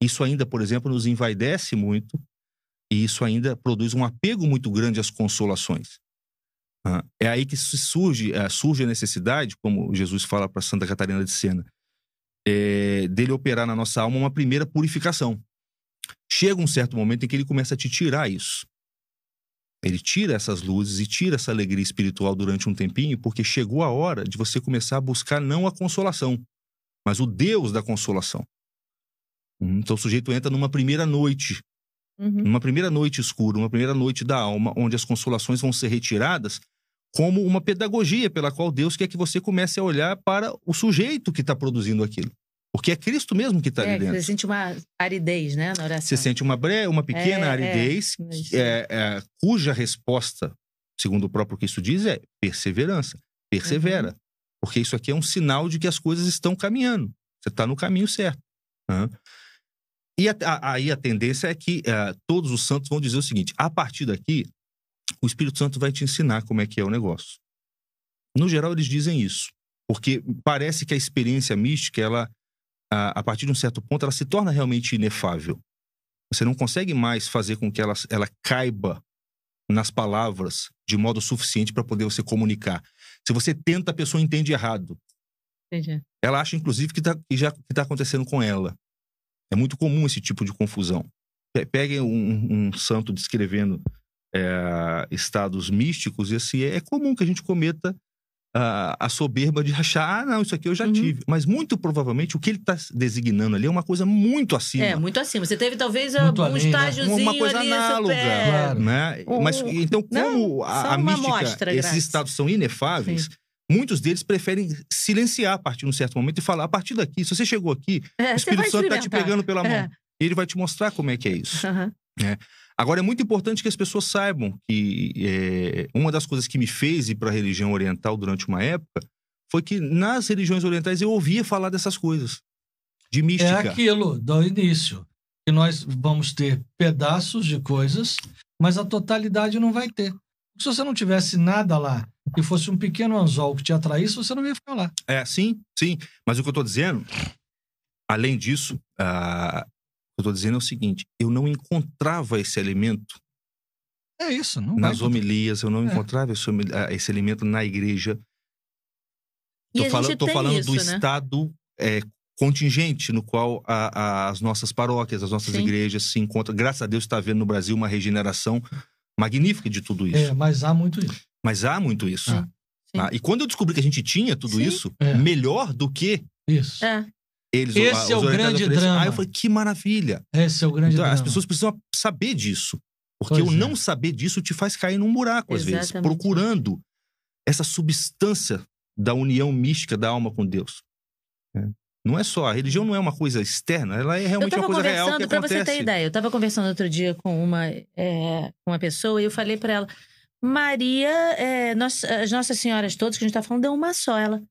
Isso ainda, por exemplo, nos envaidece muito e isso ainda produz um apego muito grande às consolações é aí que surge, eh, surge a necessidade, como Jesus fala para Santa Catarina de Sena, é, dele operar na nossa alma uma primeira purificação. Chega um certo momento em que ele começa a te tirar isso. Ele tira essas luzes e tira essa alegria espiritual durante um tempinho, porque chegou a hora de você começar a buscar não a consolação, mas o Deus da consolação. Hum, então o sujeito entra numa primeira noite, uhum. numa primeira noite escura, uma primeira noite da alma, onde as consolações vão ser retiradas como uma pedagogia pela qual Deus quer que você comece a olhar para o sujeito que está produzindo aquilo. Porque é Cristo mesmo que está é, ali dentro. Você sente uma aridez, né, na oração? Você sente uma bre... uma pequena é, é aridez, é, é, cuja resposta, segundo o próprio Cristo diz, é perseverança. Persevera. Uhum. Porque isso aqui é um sinal de que as coisas estão caminhando. Você está no caminho certo. Uhum. E a, aí a tendência é que uh, todos os santos vão dizer o seguinte: a partir daqui, o Espírito Santo vai te ensinar como é que é o negócio. No geral, eles dizem isso, porque parece que a experiência mística, ela, a, a partir de um certo ponto, ela se torna realmente inefável. Você não consegue mais fazer com que ela, ela caiba nas palavras de modo suficiente para poder você comunicar. Se você tenta, a pessoa entende errado. Entendi. Ela acha, inclusive, que, tá, que já que está acontecendo com ela. É muito comum esse tipo de confusão. Peguem um, um santo descrevendo é, estados místicos, e assim, é, comum que a gente cometa a, a soberba de achar, ah, não, isso aqui eu já uhum. tive. Mas muito provavelmente o que ele está designando ali é uma coisa muito acima. É, muito acima. Você teve talvez muito um além, né? Uma coisa ali, análoga, super... claro. né? Mas, então, como não, a, a mística, esses estados são inefáveis... Sim muitos deles preferem silenciar a partir de um certo momento e falar: a partir daqui, se você chegou aqui, é, o Espírito Santo está te pegando pela mão. É. Ele vai te mostrar como é que é isso. Uhum. É. Agora, é muito importante que as pessoas saibam que é, uma das coisas que me fez ir para a religião oriental durante uma época foi que nas religiões orientais eu ouvia falar dessas coisas, de é mística. É aquilo, do início, que nós vamos ter pedaços de coisas, mas a totalidade não vai ter. Se você não tivesse nada lá e fosse um pequeno anzol que te atraísse, você não ia ficar lá. É, sim, sim. Mas o que eu estou dizendo, além disso, ah, eu estou dizendo é o seguinte: eu não encontrava esse elemento. É isso, não Nas homilias, eu não é. encontrava esse, ah, esse, elemento na igreja. Estou falando, falando do né? estado é, contingente no qual a, a, as nossas paróquias, as nossas Sim. igrejas se encontram. Graças a Deus está havendo no Brasil uma regeneração magnífica de tudo é, isso. É, mas há muito isso. Mas há muito isso. Ah. Ah, e quando eu descobri que a gente tinha tudo Sim. isso, é. melhor do que. Isso. É. Eles, Esse a, é o grande ah, drama. Aí eu falei, que maravilha. Esse é o grande então, drama. As pessoas precisam saber disso. Porque pois o é. não saber disso te faz cair num buraco, Exatamente. às vezes, procurando essa substância da união mística da alma com Deus. É. Não é só, a religião não é uma coisa externa, ela é realmente uma coisa real tava conversando Pra você ter ideia, eu tava conversando outro dia com uma, é, uma pessoa e eu falei para ela, Maria, é, nós, as Nossas Senhoras todas que a gente está falando, é uma só. Ela,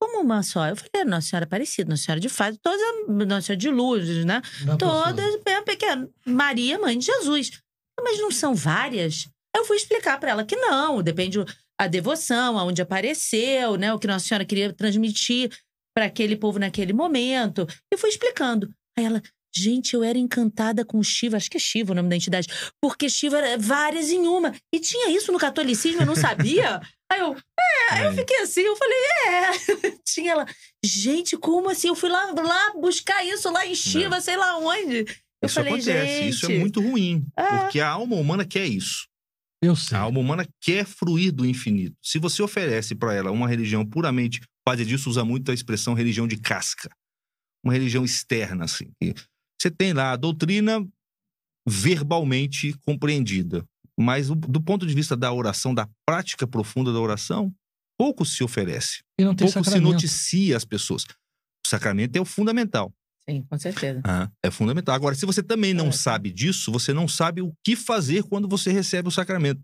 como uma só? Eu falei, é, Nossa Senhora Aparecida, Nossa Senhora de Fátima, todas, Nossa Senhora de luzes né? É todas, bem é pequena. Maria, mãe de Jesus. Ah, mas não são várias? Eu fui explicar para ela que não, depende a devoção, aonde apareceu, né? O que Nossa Senhora queria transmitir para aquele povo naquele momento. E fui explicando. Aí ela, gente, eu era encantada com Shiva, acho que é Shiva o nome da entidade, porque Shiva era várias em uma. E tinha isso no catolicismo, eu não sabia. Aí eu, é, aí eu hum. fiquei assim, eu falei, é. Tinha ela, gente, como assim? Eu fui lá, lá buscar isso, lá em Chiva, né. sei lá onde. Eu isso falei, acontece, gente... isso é muito ruim. É. Porque a alma humana quer isso. Eu sei. A alma humana quer fruir do infinito. Se você oferece para ela uma religião puramente, fazer disso usa muito a expressão religião de casca. Uma religião externa, assim. Você tem lá a doutrina verbalmente compreendida. Mas do ponto de vista da oração, da prática profunda da oração, pouco se oferece. E não tem pouco sacramento. se noticia as pessoas. O sacramento é o fundamental. Sim, com certeza. Ah, é fundamental. Agora, se você também não é. sabe disso, você não sabe o que fazer quando você recebe o sacramento.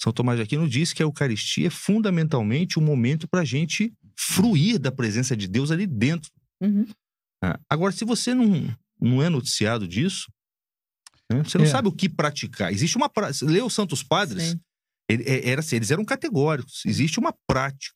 São Tomás de Aquino diz que a Eucaristia é fundamentalmente um momento para a gente fruir da presença de Deus ali dentro. Uhum. Ah, agora, se você não, não é noticiado disso, né? Você não é. sabe o que praticar. Existe uma prática. Lê os Santos Padres, ele, é, era assim, eles eram categóricos. Existe uma prática.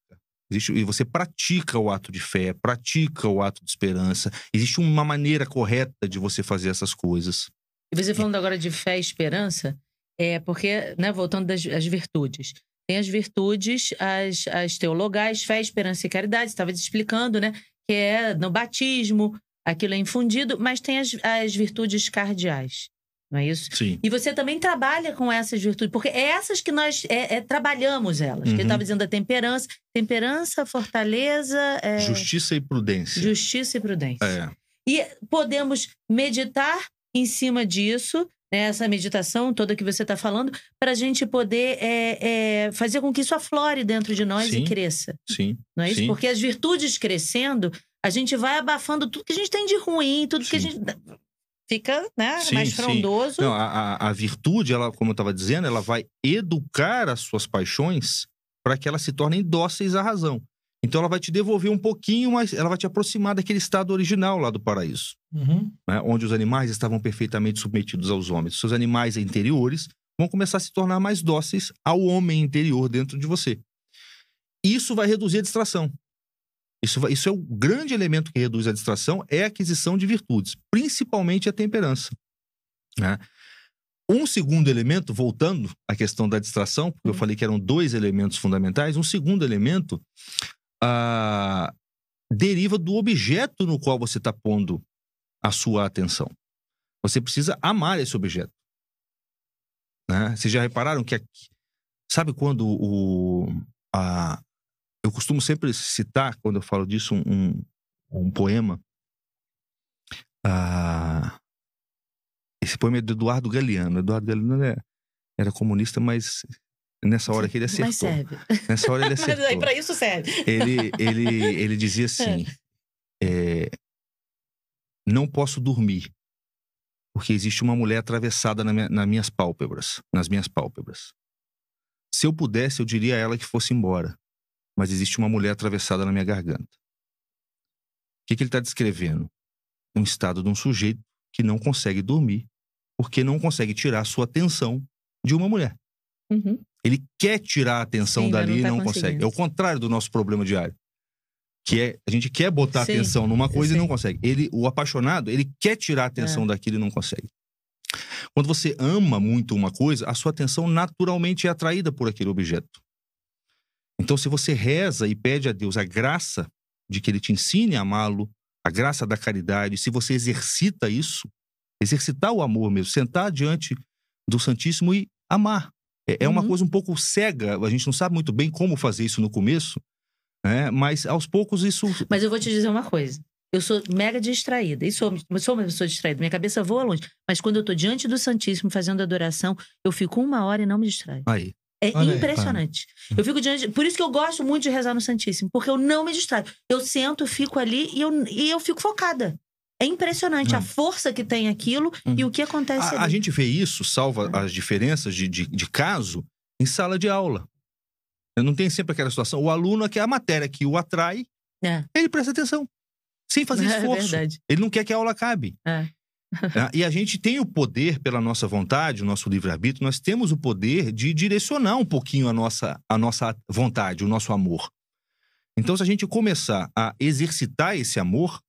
Existe, e você pratica o ato de fé, pratica o ato de esperança. Existe uma maneira correta de você fazer essas coisas. E você falando agora de fé e esperança, é porque, né, voltando das as virtudes. Tem as virtudes, as, as teologais, fé, esperança e caridade, estava explicando, né? Que é no batismo, aquilo é infundido, mas tem as, as virtudes cardeais, não é isso? Sim. E você também trabalha com essas virtudes, porque é essas que nós é, é, trabalhamos elas. Uhum. Que eu estava uhum. dizendo a temperança, temperança, fortaleza, é... justiça e prudência. Justiça e prudência. É. E podemos meditar em cima disso, né, essa meditação toda que você está falando, para a gente poder é, é, fazer com que isso aflore dentro de nós Sim. e cresça. Sim. Não é isso? Sim. Porque as virtudes crescendo, a gente vai abafando tudo que a gente tem de ruim, tudo Sim. que a gente fica né, sim, mais frondoso. Não, a, a, virtude, ela, como eu estava dizendo, ela vai educar as suas paixões para que elas se tornem dóceis à razão. Então ela vai te devolver um pouquinho, mas ela vai te aproximar daquele estado original lá do paraíso, uhum. né, onde os animais estavam perfeitamente submetidos aos homens. Seus animais interiores vão começar a se tornar mais dóceis ao homem interior dentro de você. Isso vai reduzir a distração. Isso, isso é o grande elemento que reduz a distração, é a aquisição de virtudes, principalmente a temperança. Né? Um segundo elemento, voltando à questão da distração, porque eu uhum. falei que eram dois elementos fundamentais, um segundo elemento ah, deriva do objeto no qual você está pondo a sua atenção. Você precisa amar esse objeto. Né? Vocês já repararam que aqui, sabe quando o, a, eu costumo sempre citar, quando eu falo disso, um, um poema. Ah, esse poema é de Eduardo Galeano. Eduardo Galeano era, é, era comunista, mas nessa hora que ele acertou. Mas serve. Nessa hora ele acertou. Para isso serve. Ele, ele, ele dizia assim: é, Não posso dormir, porque existe uma mulher atravessada na minha, nas minhas pálpebras. Nas minhas pálpebras. Se eu pudesse, eu diria a ela que fosse embora mas existe uma mulher atravessada na minha garganta. O que, que ele está descrevendo? Um estado de um sujeito que não consegue dormir porque não consegue tirar sua atenção de uma mulher. Uhum. Ele quer tirar a atenção Sim, dali e não, tá não consegue. É o contrário do nosso problema diário. Que é, a gente quer botar Sim, atenção numa coisa e não consegue. Ele, o apaixonado, ele quer tirar a atenção é. daquilo e não consegue. Quando você ama muito uma coisa, a sua atenção naturalmente é atraída por aquele objeto. Então, se você reza e pede a Deus a graça de que Ele te ensine a amá-lo, a graça da caridade, se você exercita isso, exercitar o amor mesmo, sentar diante do Santíssimo e amar. É, é uma uhum. coisa um pouco cega, a gente não sabe muito bem como fazer isso no começo, né? mas aos poucos isso. Mas eu vou te dizer uma coisa. Eu sou mega distraída. E sou, sou uma pessoa distraída. Minha cabeça voa longe. Mas quando eu estou diante do Santíssimo fazendo adoração, eu fico uma hora e não me distraio. Aí. É Olha impressionante. Aí, eu fico diante. Por isso que eu gosto muito de rezar no Santíssimo, porque eu não me distraio. Eu sento, fico ali e eu, e eu fico focada. É impressionante hum. a é. força que tem aquilo hum. e o que acontece a, ali. A gente vê isso, salva é. as diferenças de, de, de caso, em sala de aula. Não tem sempre aquela situação. O aluno, é que a matéria que o atrai, é. ele presta atenção. Sem fazer esforço. É ele não quer que a aula acabe. É. Ah, e a gente tem o poder, pela nossa vontade, o nosso livre-arbítrio, nós temos o poder de direcionar um pouquinho a nossa, a nossa vontade, o nosso amor. Então, se a gente começar a exercitar esse amor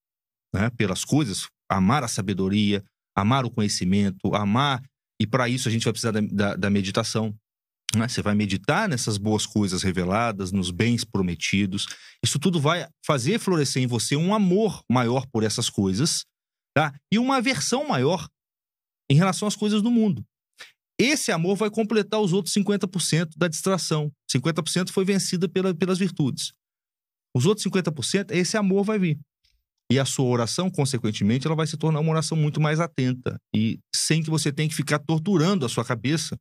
né, pelas coisas, amar a sabedoria, amar o conhecimento, amar, e para isso a gente vai precisar da, da, da meditação. Né? Você vai meditar nessas boas coisas reveladas, nos bens prometidos. Isso tudo vai fazer florescer em você um amor maior por essas coisas tá? E uma aversão maior em relação às coisas do mundo. Esse amor vai completar os outros 50% da distração. 50% foi vencida pela, pelas virtudes. Os outros 50%, esse amor vai vir. E a sua oração, consequentemente, ela vai se tornar uma oração muito mais atenta e sem que você tenha que ficar torturando a sua cabeça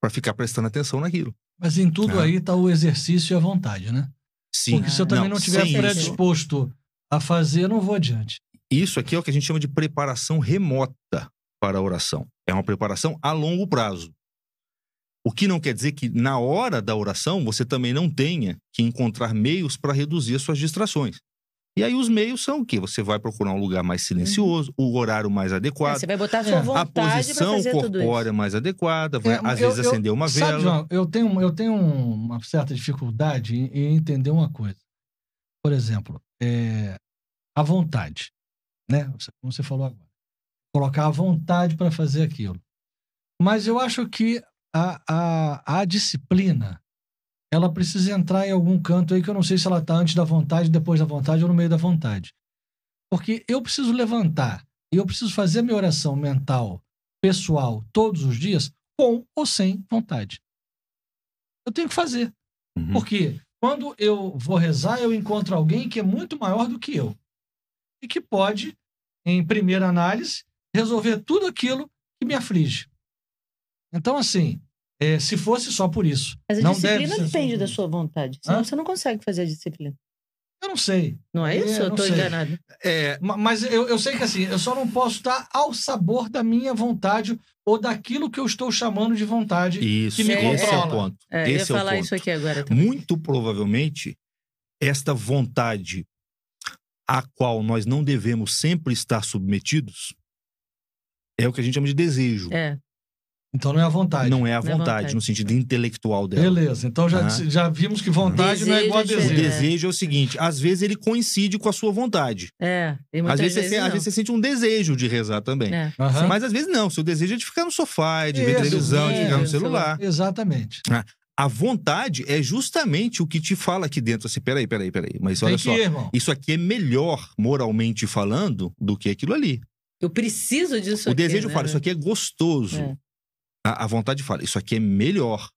para ficar prestando atenção naquilo. Mas em tudo tá? aí está o exercício e a vontade, né? Sim. Porque se eu também não, não estiver predisposto isso. a fazer, eu não vou adiante. Isso aqui é o que a gente chama de preparação remota para a oração. É uma preparação a longo prazo. O que não quer dizer que na hora da oração você também não tenha que encontrar meios para reduzir as suas distrações. E aí os meios são o quê? Você vai procurar um lugar mais silencioso, uhum. o horário mais adequado. É, você vai botar a sua é. vontade A posição corpórea mais adequada, vai às eu, vezes eu, acender uma sabe, vela. João, eu tenho, eu tenho uma certa dificuldade em, em entender uma coisa. Por exemplo, é, a vontade né? Como você falou agora. Colocar a vontade para fazer aquilo. Mas eu acho que a, a, a disciplina ela precisa entrar em algum canto aí que eu não sei se ela está antes da vontade, depois da vontade ou no meio da vontade. Porque eu preciso levantar e eu preciso fazer minha oração mental, pessoal, todos os dias, com ou sem vontade. Eu tenho que fazer. Uhum. Porque quando eu vou rezar, eu encontro alguém que é muito maior do que eu e que pode em primeira análise, resolver tudo aquilo que me aflige. Então, assim, é, se fosse só por isso. Mas a não disciplina depende da sua vontade. Senão Hã? você não consegue fazer a disciplina. Eu não sei. Não é, é isso? É, eu estou enganado. É, mas eu, eu sei que assim, eu só não posso estar ao sabor da minha vontade ou daquilo que eu estou chamando de vontade isso, que me controla. Esse é o ponto. É, esse eu ia é falar isso aqui agora. Também. Muito provavelmente, esta vontade a qual nós não devemos sempre estar submetidos, é o que a gente chama de desejo. É. Então não é a vontade. Não é a vontade, é vontade, no sentido intelectual dela. Beleza, então já, ah. já vimos que vontade desejo não é igual a desejo. O é. desejo é o seguinte, às vezes ele coincide com a sua vontade. É, às vezes, vezes você, às vezes você sente um desejo de rezar também. É. Mas às vezes não, seu desejo é de ficar no sofá, de Isso, ver televisão, é, de ficar no celular. Exatamente. Ah. A vontade é justamente o que te fala aqui dentro, assim, peraí, peraí, peraí, mas olha só, ir, isso aqui é melhor, moralmente falando, do que aquilo ali. Eu preciso disso O aqui, desejo né? fala, isso aqui é gostoso. É. A, a, vontade fala, isso aqui é melhor.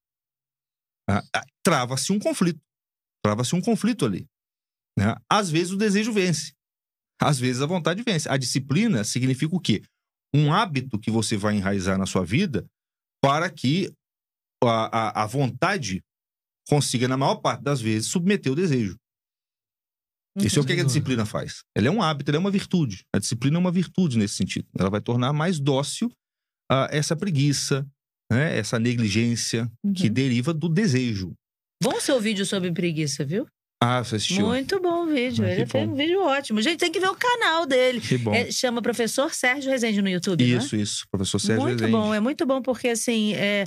Trava-se um conflito. Trava-se um conflito ali. Né? Às vezes o desejo vence. Às vezes a vontade vence. A disciplina significa o quê? Um hábito que você vai enraizar na sua vida para que a, a, a vontade consiga, na maior parte das vezes, submeter o desejo. Entendi. Isso é o que a disciplina faz. Ela é um hábito, ela é uma virtude. A disciplina é uma virtude nesse sentido. Ela vai tornar mais dócil uh, essa preguiça, né? essa negligência uhum. que deriva do desejo. Bom seu vídeo sobre preguiça, viu? Ah, você assistiu. Muito bom o vídeo. Ah, Ele fez um vídeo ótimo. Gente, tem que ver o canal dele. Que bom. É, chama Professor Sérgio Rezende no YouTube, né? Isso, isso. Professor Sérgio muito Rezende. Muito bom. É muito bom porque, assim, é,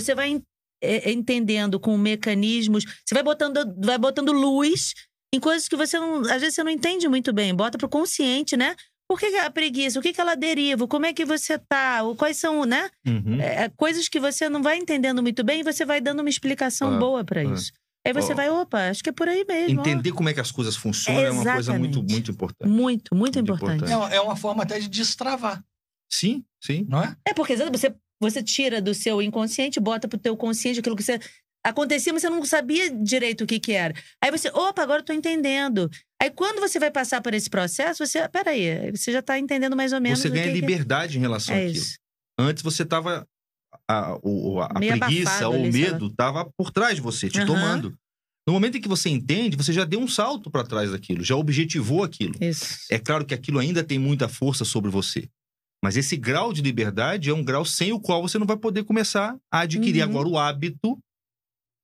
você vai é, é, entendendo com mecanismos, você vai botando, vai botando luz em coisas que você não, às vezes você não entende muito bem, bota pro consciente, né? Por que a preguiça? O que, ela deriva? Como é que você tá? Quais são, né? Uhum. É, é, coisas que você não vai entendendo muito bem e você vai dando uma explicação ah, boa para ah. isso. Aí você oh. vai, opa, acho que é por aí mesmo. Entender ó. como é que as coisas funcionam é, é uma coisa muito, muito importante. Muito, muito, muito importante. importante. É, uma forma até de destravar. Sim, sim. Não é? É porque você você tira do seu inconsciente, bota pro teu consciente aquilo que você acontecia, mas você não sabia direito o que que era. Aí você, opa, agora eu tô entendendo. Aí quando você vai passar por esse processo, você, peraí, você já tá entendendo mais ou menos. Você ganha que é. liberdade que... em relação é àquilo. Isso. Antes você tava. A, a, a preguiça ou o medo tava por trás de você, te uhum. tomando. No momento em que você entende, você já deu um salto para trás daquilo, já objetivou aquilo. Isso. É claro que aquilo ainda tem muita força sobre você. Mas esse grau de liberdade é um grau sem o qual você não vai poder começar a adquirir uhum. agora o hábito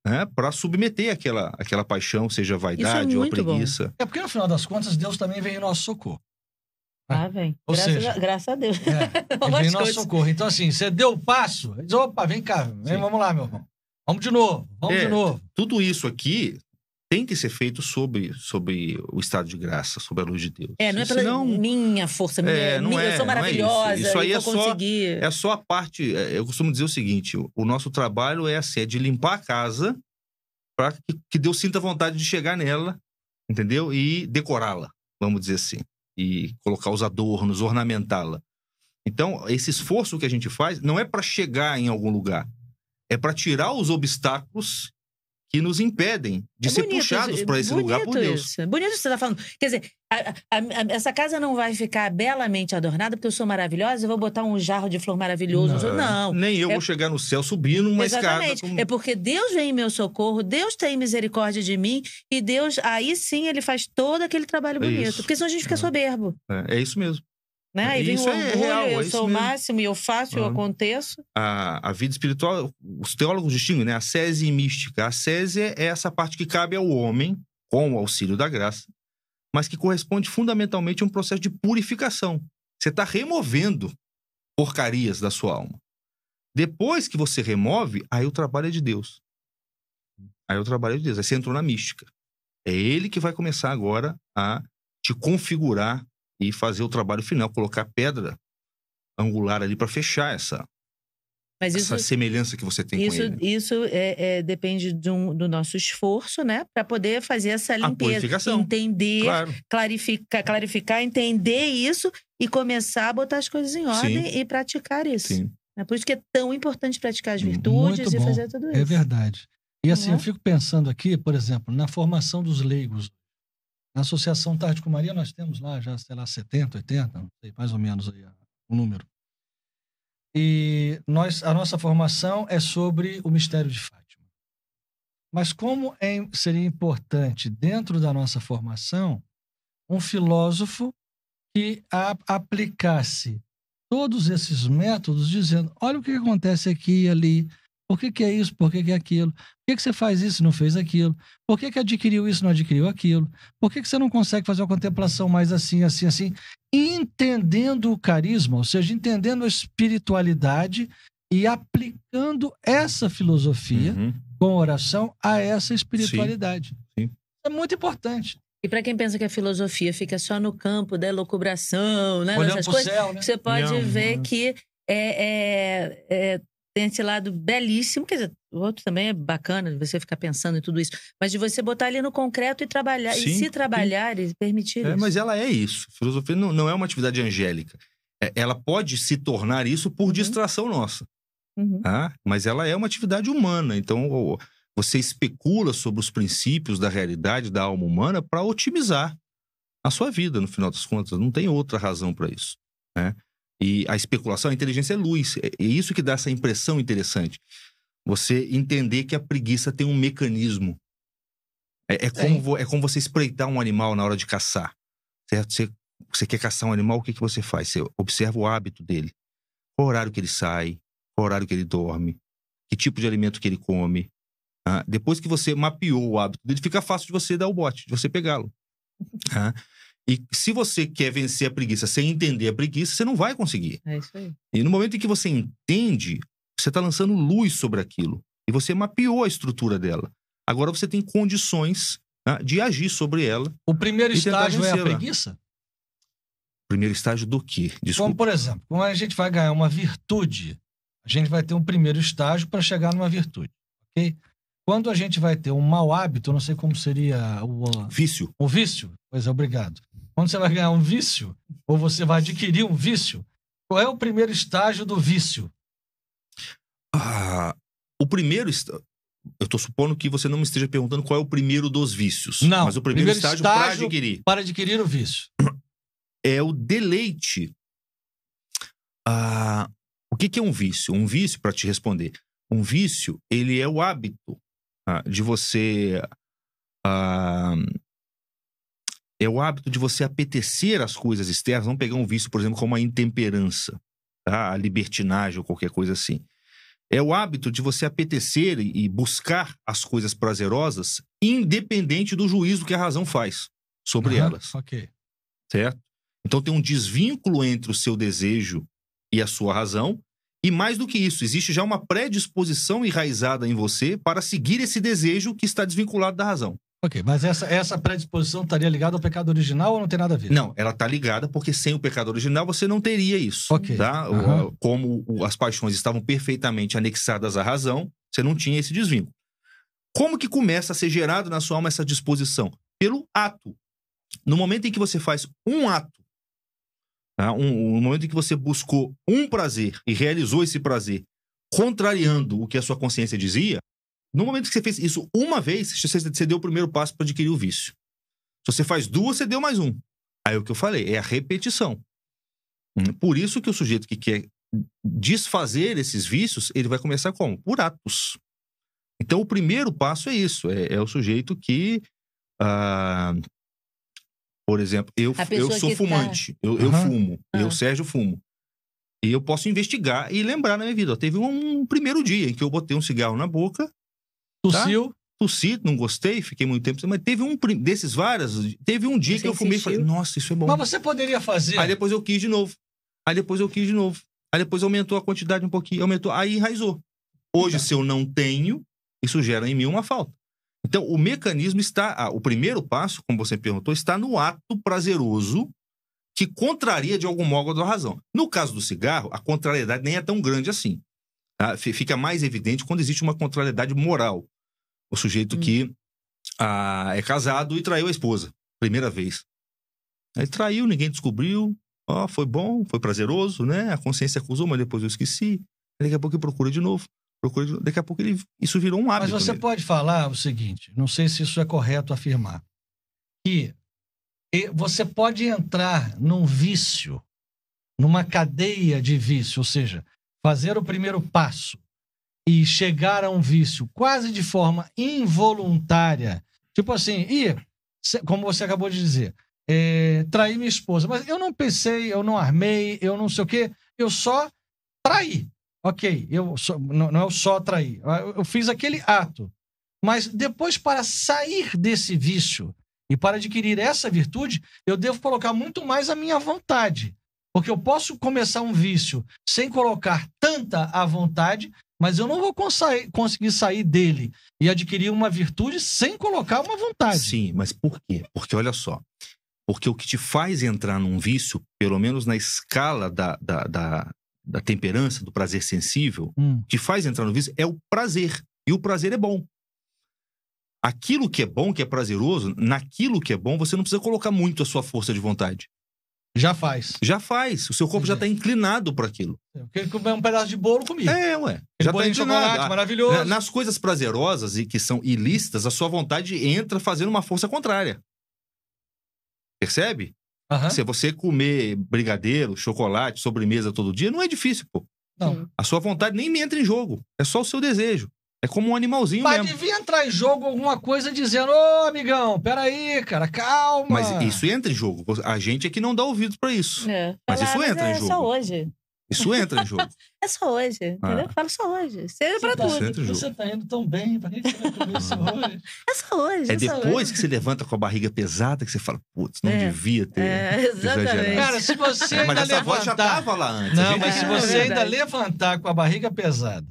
né, para submeter aquela, aquela paixão, seja é vaidade é ou preguiça. Bom. É porque, no final das contas, Deus também veio em nosso socorro. Ah, vem. graças, seja, a, graças a Deus. É, ele veio em nosso socorro. Então, assim, você deu o passo, ele diz, opa, vem cá, vem, vamos lá, meu irmão. Vamos de novo, vamos é, de novo. Tudo isso aqui tem que ser feito sobre, sobre o estado de graça, sobre a luz de Deus. É, não é pela Senão, minha força, minha, é, minha é, eu sou maravilhosa, é isso. isso. aí é só, conseguir. É só a parte. É, eu costumo dizer o seguinte: o nosso trabalho é assim, é de limpar a casa para que, que Deus sinta vontade de chegar nela, entendeu? E decorá-la, vamos dizer assim. E colocar os adornos, ornamentá-la. Então, esse esforço que a gente faz não é para chegar em algum lugar, é para tirar os obstáculos que nos impedem de é ser bonito, puxados para esse lugar por Deus. Isso. É bonito que você está falando. Quer dizer, a, a, a, essa casa não vai ficar belamente adornada porque eu sou maravilhosa, e vou botar um jarro de flor maravilhoso. Não. não. Nem eu é, vou chegar no céu subindo uma exatamente. escada. É como... É porque Deus vem em meu socorro, Deus tem misericórdia de mim e Deus, aí sim, ele faz todo aquele trabalho é bonito. É porque senão a gente fica soberbo. É, isso mesmo. Né? E, vem isso o é orgulho, é real, eu é sou o máximo e eu faço, e eu ah. aconteço. A, a vida espiritual, os teólogos distinguem, né? A sese e mística. A sese é essa parte que cabe ao homem, com o auxílio da graça, mas que corresponde fundamentalmente a um processo de purificação. Você está removendo porcarias da sua alma. Depois que você remove, aí o trabalho é de Deus. Aí o trabalho é de Deus. Aí você entrou na mística. É ele que vai começar agora a te configurar e fazer o trabalho final, colocar pedra angular ali para fechar essa, isso, essa semelhança que você tem isso, com ele. Isso é, é depende de um, do nosso esforço, né? Para poder fazer essa limpeza. Entender, claro. clarificar, clarificar, entender isso e começar a botar as coisas em ordem Sim. e praticar isso. Sim. É por isso que é tão importante praticar as virtudes e fazer tudo é isso. É verdade. E assim, uhum. eu fico pensando aqui, por exemplo, na formação dos leigos. Na Associação Maria nós temos lá já, sei lá, 70, 80, não sei, mais ou menos aí o número. E nós, a nossa formação é sobre o mistério de Fátima. Mas como é, seria importante, dentro da nossa formação, um filósofo que a, aplicasse todos esses métodos, dizendo: olha o que acontece aqui e ali, por que, que é isso? Por que, que é aquilo? Por que, que você faz isso e não fez aquilo? Por que, que adquiriu isso e não adquiriu aquilo? Por que, que você não consegue fazer uma contemplação mais assim, assim, assim? Entendendo o carisma, ou seja, entendendo a espiritualidade e aplicando essa filosofia uhum. com oração a essa espiritualidade. Sim. Sim. É muito importante. E para quem pensa que a filosofia fica só no campo da elucubração, né? Essas coisas, céu, né? Você pode não, ver não. que é, é, é, tem esse lado belíssimo, quer dizer, o outro também é bacana, de você ficar pensando em tudo isso, mas de você botar ali no concreto e trabalhar, sim, e se trabalhar sim. e permitir é, isso. Mas ela é isso. Filosofia não, não é uma atividade angélica. É, ela pode se tornar isso por uhum. distração nossa. Uhum. Tá? Mas ela é uma atividade humana. Então, você especula sobre os princípios da realidade da alma humana para otimizar a sua vida, no final das contas. Não tem outra razão para isso. Né? E a especulação, a inteligência é luz. É, é isso que dá essa impressão interessante. Você entender que a preguiça tem um mecanismo. É, é como, é como você espreitar um animal na hora de caçar. Certo? Você, você quer caçar um animal, o que, que você faz? Você observa o hábito dele. Qual horário que ele sai? Qual horário que ele dorme? Que tipo de alimento que ele come? Ah, depois que você mapeou o hábito dele, fica fácil de você dar o bote, de você pegá-lo. Ah, e se você quer vencer a preguiça sem entender a preguiça, você não vai conseguir. É isso aí. E no momento em que você entende, você está lançando luz sobre aquilo. E você mapeou a estrutura dela. Agora você tem condições né, de agir sobre ela. O primeiro estágio é a preguiça? Primeiro estágio do quê? Desculpa. Como, por exemplo, quando a gente vai ganhar uma virtude, a gente vai ter um primeiro estágio para chegar numa virtude, ok? Quando a gente vai ter um mau hábito, não sei como seria o... Vício. O vício? Pois é, obrigado. Quando você vai ganhar um vício, ou você vai adquirir um vício, qual é o primeiro estágio do vício? Ah, o primeiro. estágio. Eu estou supondo que você não me esteja perguntando qual é o primeiro dos vícios. Não. Mas o primeiro, primeiro estágio, estágio para adquirir. Para adquirir o vício. É o deleite. Ah, o que, que é um vício? Um vício, para te responder, um vício, ele é o hábito ah, de você ah, é o hábito de você apetecer as coisas externas, não pegar um vício, por exemplo, como a intemperança, tá? a libertinagem ou qualquer coisa assim. É o hábito de você apetecer e buscar as coisas prazerosas, independente do juízo que a razão faz sobre uhum, elas. Ok. Certo? Então tem um desvínculo entre o seu desejo e a sua razão. E mais do que isso, existe já uma predisposição enraizada em você para seguir esse desejo que está desvinculado da razão. Ok, mas essa, essa predisposição estaria ligada ao pecado original ou não tem nada a ver? Não, ela está ligada porque sem o pecado original você não teria isso. Ok. Tá? Uhum. Como as paixões estavam perfeitamente anexadas à razão, você não tinha esse desvínculo. Como que começa a ser gerado na sua alma essa disposição? Pelo ato. No momento em que você faz um ato, tá? um, no momento em que você buscou um prazer e realizou esse prazer contrariando o que a sua consciência dizia, no momento que você fez isso uma vez, você deu o primeiro passo para adquirir o vício. Se você faz duas, você deu mais um. Aí é o que eu falei, é a repetição. Hum, por isso que o sujeito que quer desfazer esses vícios, ele vai começar como? Por atos. Então, o primeiro passo é isso: é, é o sujeito que. Uh, por exemplo, eu, eu sou tá fumante, tá... eu, eu uhum. fumo, uhum. eu, ah. Sérgio, fumo. E eu posso investigar e lembrar na minha vida. Ó, teve um, um primeiro dia em que eu botei um cigarro na boca Tá? Tossiu. Tá? tossi, não gostei, fiquei muito tempo sem. Mas teve um desses vários, teve um dia Você que eu fumei e falei, nossa, isso é bom. Mas você poderia fazer. Aí depois eu quis de novo. Aí depois eu quis de novo. Aí depois aumentou a quantidade um pouquinho, aumentou, aí enraizou. Hoje, tá. se eu não tenho, isso gera em mim uma falta. Então, o mecanismo está. Ah, o primeiro passo, como você perguntou, está no ato prazeroso que contraria de algum modo a razão. No caso do cigarro, a contrariedade nem é tão grande assim. Tá? fica mais evidente quando existe uma contrariedade moral. O sujeito hum. que ah, é casado e traiu a esposa, primeira vez. Ele traiu, ninguém descobriu. oh, foi bom, foi prazeroso, né? A consciência acusou, mas depois eu esqueci. Daqui a pouco ele procura de novo. Procura de novo. Daqui a pouco ele. Isso virou um hábito. Mas você nele. pode falar o seguinte: não sei se isso é correto afirmar. Que você pode entrar num vício, numa cadeia de vício, ou seja, fazer o primeiro passo e chegar a um vício quase de forma involuntária, tipo assim, e como você acabou de dizer, é, minha esposa, mas eu não pensei, eu não armei, eu não sei o quê, eu só traí. Ok, eu só, não, não é só trair, eu fiz aquele ato. Mas depois, para sair desse vício e para adquirir essa virtude, eu devo colocar muito mais a minha vontade. Porque eu posso começar um vício sem colocar tanta à vontade, mas eu não vou conseguir sair dele e adquirir uma virtude sem colocar uma vontade. Sim, mas por quê? Porque olha só. Porque o que te faz entrar num vício, pelo menos na escala da, da, da, da temperança, do prazer sensível, hum. te faz entrar no vício é o prazer. E o prazer é bom. Aquilo que é bom, que é prazeroso, naquilo que é bom, você não precisa colocar muito a sua força de vontade. Já faz. Já faz. O seu corpo Entendi. já está inclinado para aquilo. É, porque comer um pedaço de bolo comigo. É, ué. já tá inclinado. Ah, maravilhoso. nas coisas prazerosas e que são ilícitas, a sua vontade entra fazendo uma força contrária. Percebe? Se você comer brigadeiro, chocolate, sobremesa todo dia, não é difícil, pô. Não. A sua vontade nem entra em jogo. É só o seu desejo. É como um animalzinho Mas mesmo. devia entrar em jogo alguma coisa dizendo, ô amigão, peraí, cara, calma. Mas isso entra em jogo. A gente é que não dá ouvido para isso. É. Mas isso entra é em jogo. É só hoje. Isso entra em jogo. é só hoje, entendeu? Ah. Fala só hoje. Seja pra tá, tudo. Você tá indo tão bem, pra que você vai comer hoje? É só hoje. É, é depois hoje. que você levanta com a barriga pesada que você fala, putz, não é. devia ter é, exatamente. exagerado. Cara, se você é, ainda mas levantar... voz já tava lá antes. Não, mas se é você ainda levantar com a barriga pesada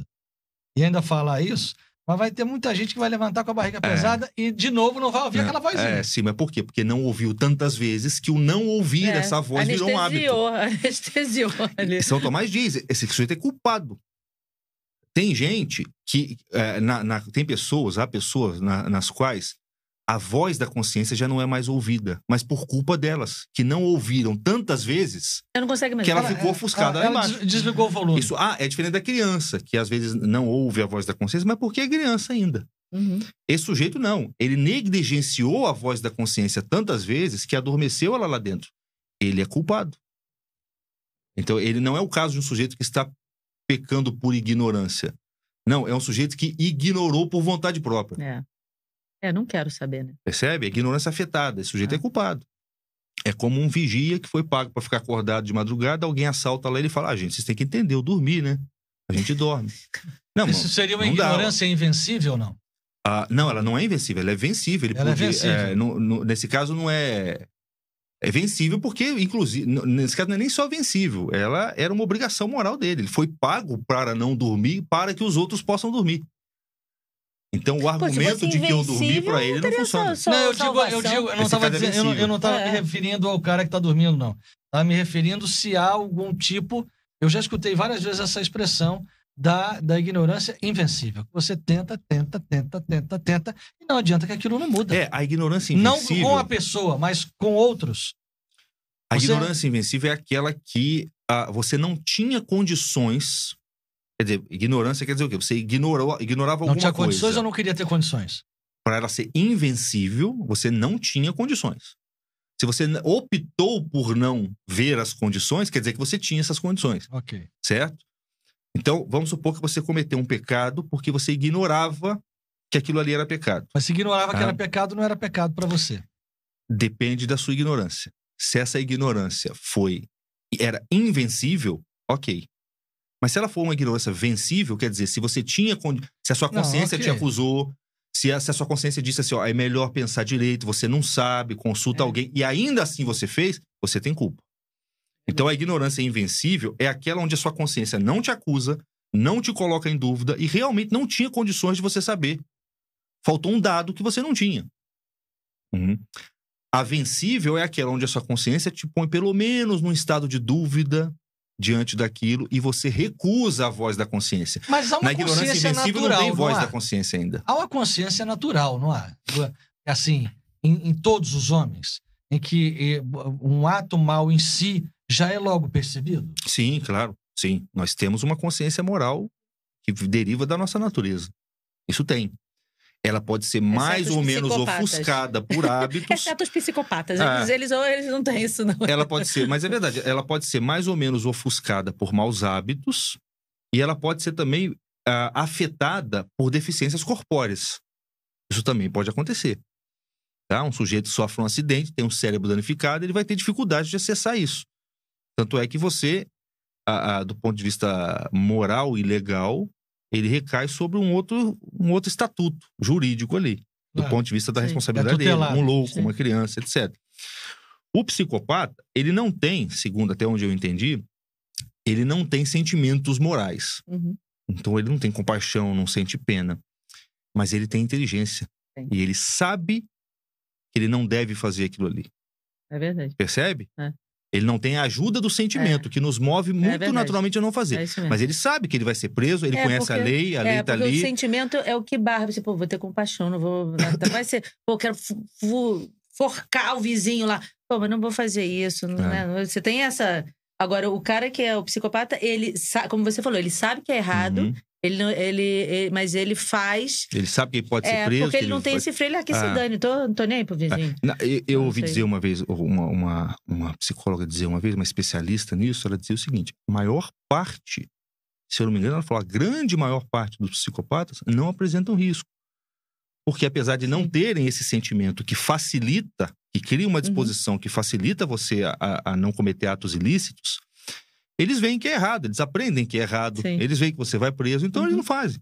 e ainda falar isso, mas vai ter muita gente que vai levantar com a barriga é. pesada é. e, de novo, não vai ouvir é. aquela vozinha. É, sim, mas por quê? Porque não ouviu tantas vezes que o não ouvir é. essa voz virou um hábito. Anestesiou, anestesiou. São Tomás diz, esse sujeito é culpado. Tem gente que... É, na, na, tem pessoas, há pessoas na, nas quais a voz da consciência já não é mais ouvida, mas por culpa delas, que não ouviram tantas vezes que ela, ela ficou ofuscada ela, lá embaixo. Ela desligou o volume. Isso ah, é diferente da criança, que às vezes não ouve a voz da consciência, mas porque é criança ainda. Uhum. Esse sujeito não. Ele negligenciou a voz da consciência tantas vezes que adormeceu ela lá dentro. Ele é culpado. Então, ele não é o caso de um sujeito que está pecando por ignorância. Não, é um sujeito que ignorou por vontade própria. É. É, não quero saber, né? Percebe? É ignorância afetada. Esse sujeito é, é culpado. É como um vigia que foi pago para ficar acordado de madrugada, alguém assalta lá e ele fala: ah, gente, vocês têm que entender, eu dormi, né? A gente dorme. Não, Isso seria uma ignorância dá, invencível ou não? Ah, não, ela não é invencível, ela é vencível. ela é podia, é vencível. É, no, no, nesse caso, não é. É vencível porque, inclusive, nesse caso não é nem só vencível, ela era uma obrigação moral dele. Ele foi pago para não dormir, para que os outros possam dormir. Então o argumento de que eu dormi para ele não funciona. Sua, não, eu digo, eu digo, eu não estava é dizendo, é eu, eu não, é. me referindo ao cara que está dormindo não. Estava me referindo se há algum tipo, eu já escutei várias vezes essa expressão da, da ignorância invencível. Você tenta, tenta, tenta, tenta, tenta e não adianta que aquilo não muda. É, a ignorância invencível. Não com a pessoa, mas com outros. A você... ignorância invencível é aquela que ah, você não tinha condições Quer dizer, ignorância quer dizer o quê? Você ignorou, ignorava não alguma coisa. Não tinha condições ou não queria ter condições? Para ela ser invencível, você não tinha condições. Se você optou por não ver as condições, quer dizer que você tinha essas condições. Ok. Certo? Então, vamos supor que você cometeu um pecado porque você ignorava que aquilo ali era pecado. Mas se ignorava ah. que tá? era pecado, não era pecado para você. Depende da sua ignorância. Se essa ignorância foi era invencível, ok. Mas se ela for uma ignorância vencível, quer dizer, se você tinha. Se a sua consciência não, okay. te acusou, se a, se a, sua consciência disse assim, ó, é melhor pensar direito, você não sabe, consulta é. alguém, e ainda assim você fez, você tem culpa. Então a ignorância invencível é aquela onde a sua consciência não te acusa, não te coloca em dúvida e realmente não tinha condições de você saber. Faltou um dado que você não tinha. Uhum. A vencível é aquela onde a sua consciência te põe pelo menos num estado de dúvida, diante daquilo e você recusa a voz da consciência. Mas há uma Na ignorância invencível natural, não tem voz não da consciência ainda. Há uma consciência natural, não há? Assim, em, em todos os homens, em que um ato mal em si já é logo percebido? Sim, claro. Sim, nós temos uma consciência moral que deriva da nossa natureza. Isso tem ela pode ser Exceto mais ou menos ofuscada por hábitos. Exceto os psicopatas. Ah. Eles, eles, não têm isso, não. Ela pode ser, mas é verdade, ela pode ser mais ou menos ofuscada por maus hábitos e ela pode ser também ah, afetada por deficiências corpóreas. Isso também pode acontecer. Tá? Um sujeito sofre um acidente, tem um cérebro danificado, ele vai ter dificuldade de acessar isso. Tanto é que você, ah, ah do ponto de vista moral e legal, ele recai sobre um outro, um outro estatuto jurídico ali, do ah, ponto de vista da sim, responsabilidade é dele, um louco, sim. uma criança, etc. O psicopata, ele não tem, segundo até onde eu entendi, ele não tem sentimentos morais. Uhum. Então ele não tem compaixão, não sente pena, mas ele tem inteligência sim. e ele sabe que ele não deve fazer aquilo ali. É verdade. Percebe? É. Ele não tem a ajuda do sentimento, é. que nos move é muito é naturalmente a não fazer. É Mas ele sabe que ele vai ser preso, ele é, conhece porque, a lei, a é, lei tá ali. O sentimento é o que barra. Você, pô, vou ter compaixão, não vou. Né, então vai ser. Pô, quero forcar o vizinho lá. Pô, mas não vou fazer isso. Né? Você tem essa. Agora, o cara que é o psicopata, ele sabe, como você falou, ele sabe que é errado, uhum. Ele, ele, ele, mas ele faz. Ele sabe que pode é, ser preso. Porque ele, ele não tem pode... esse freio, ele aqui ah. se dane, tô, não tô nem aí pro é, vizinho. Ah. eu, eu ouvi sei. dizer uma vez, uma, uma, uma, psicóloga dizer uma vez, uma especialista nisso, ela dizia o seguinte: a maior parte, se eu não me engano, ela falou, a grande maior parte dos psicopatas não apresentam risco. Porque apesar de não Sim. terem esse sentimento que facilita, que cria uma uhum. disposição uhum. que facilita você a, a não cometer atos ilícitos, eles veem que é errado, eles aprendem que é errado, Sim. eles veem que você vai preso, então uhum. eles não fazem.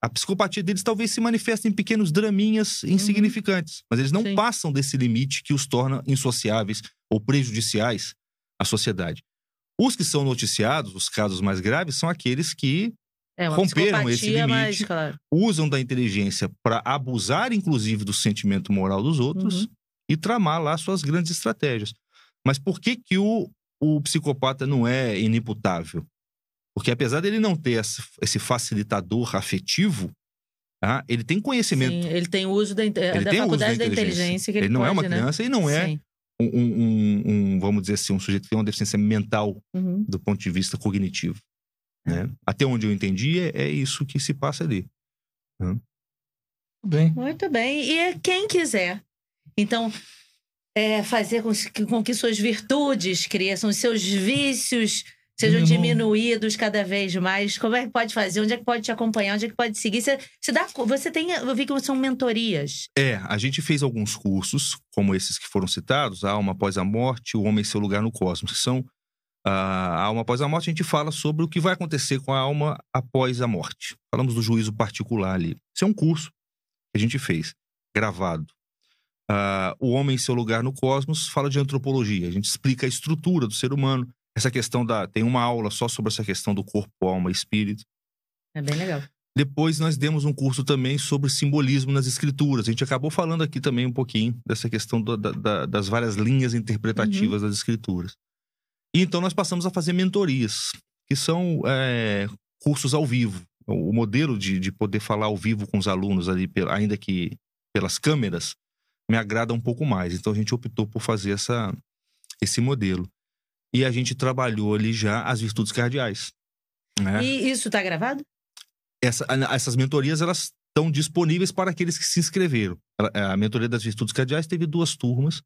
A psicopatia deles talvez se manifeste em pequenos draminhas uhum. insignificantes, mas eles não Sim. passam desse limite que os torna insociáveis ou prejudiciais à sociedade. Os que são noticiados, os casos mais graves, são aqueles que é romperam esse limite, mas, claro. usam da inteligência para abusar, inclusive, do sentimento moral dos outros uhum. e tramar lá suas grandes estratégias. Mas por que, que o o psicopata não é inimputável. Porque apesar dele não ter esse facilitador afetivo, ah, ele tem conhecimento. Sim, ele tem uso da, ele da faculdade uso da inteligência. Da inteligência ele, ele, não é uma né? criança né? e não é um, um, um, vamos dizer assim, um sujeito que tem uma deficiência mental uhum. do ponto de vista cognitivo. Né? Até onde eu entendi, é, é, isso que se passa ali. Bem. Muito bem. E é quem quiser. Então, é, fazer com que, com que suas virtudes cresçam, seus vícios sejam uhum. diminuídos cada vez mais? Como é que pode fazer? Onde é que pode te acompanhar? Onde é que pode seguir? Você, você, dá, você tem, eu vi que são mentorias. É, a gente fez alguns cursos, como esses que foram citados, A Alma Após a Morte, O Homem e Seu Lugar no Cosmos, que são ah, a Alma Após a Morte, a gente fala sobre o que vai acontecer com a alma após a morte. Falamos do juízo particular ali. Isso é um curso que a gente fez, gravado uh, O Homem em Seu Lugar no Cosmos, fala de antropologia. A gente explica a estrutura do ser humano, essa questão da... Tem uma aula só sobre essa questão do corpo, alma e espírito. É bem legal. Depois nós demos um curso também sobre simbolismo nas escrituras. A gente acabou falando aqui também um pouquinho dessa questão da, da, das várias linhas interpretativas uhum. das escrituras. E então nós passamos a fazer mentorias, que são é, cursos ao vivo. O modelo de, de poder falar ao vivo com os alunos ali, ainda que pelas câmeras, me agrada um pouco mais. Então a gente optou por fazer essa, esse modelo. E a gente trabalhou ali já as virtudes cardeais. Né? E isso está gravado? Essa, essas mentorias elas estão disponíveis para aqueles que se inscreveram. A mentoria das virtudes cardeais teve duas turmas.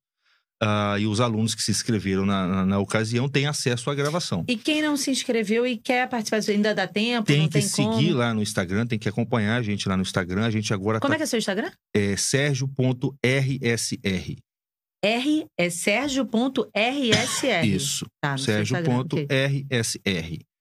Uh, e os alunos que se inscreveram na, na, na, ocasião têm acesso à gravação. E quem não se inscreveu e quer participar, ainda dá tempo? Tem que tem seguir como. lá no Instagram, tem que acompanhar a gente lá no Instagram. A gente agora. Como tá... é que é seu Instagram? É sérgio.rsr. R é sergio.rsr. Isso. Tá, sergio.rsr.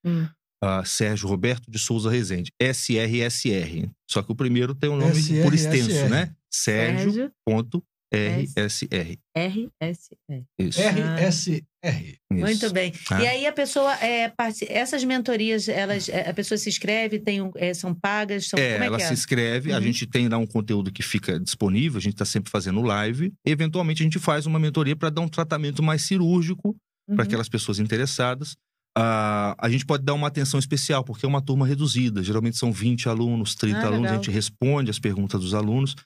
Uh, hum. ah, Sérgio Roberto de Souza Rezende. SRSR. Só que o primeiro tem um nome SRSR. por extenso, né? Sérgio.rsr. RSR. RSR. Isso. RSR. Ah. Muito bem. Ah. E aí a pessoa, é, essas mentorias, elas, é, a pessoa se inscreve, tem um, é, são pagas? São, é, é ela é? se inscreve, uhum. a gente tem lá um conteúdo que fica disponível, a gente está sempre fazendo live. eventualmente a gente faz uma mentoria para dar um tratamento mais cirúrgico uhum. para aquelas pessoas interessadas. Ah, a gente pode dar uma atenção especial, porque é uma turma reduzida. Geralmente são 20 alunos, 30 ah, alunos, legal. a gente responde as perguntas dos alunos.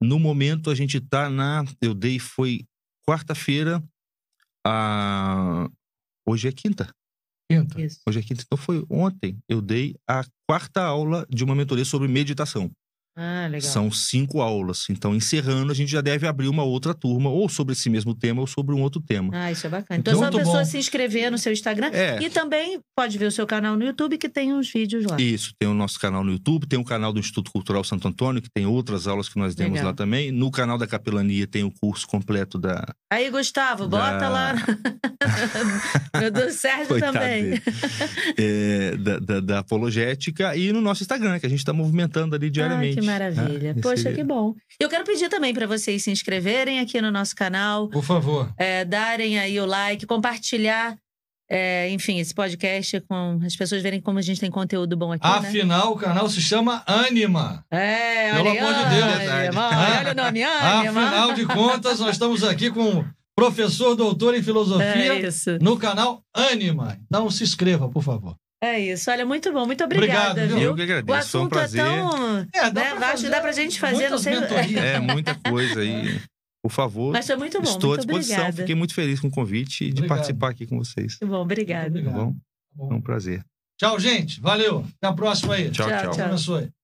No momento, a gente tá na. Eu dei, foi quarta-feira. A... Hoje é quinta. Quinta. Isso. Hoje é quinta. Então foi ontem. Eu dei a quarta aula de uma mentoria sobre meditação. Ah, São cinco aulas. Então, encerrando, a gente já deve abrir uma outra turma, ou sobre esse mesmo tema, ou sobre um outro tema. Ah, isso é bacana. Então, então é só a pessoa bom. se inscrever no seu Instagram. É. E também pode ver o seu canal no YouTube, que tem uns vídeos lá. Isso, tem o nosso canal no YouTube, tem o canal do Instituto Cultural Santo Antônio, que tem outras aulas que nós demos Legal. lá também. No canal da Capelania tem o curso completo da. Aí, Gustavo, da... bota lá. Meu Deus, Sérgio também. É, da, da, da, Apologética e no nosso Instagram, que a gente está movimentando ali ah, diariamente. Ah, maravilha. Ah, Poxa, que bom. Eu quero pedir também para vocês se inscreverem aqui no nosso canal. Por favor. É, darem aí o like, compartilhar. É, enfim, esse podcast com as pessoas verem como a gente tem conteúdo bom aqui. Né? Afinal, né? o canal se chama Anima. É, Pelo amor de Deus. olha o nome, ah, Anima. Afinal de contas, nós estamos aqui com o professor doutor em filosofia é no canal Anima. Então se inscreva, por favor. É isso. Olha, muito bom. Muito obrigada, Obrigado, viu? Eu que agradeço. O assunto um é prazer. é tão é, dá né, baixo, dá pra gente fazer, não sei... É, muita coisa aí. Por favor. Mas foi muito bom. Estou muito à disposição. Obrigada. Fiquei muito feliz com o convite e de participar aqui com vocês. Muito bom, obrigado. Muito tá bom? Tá bom? É um prazer. Tchau, gente. Valeu. Até a próxima aí. Tchau, tchau. tchau. tchau.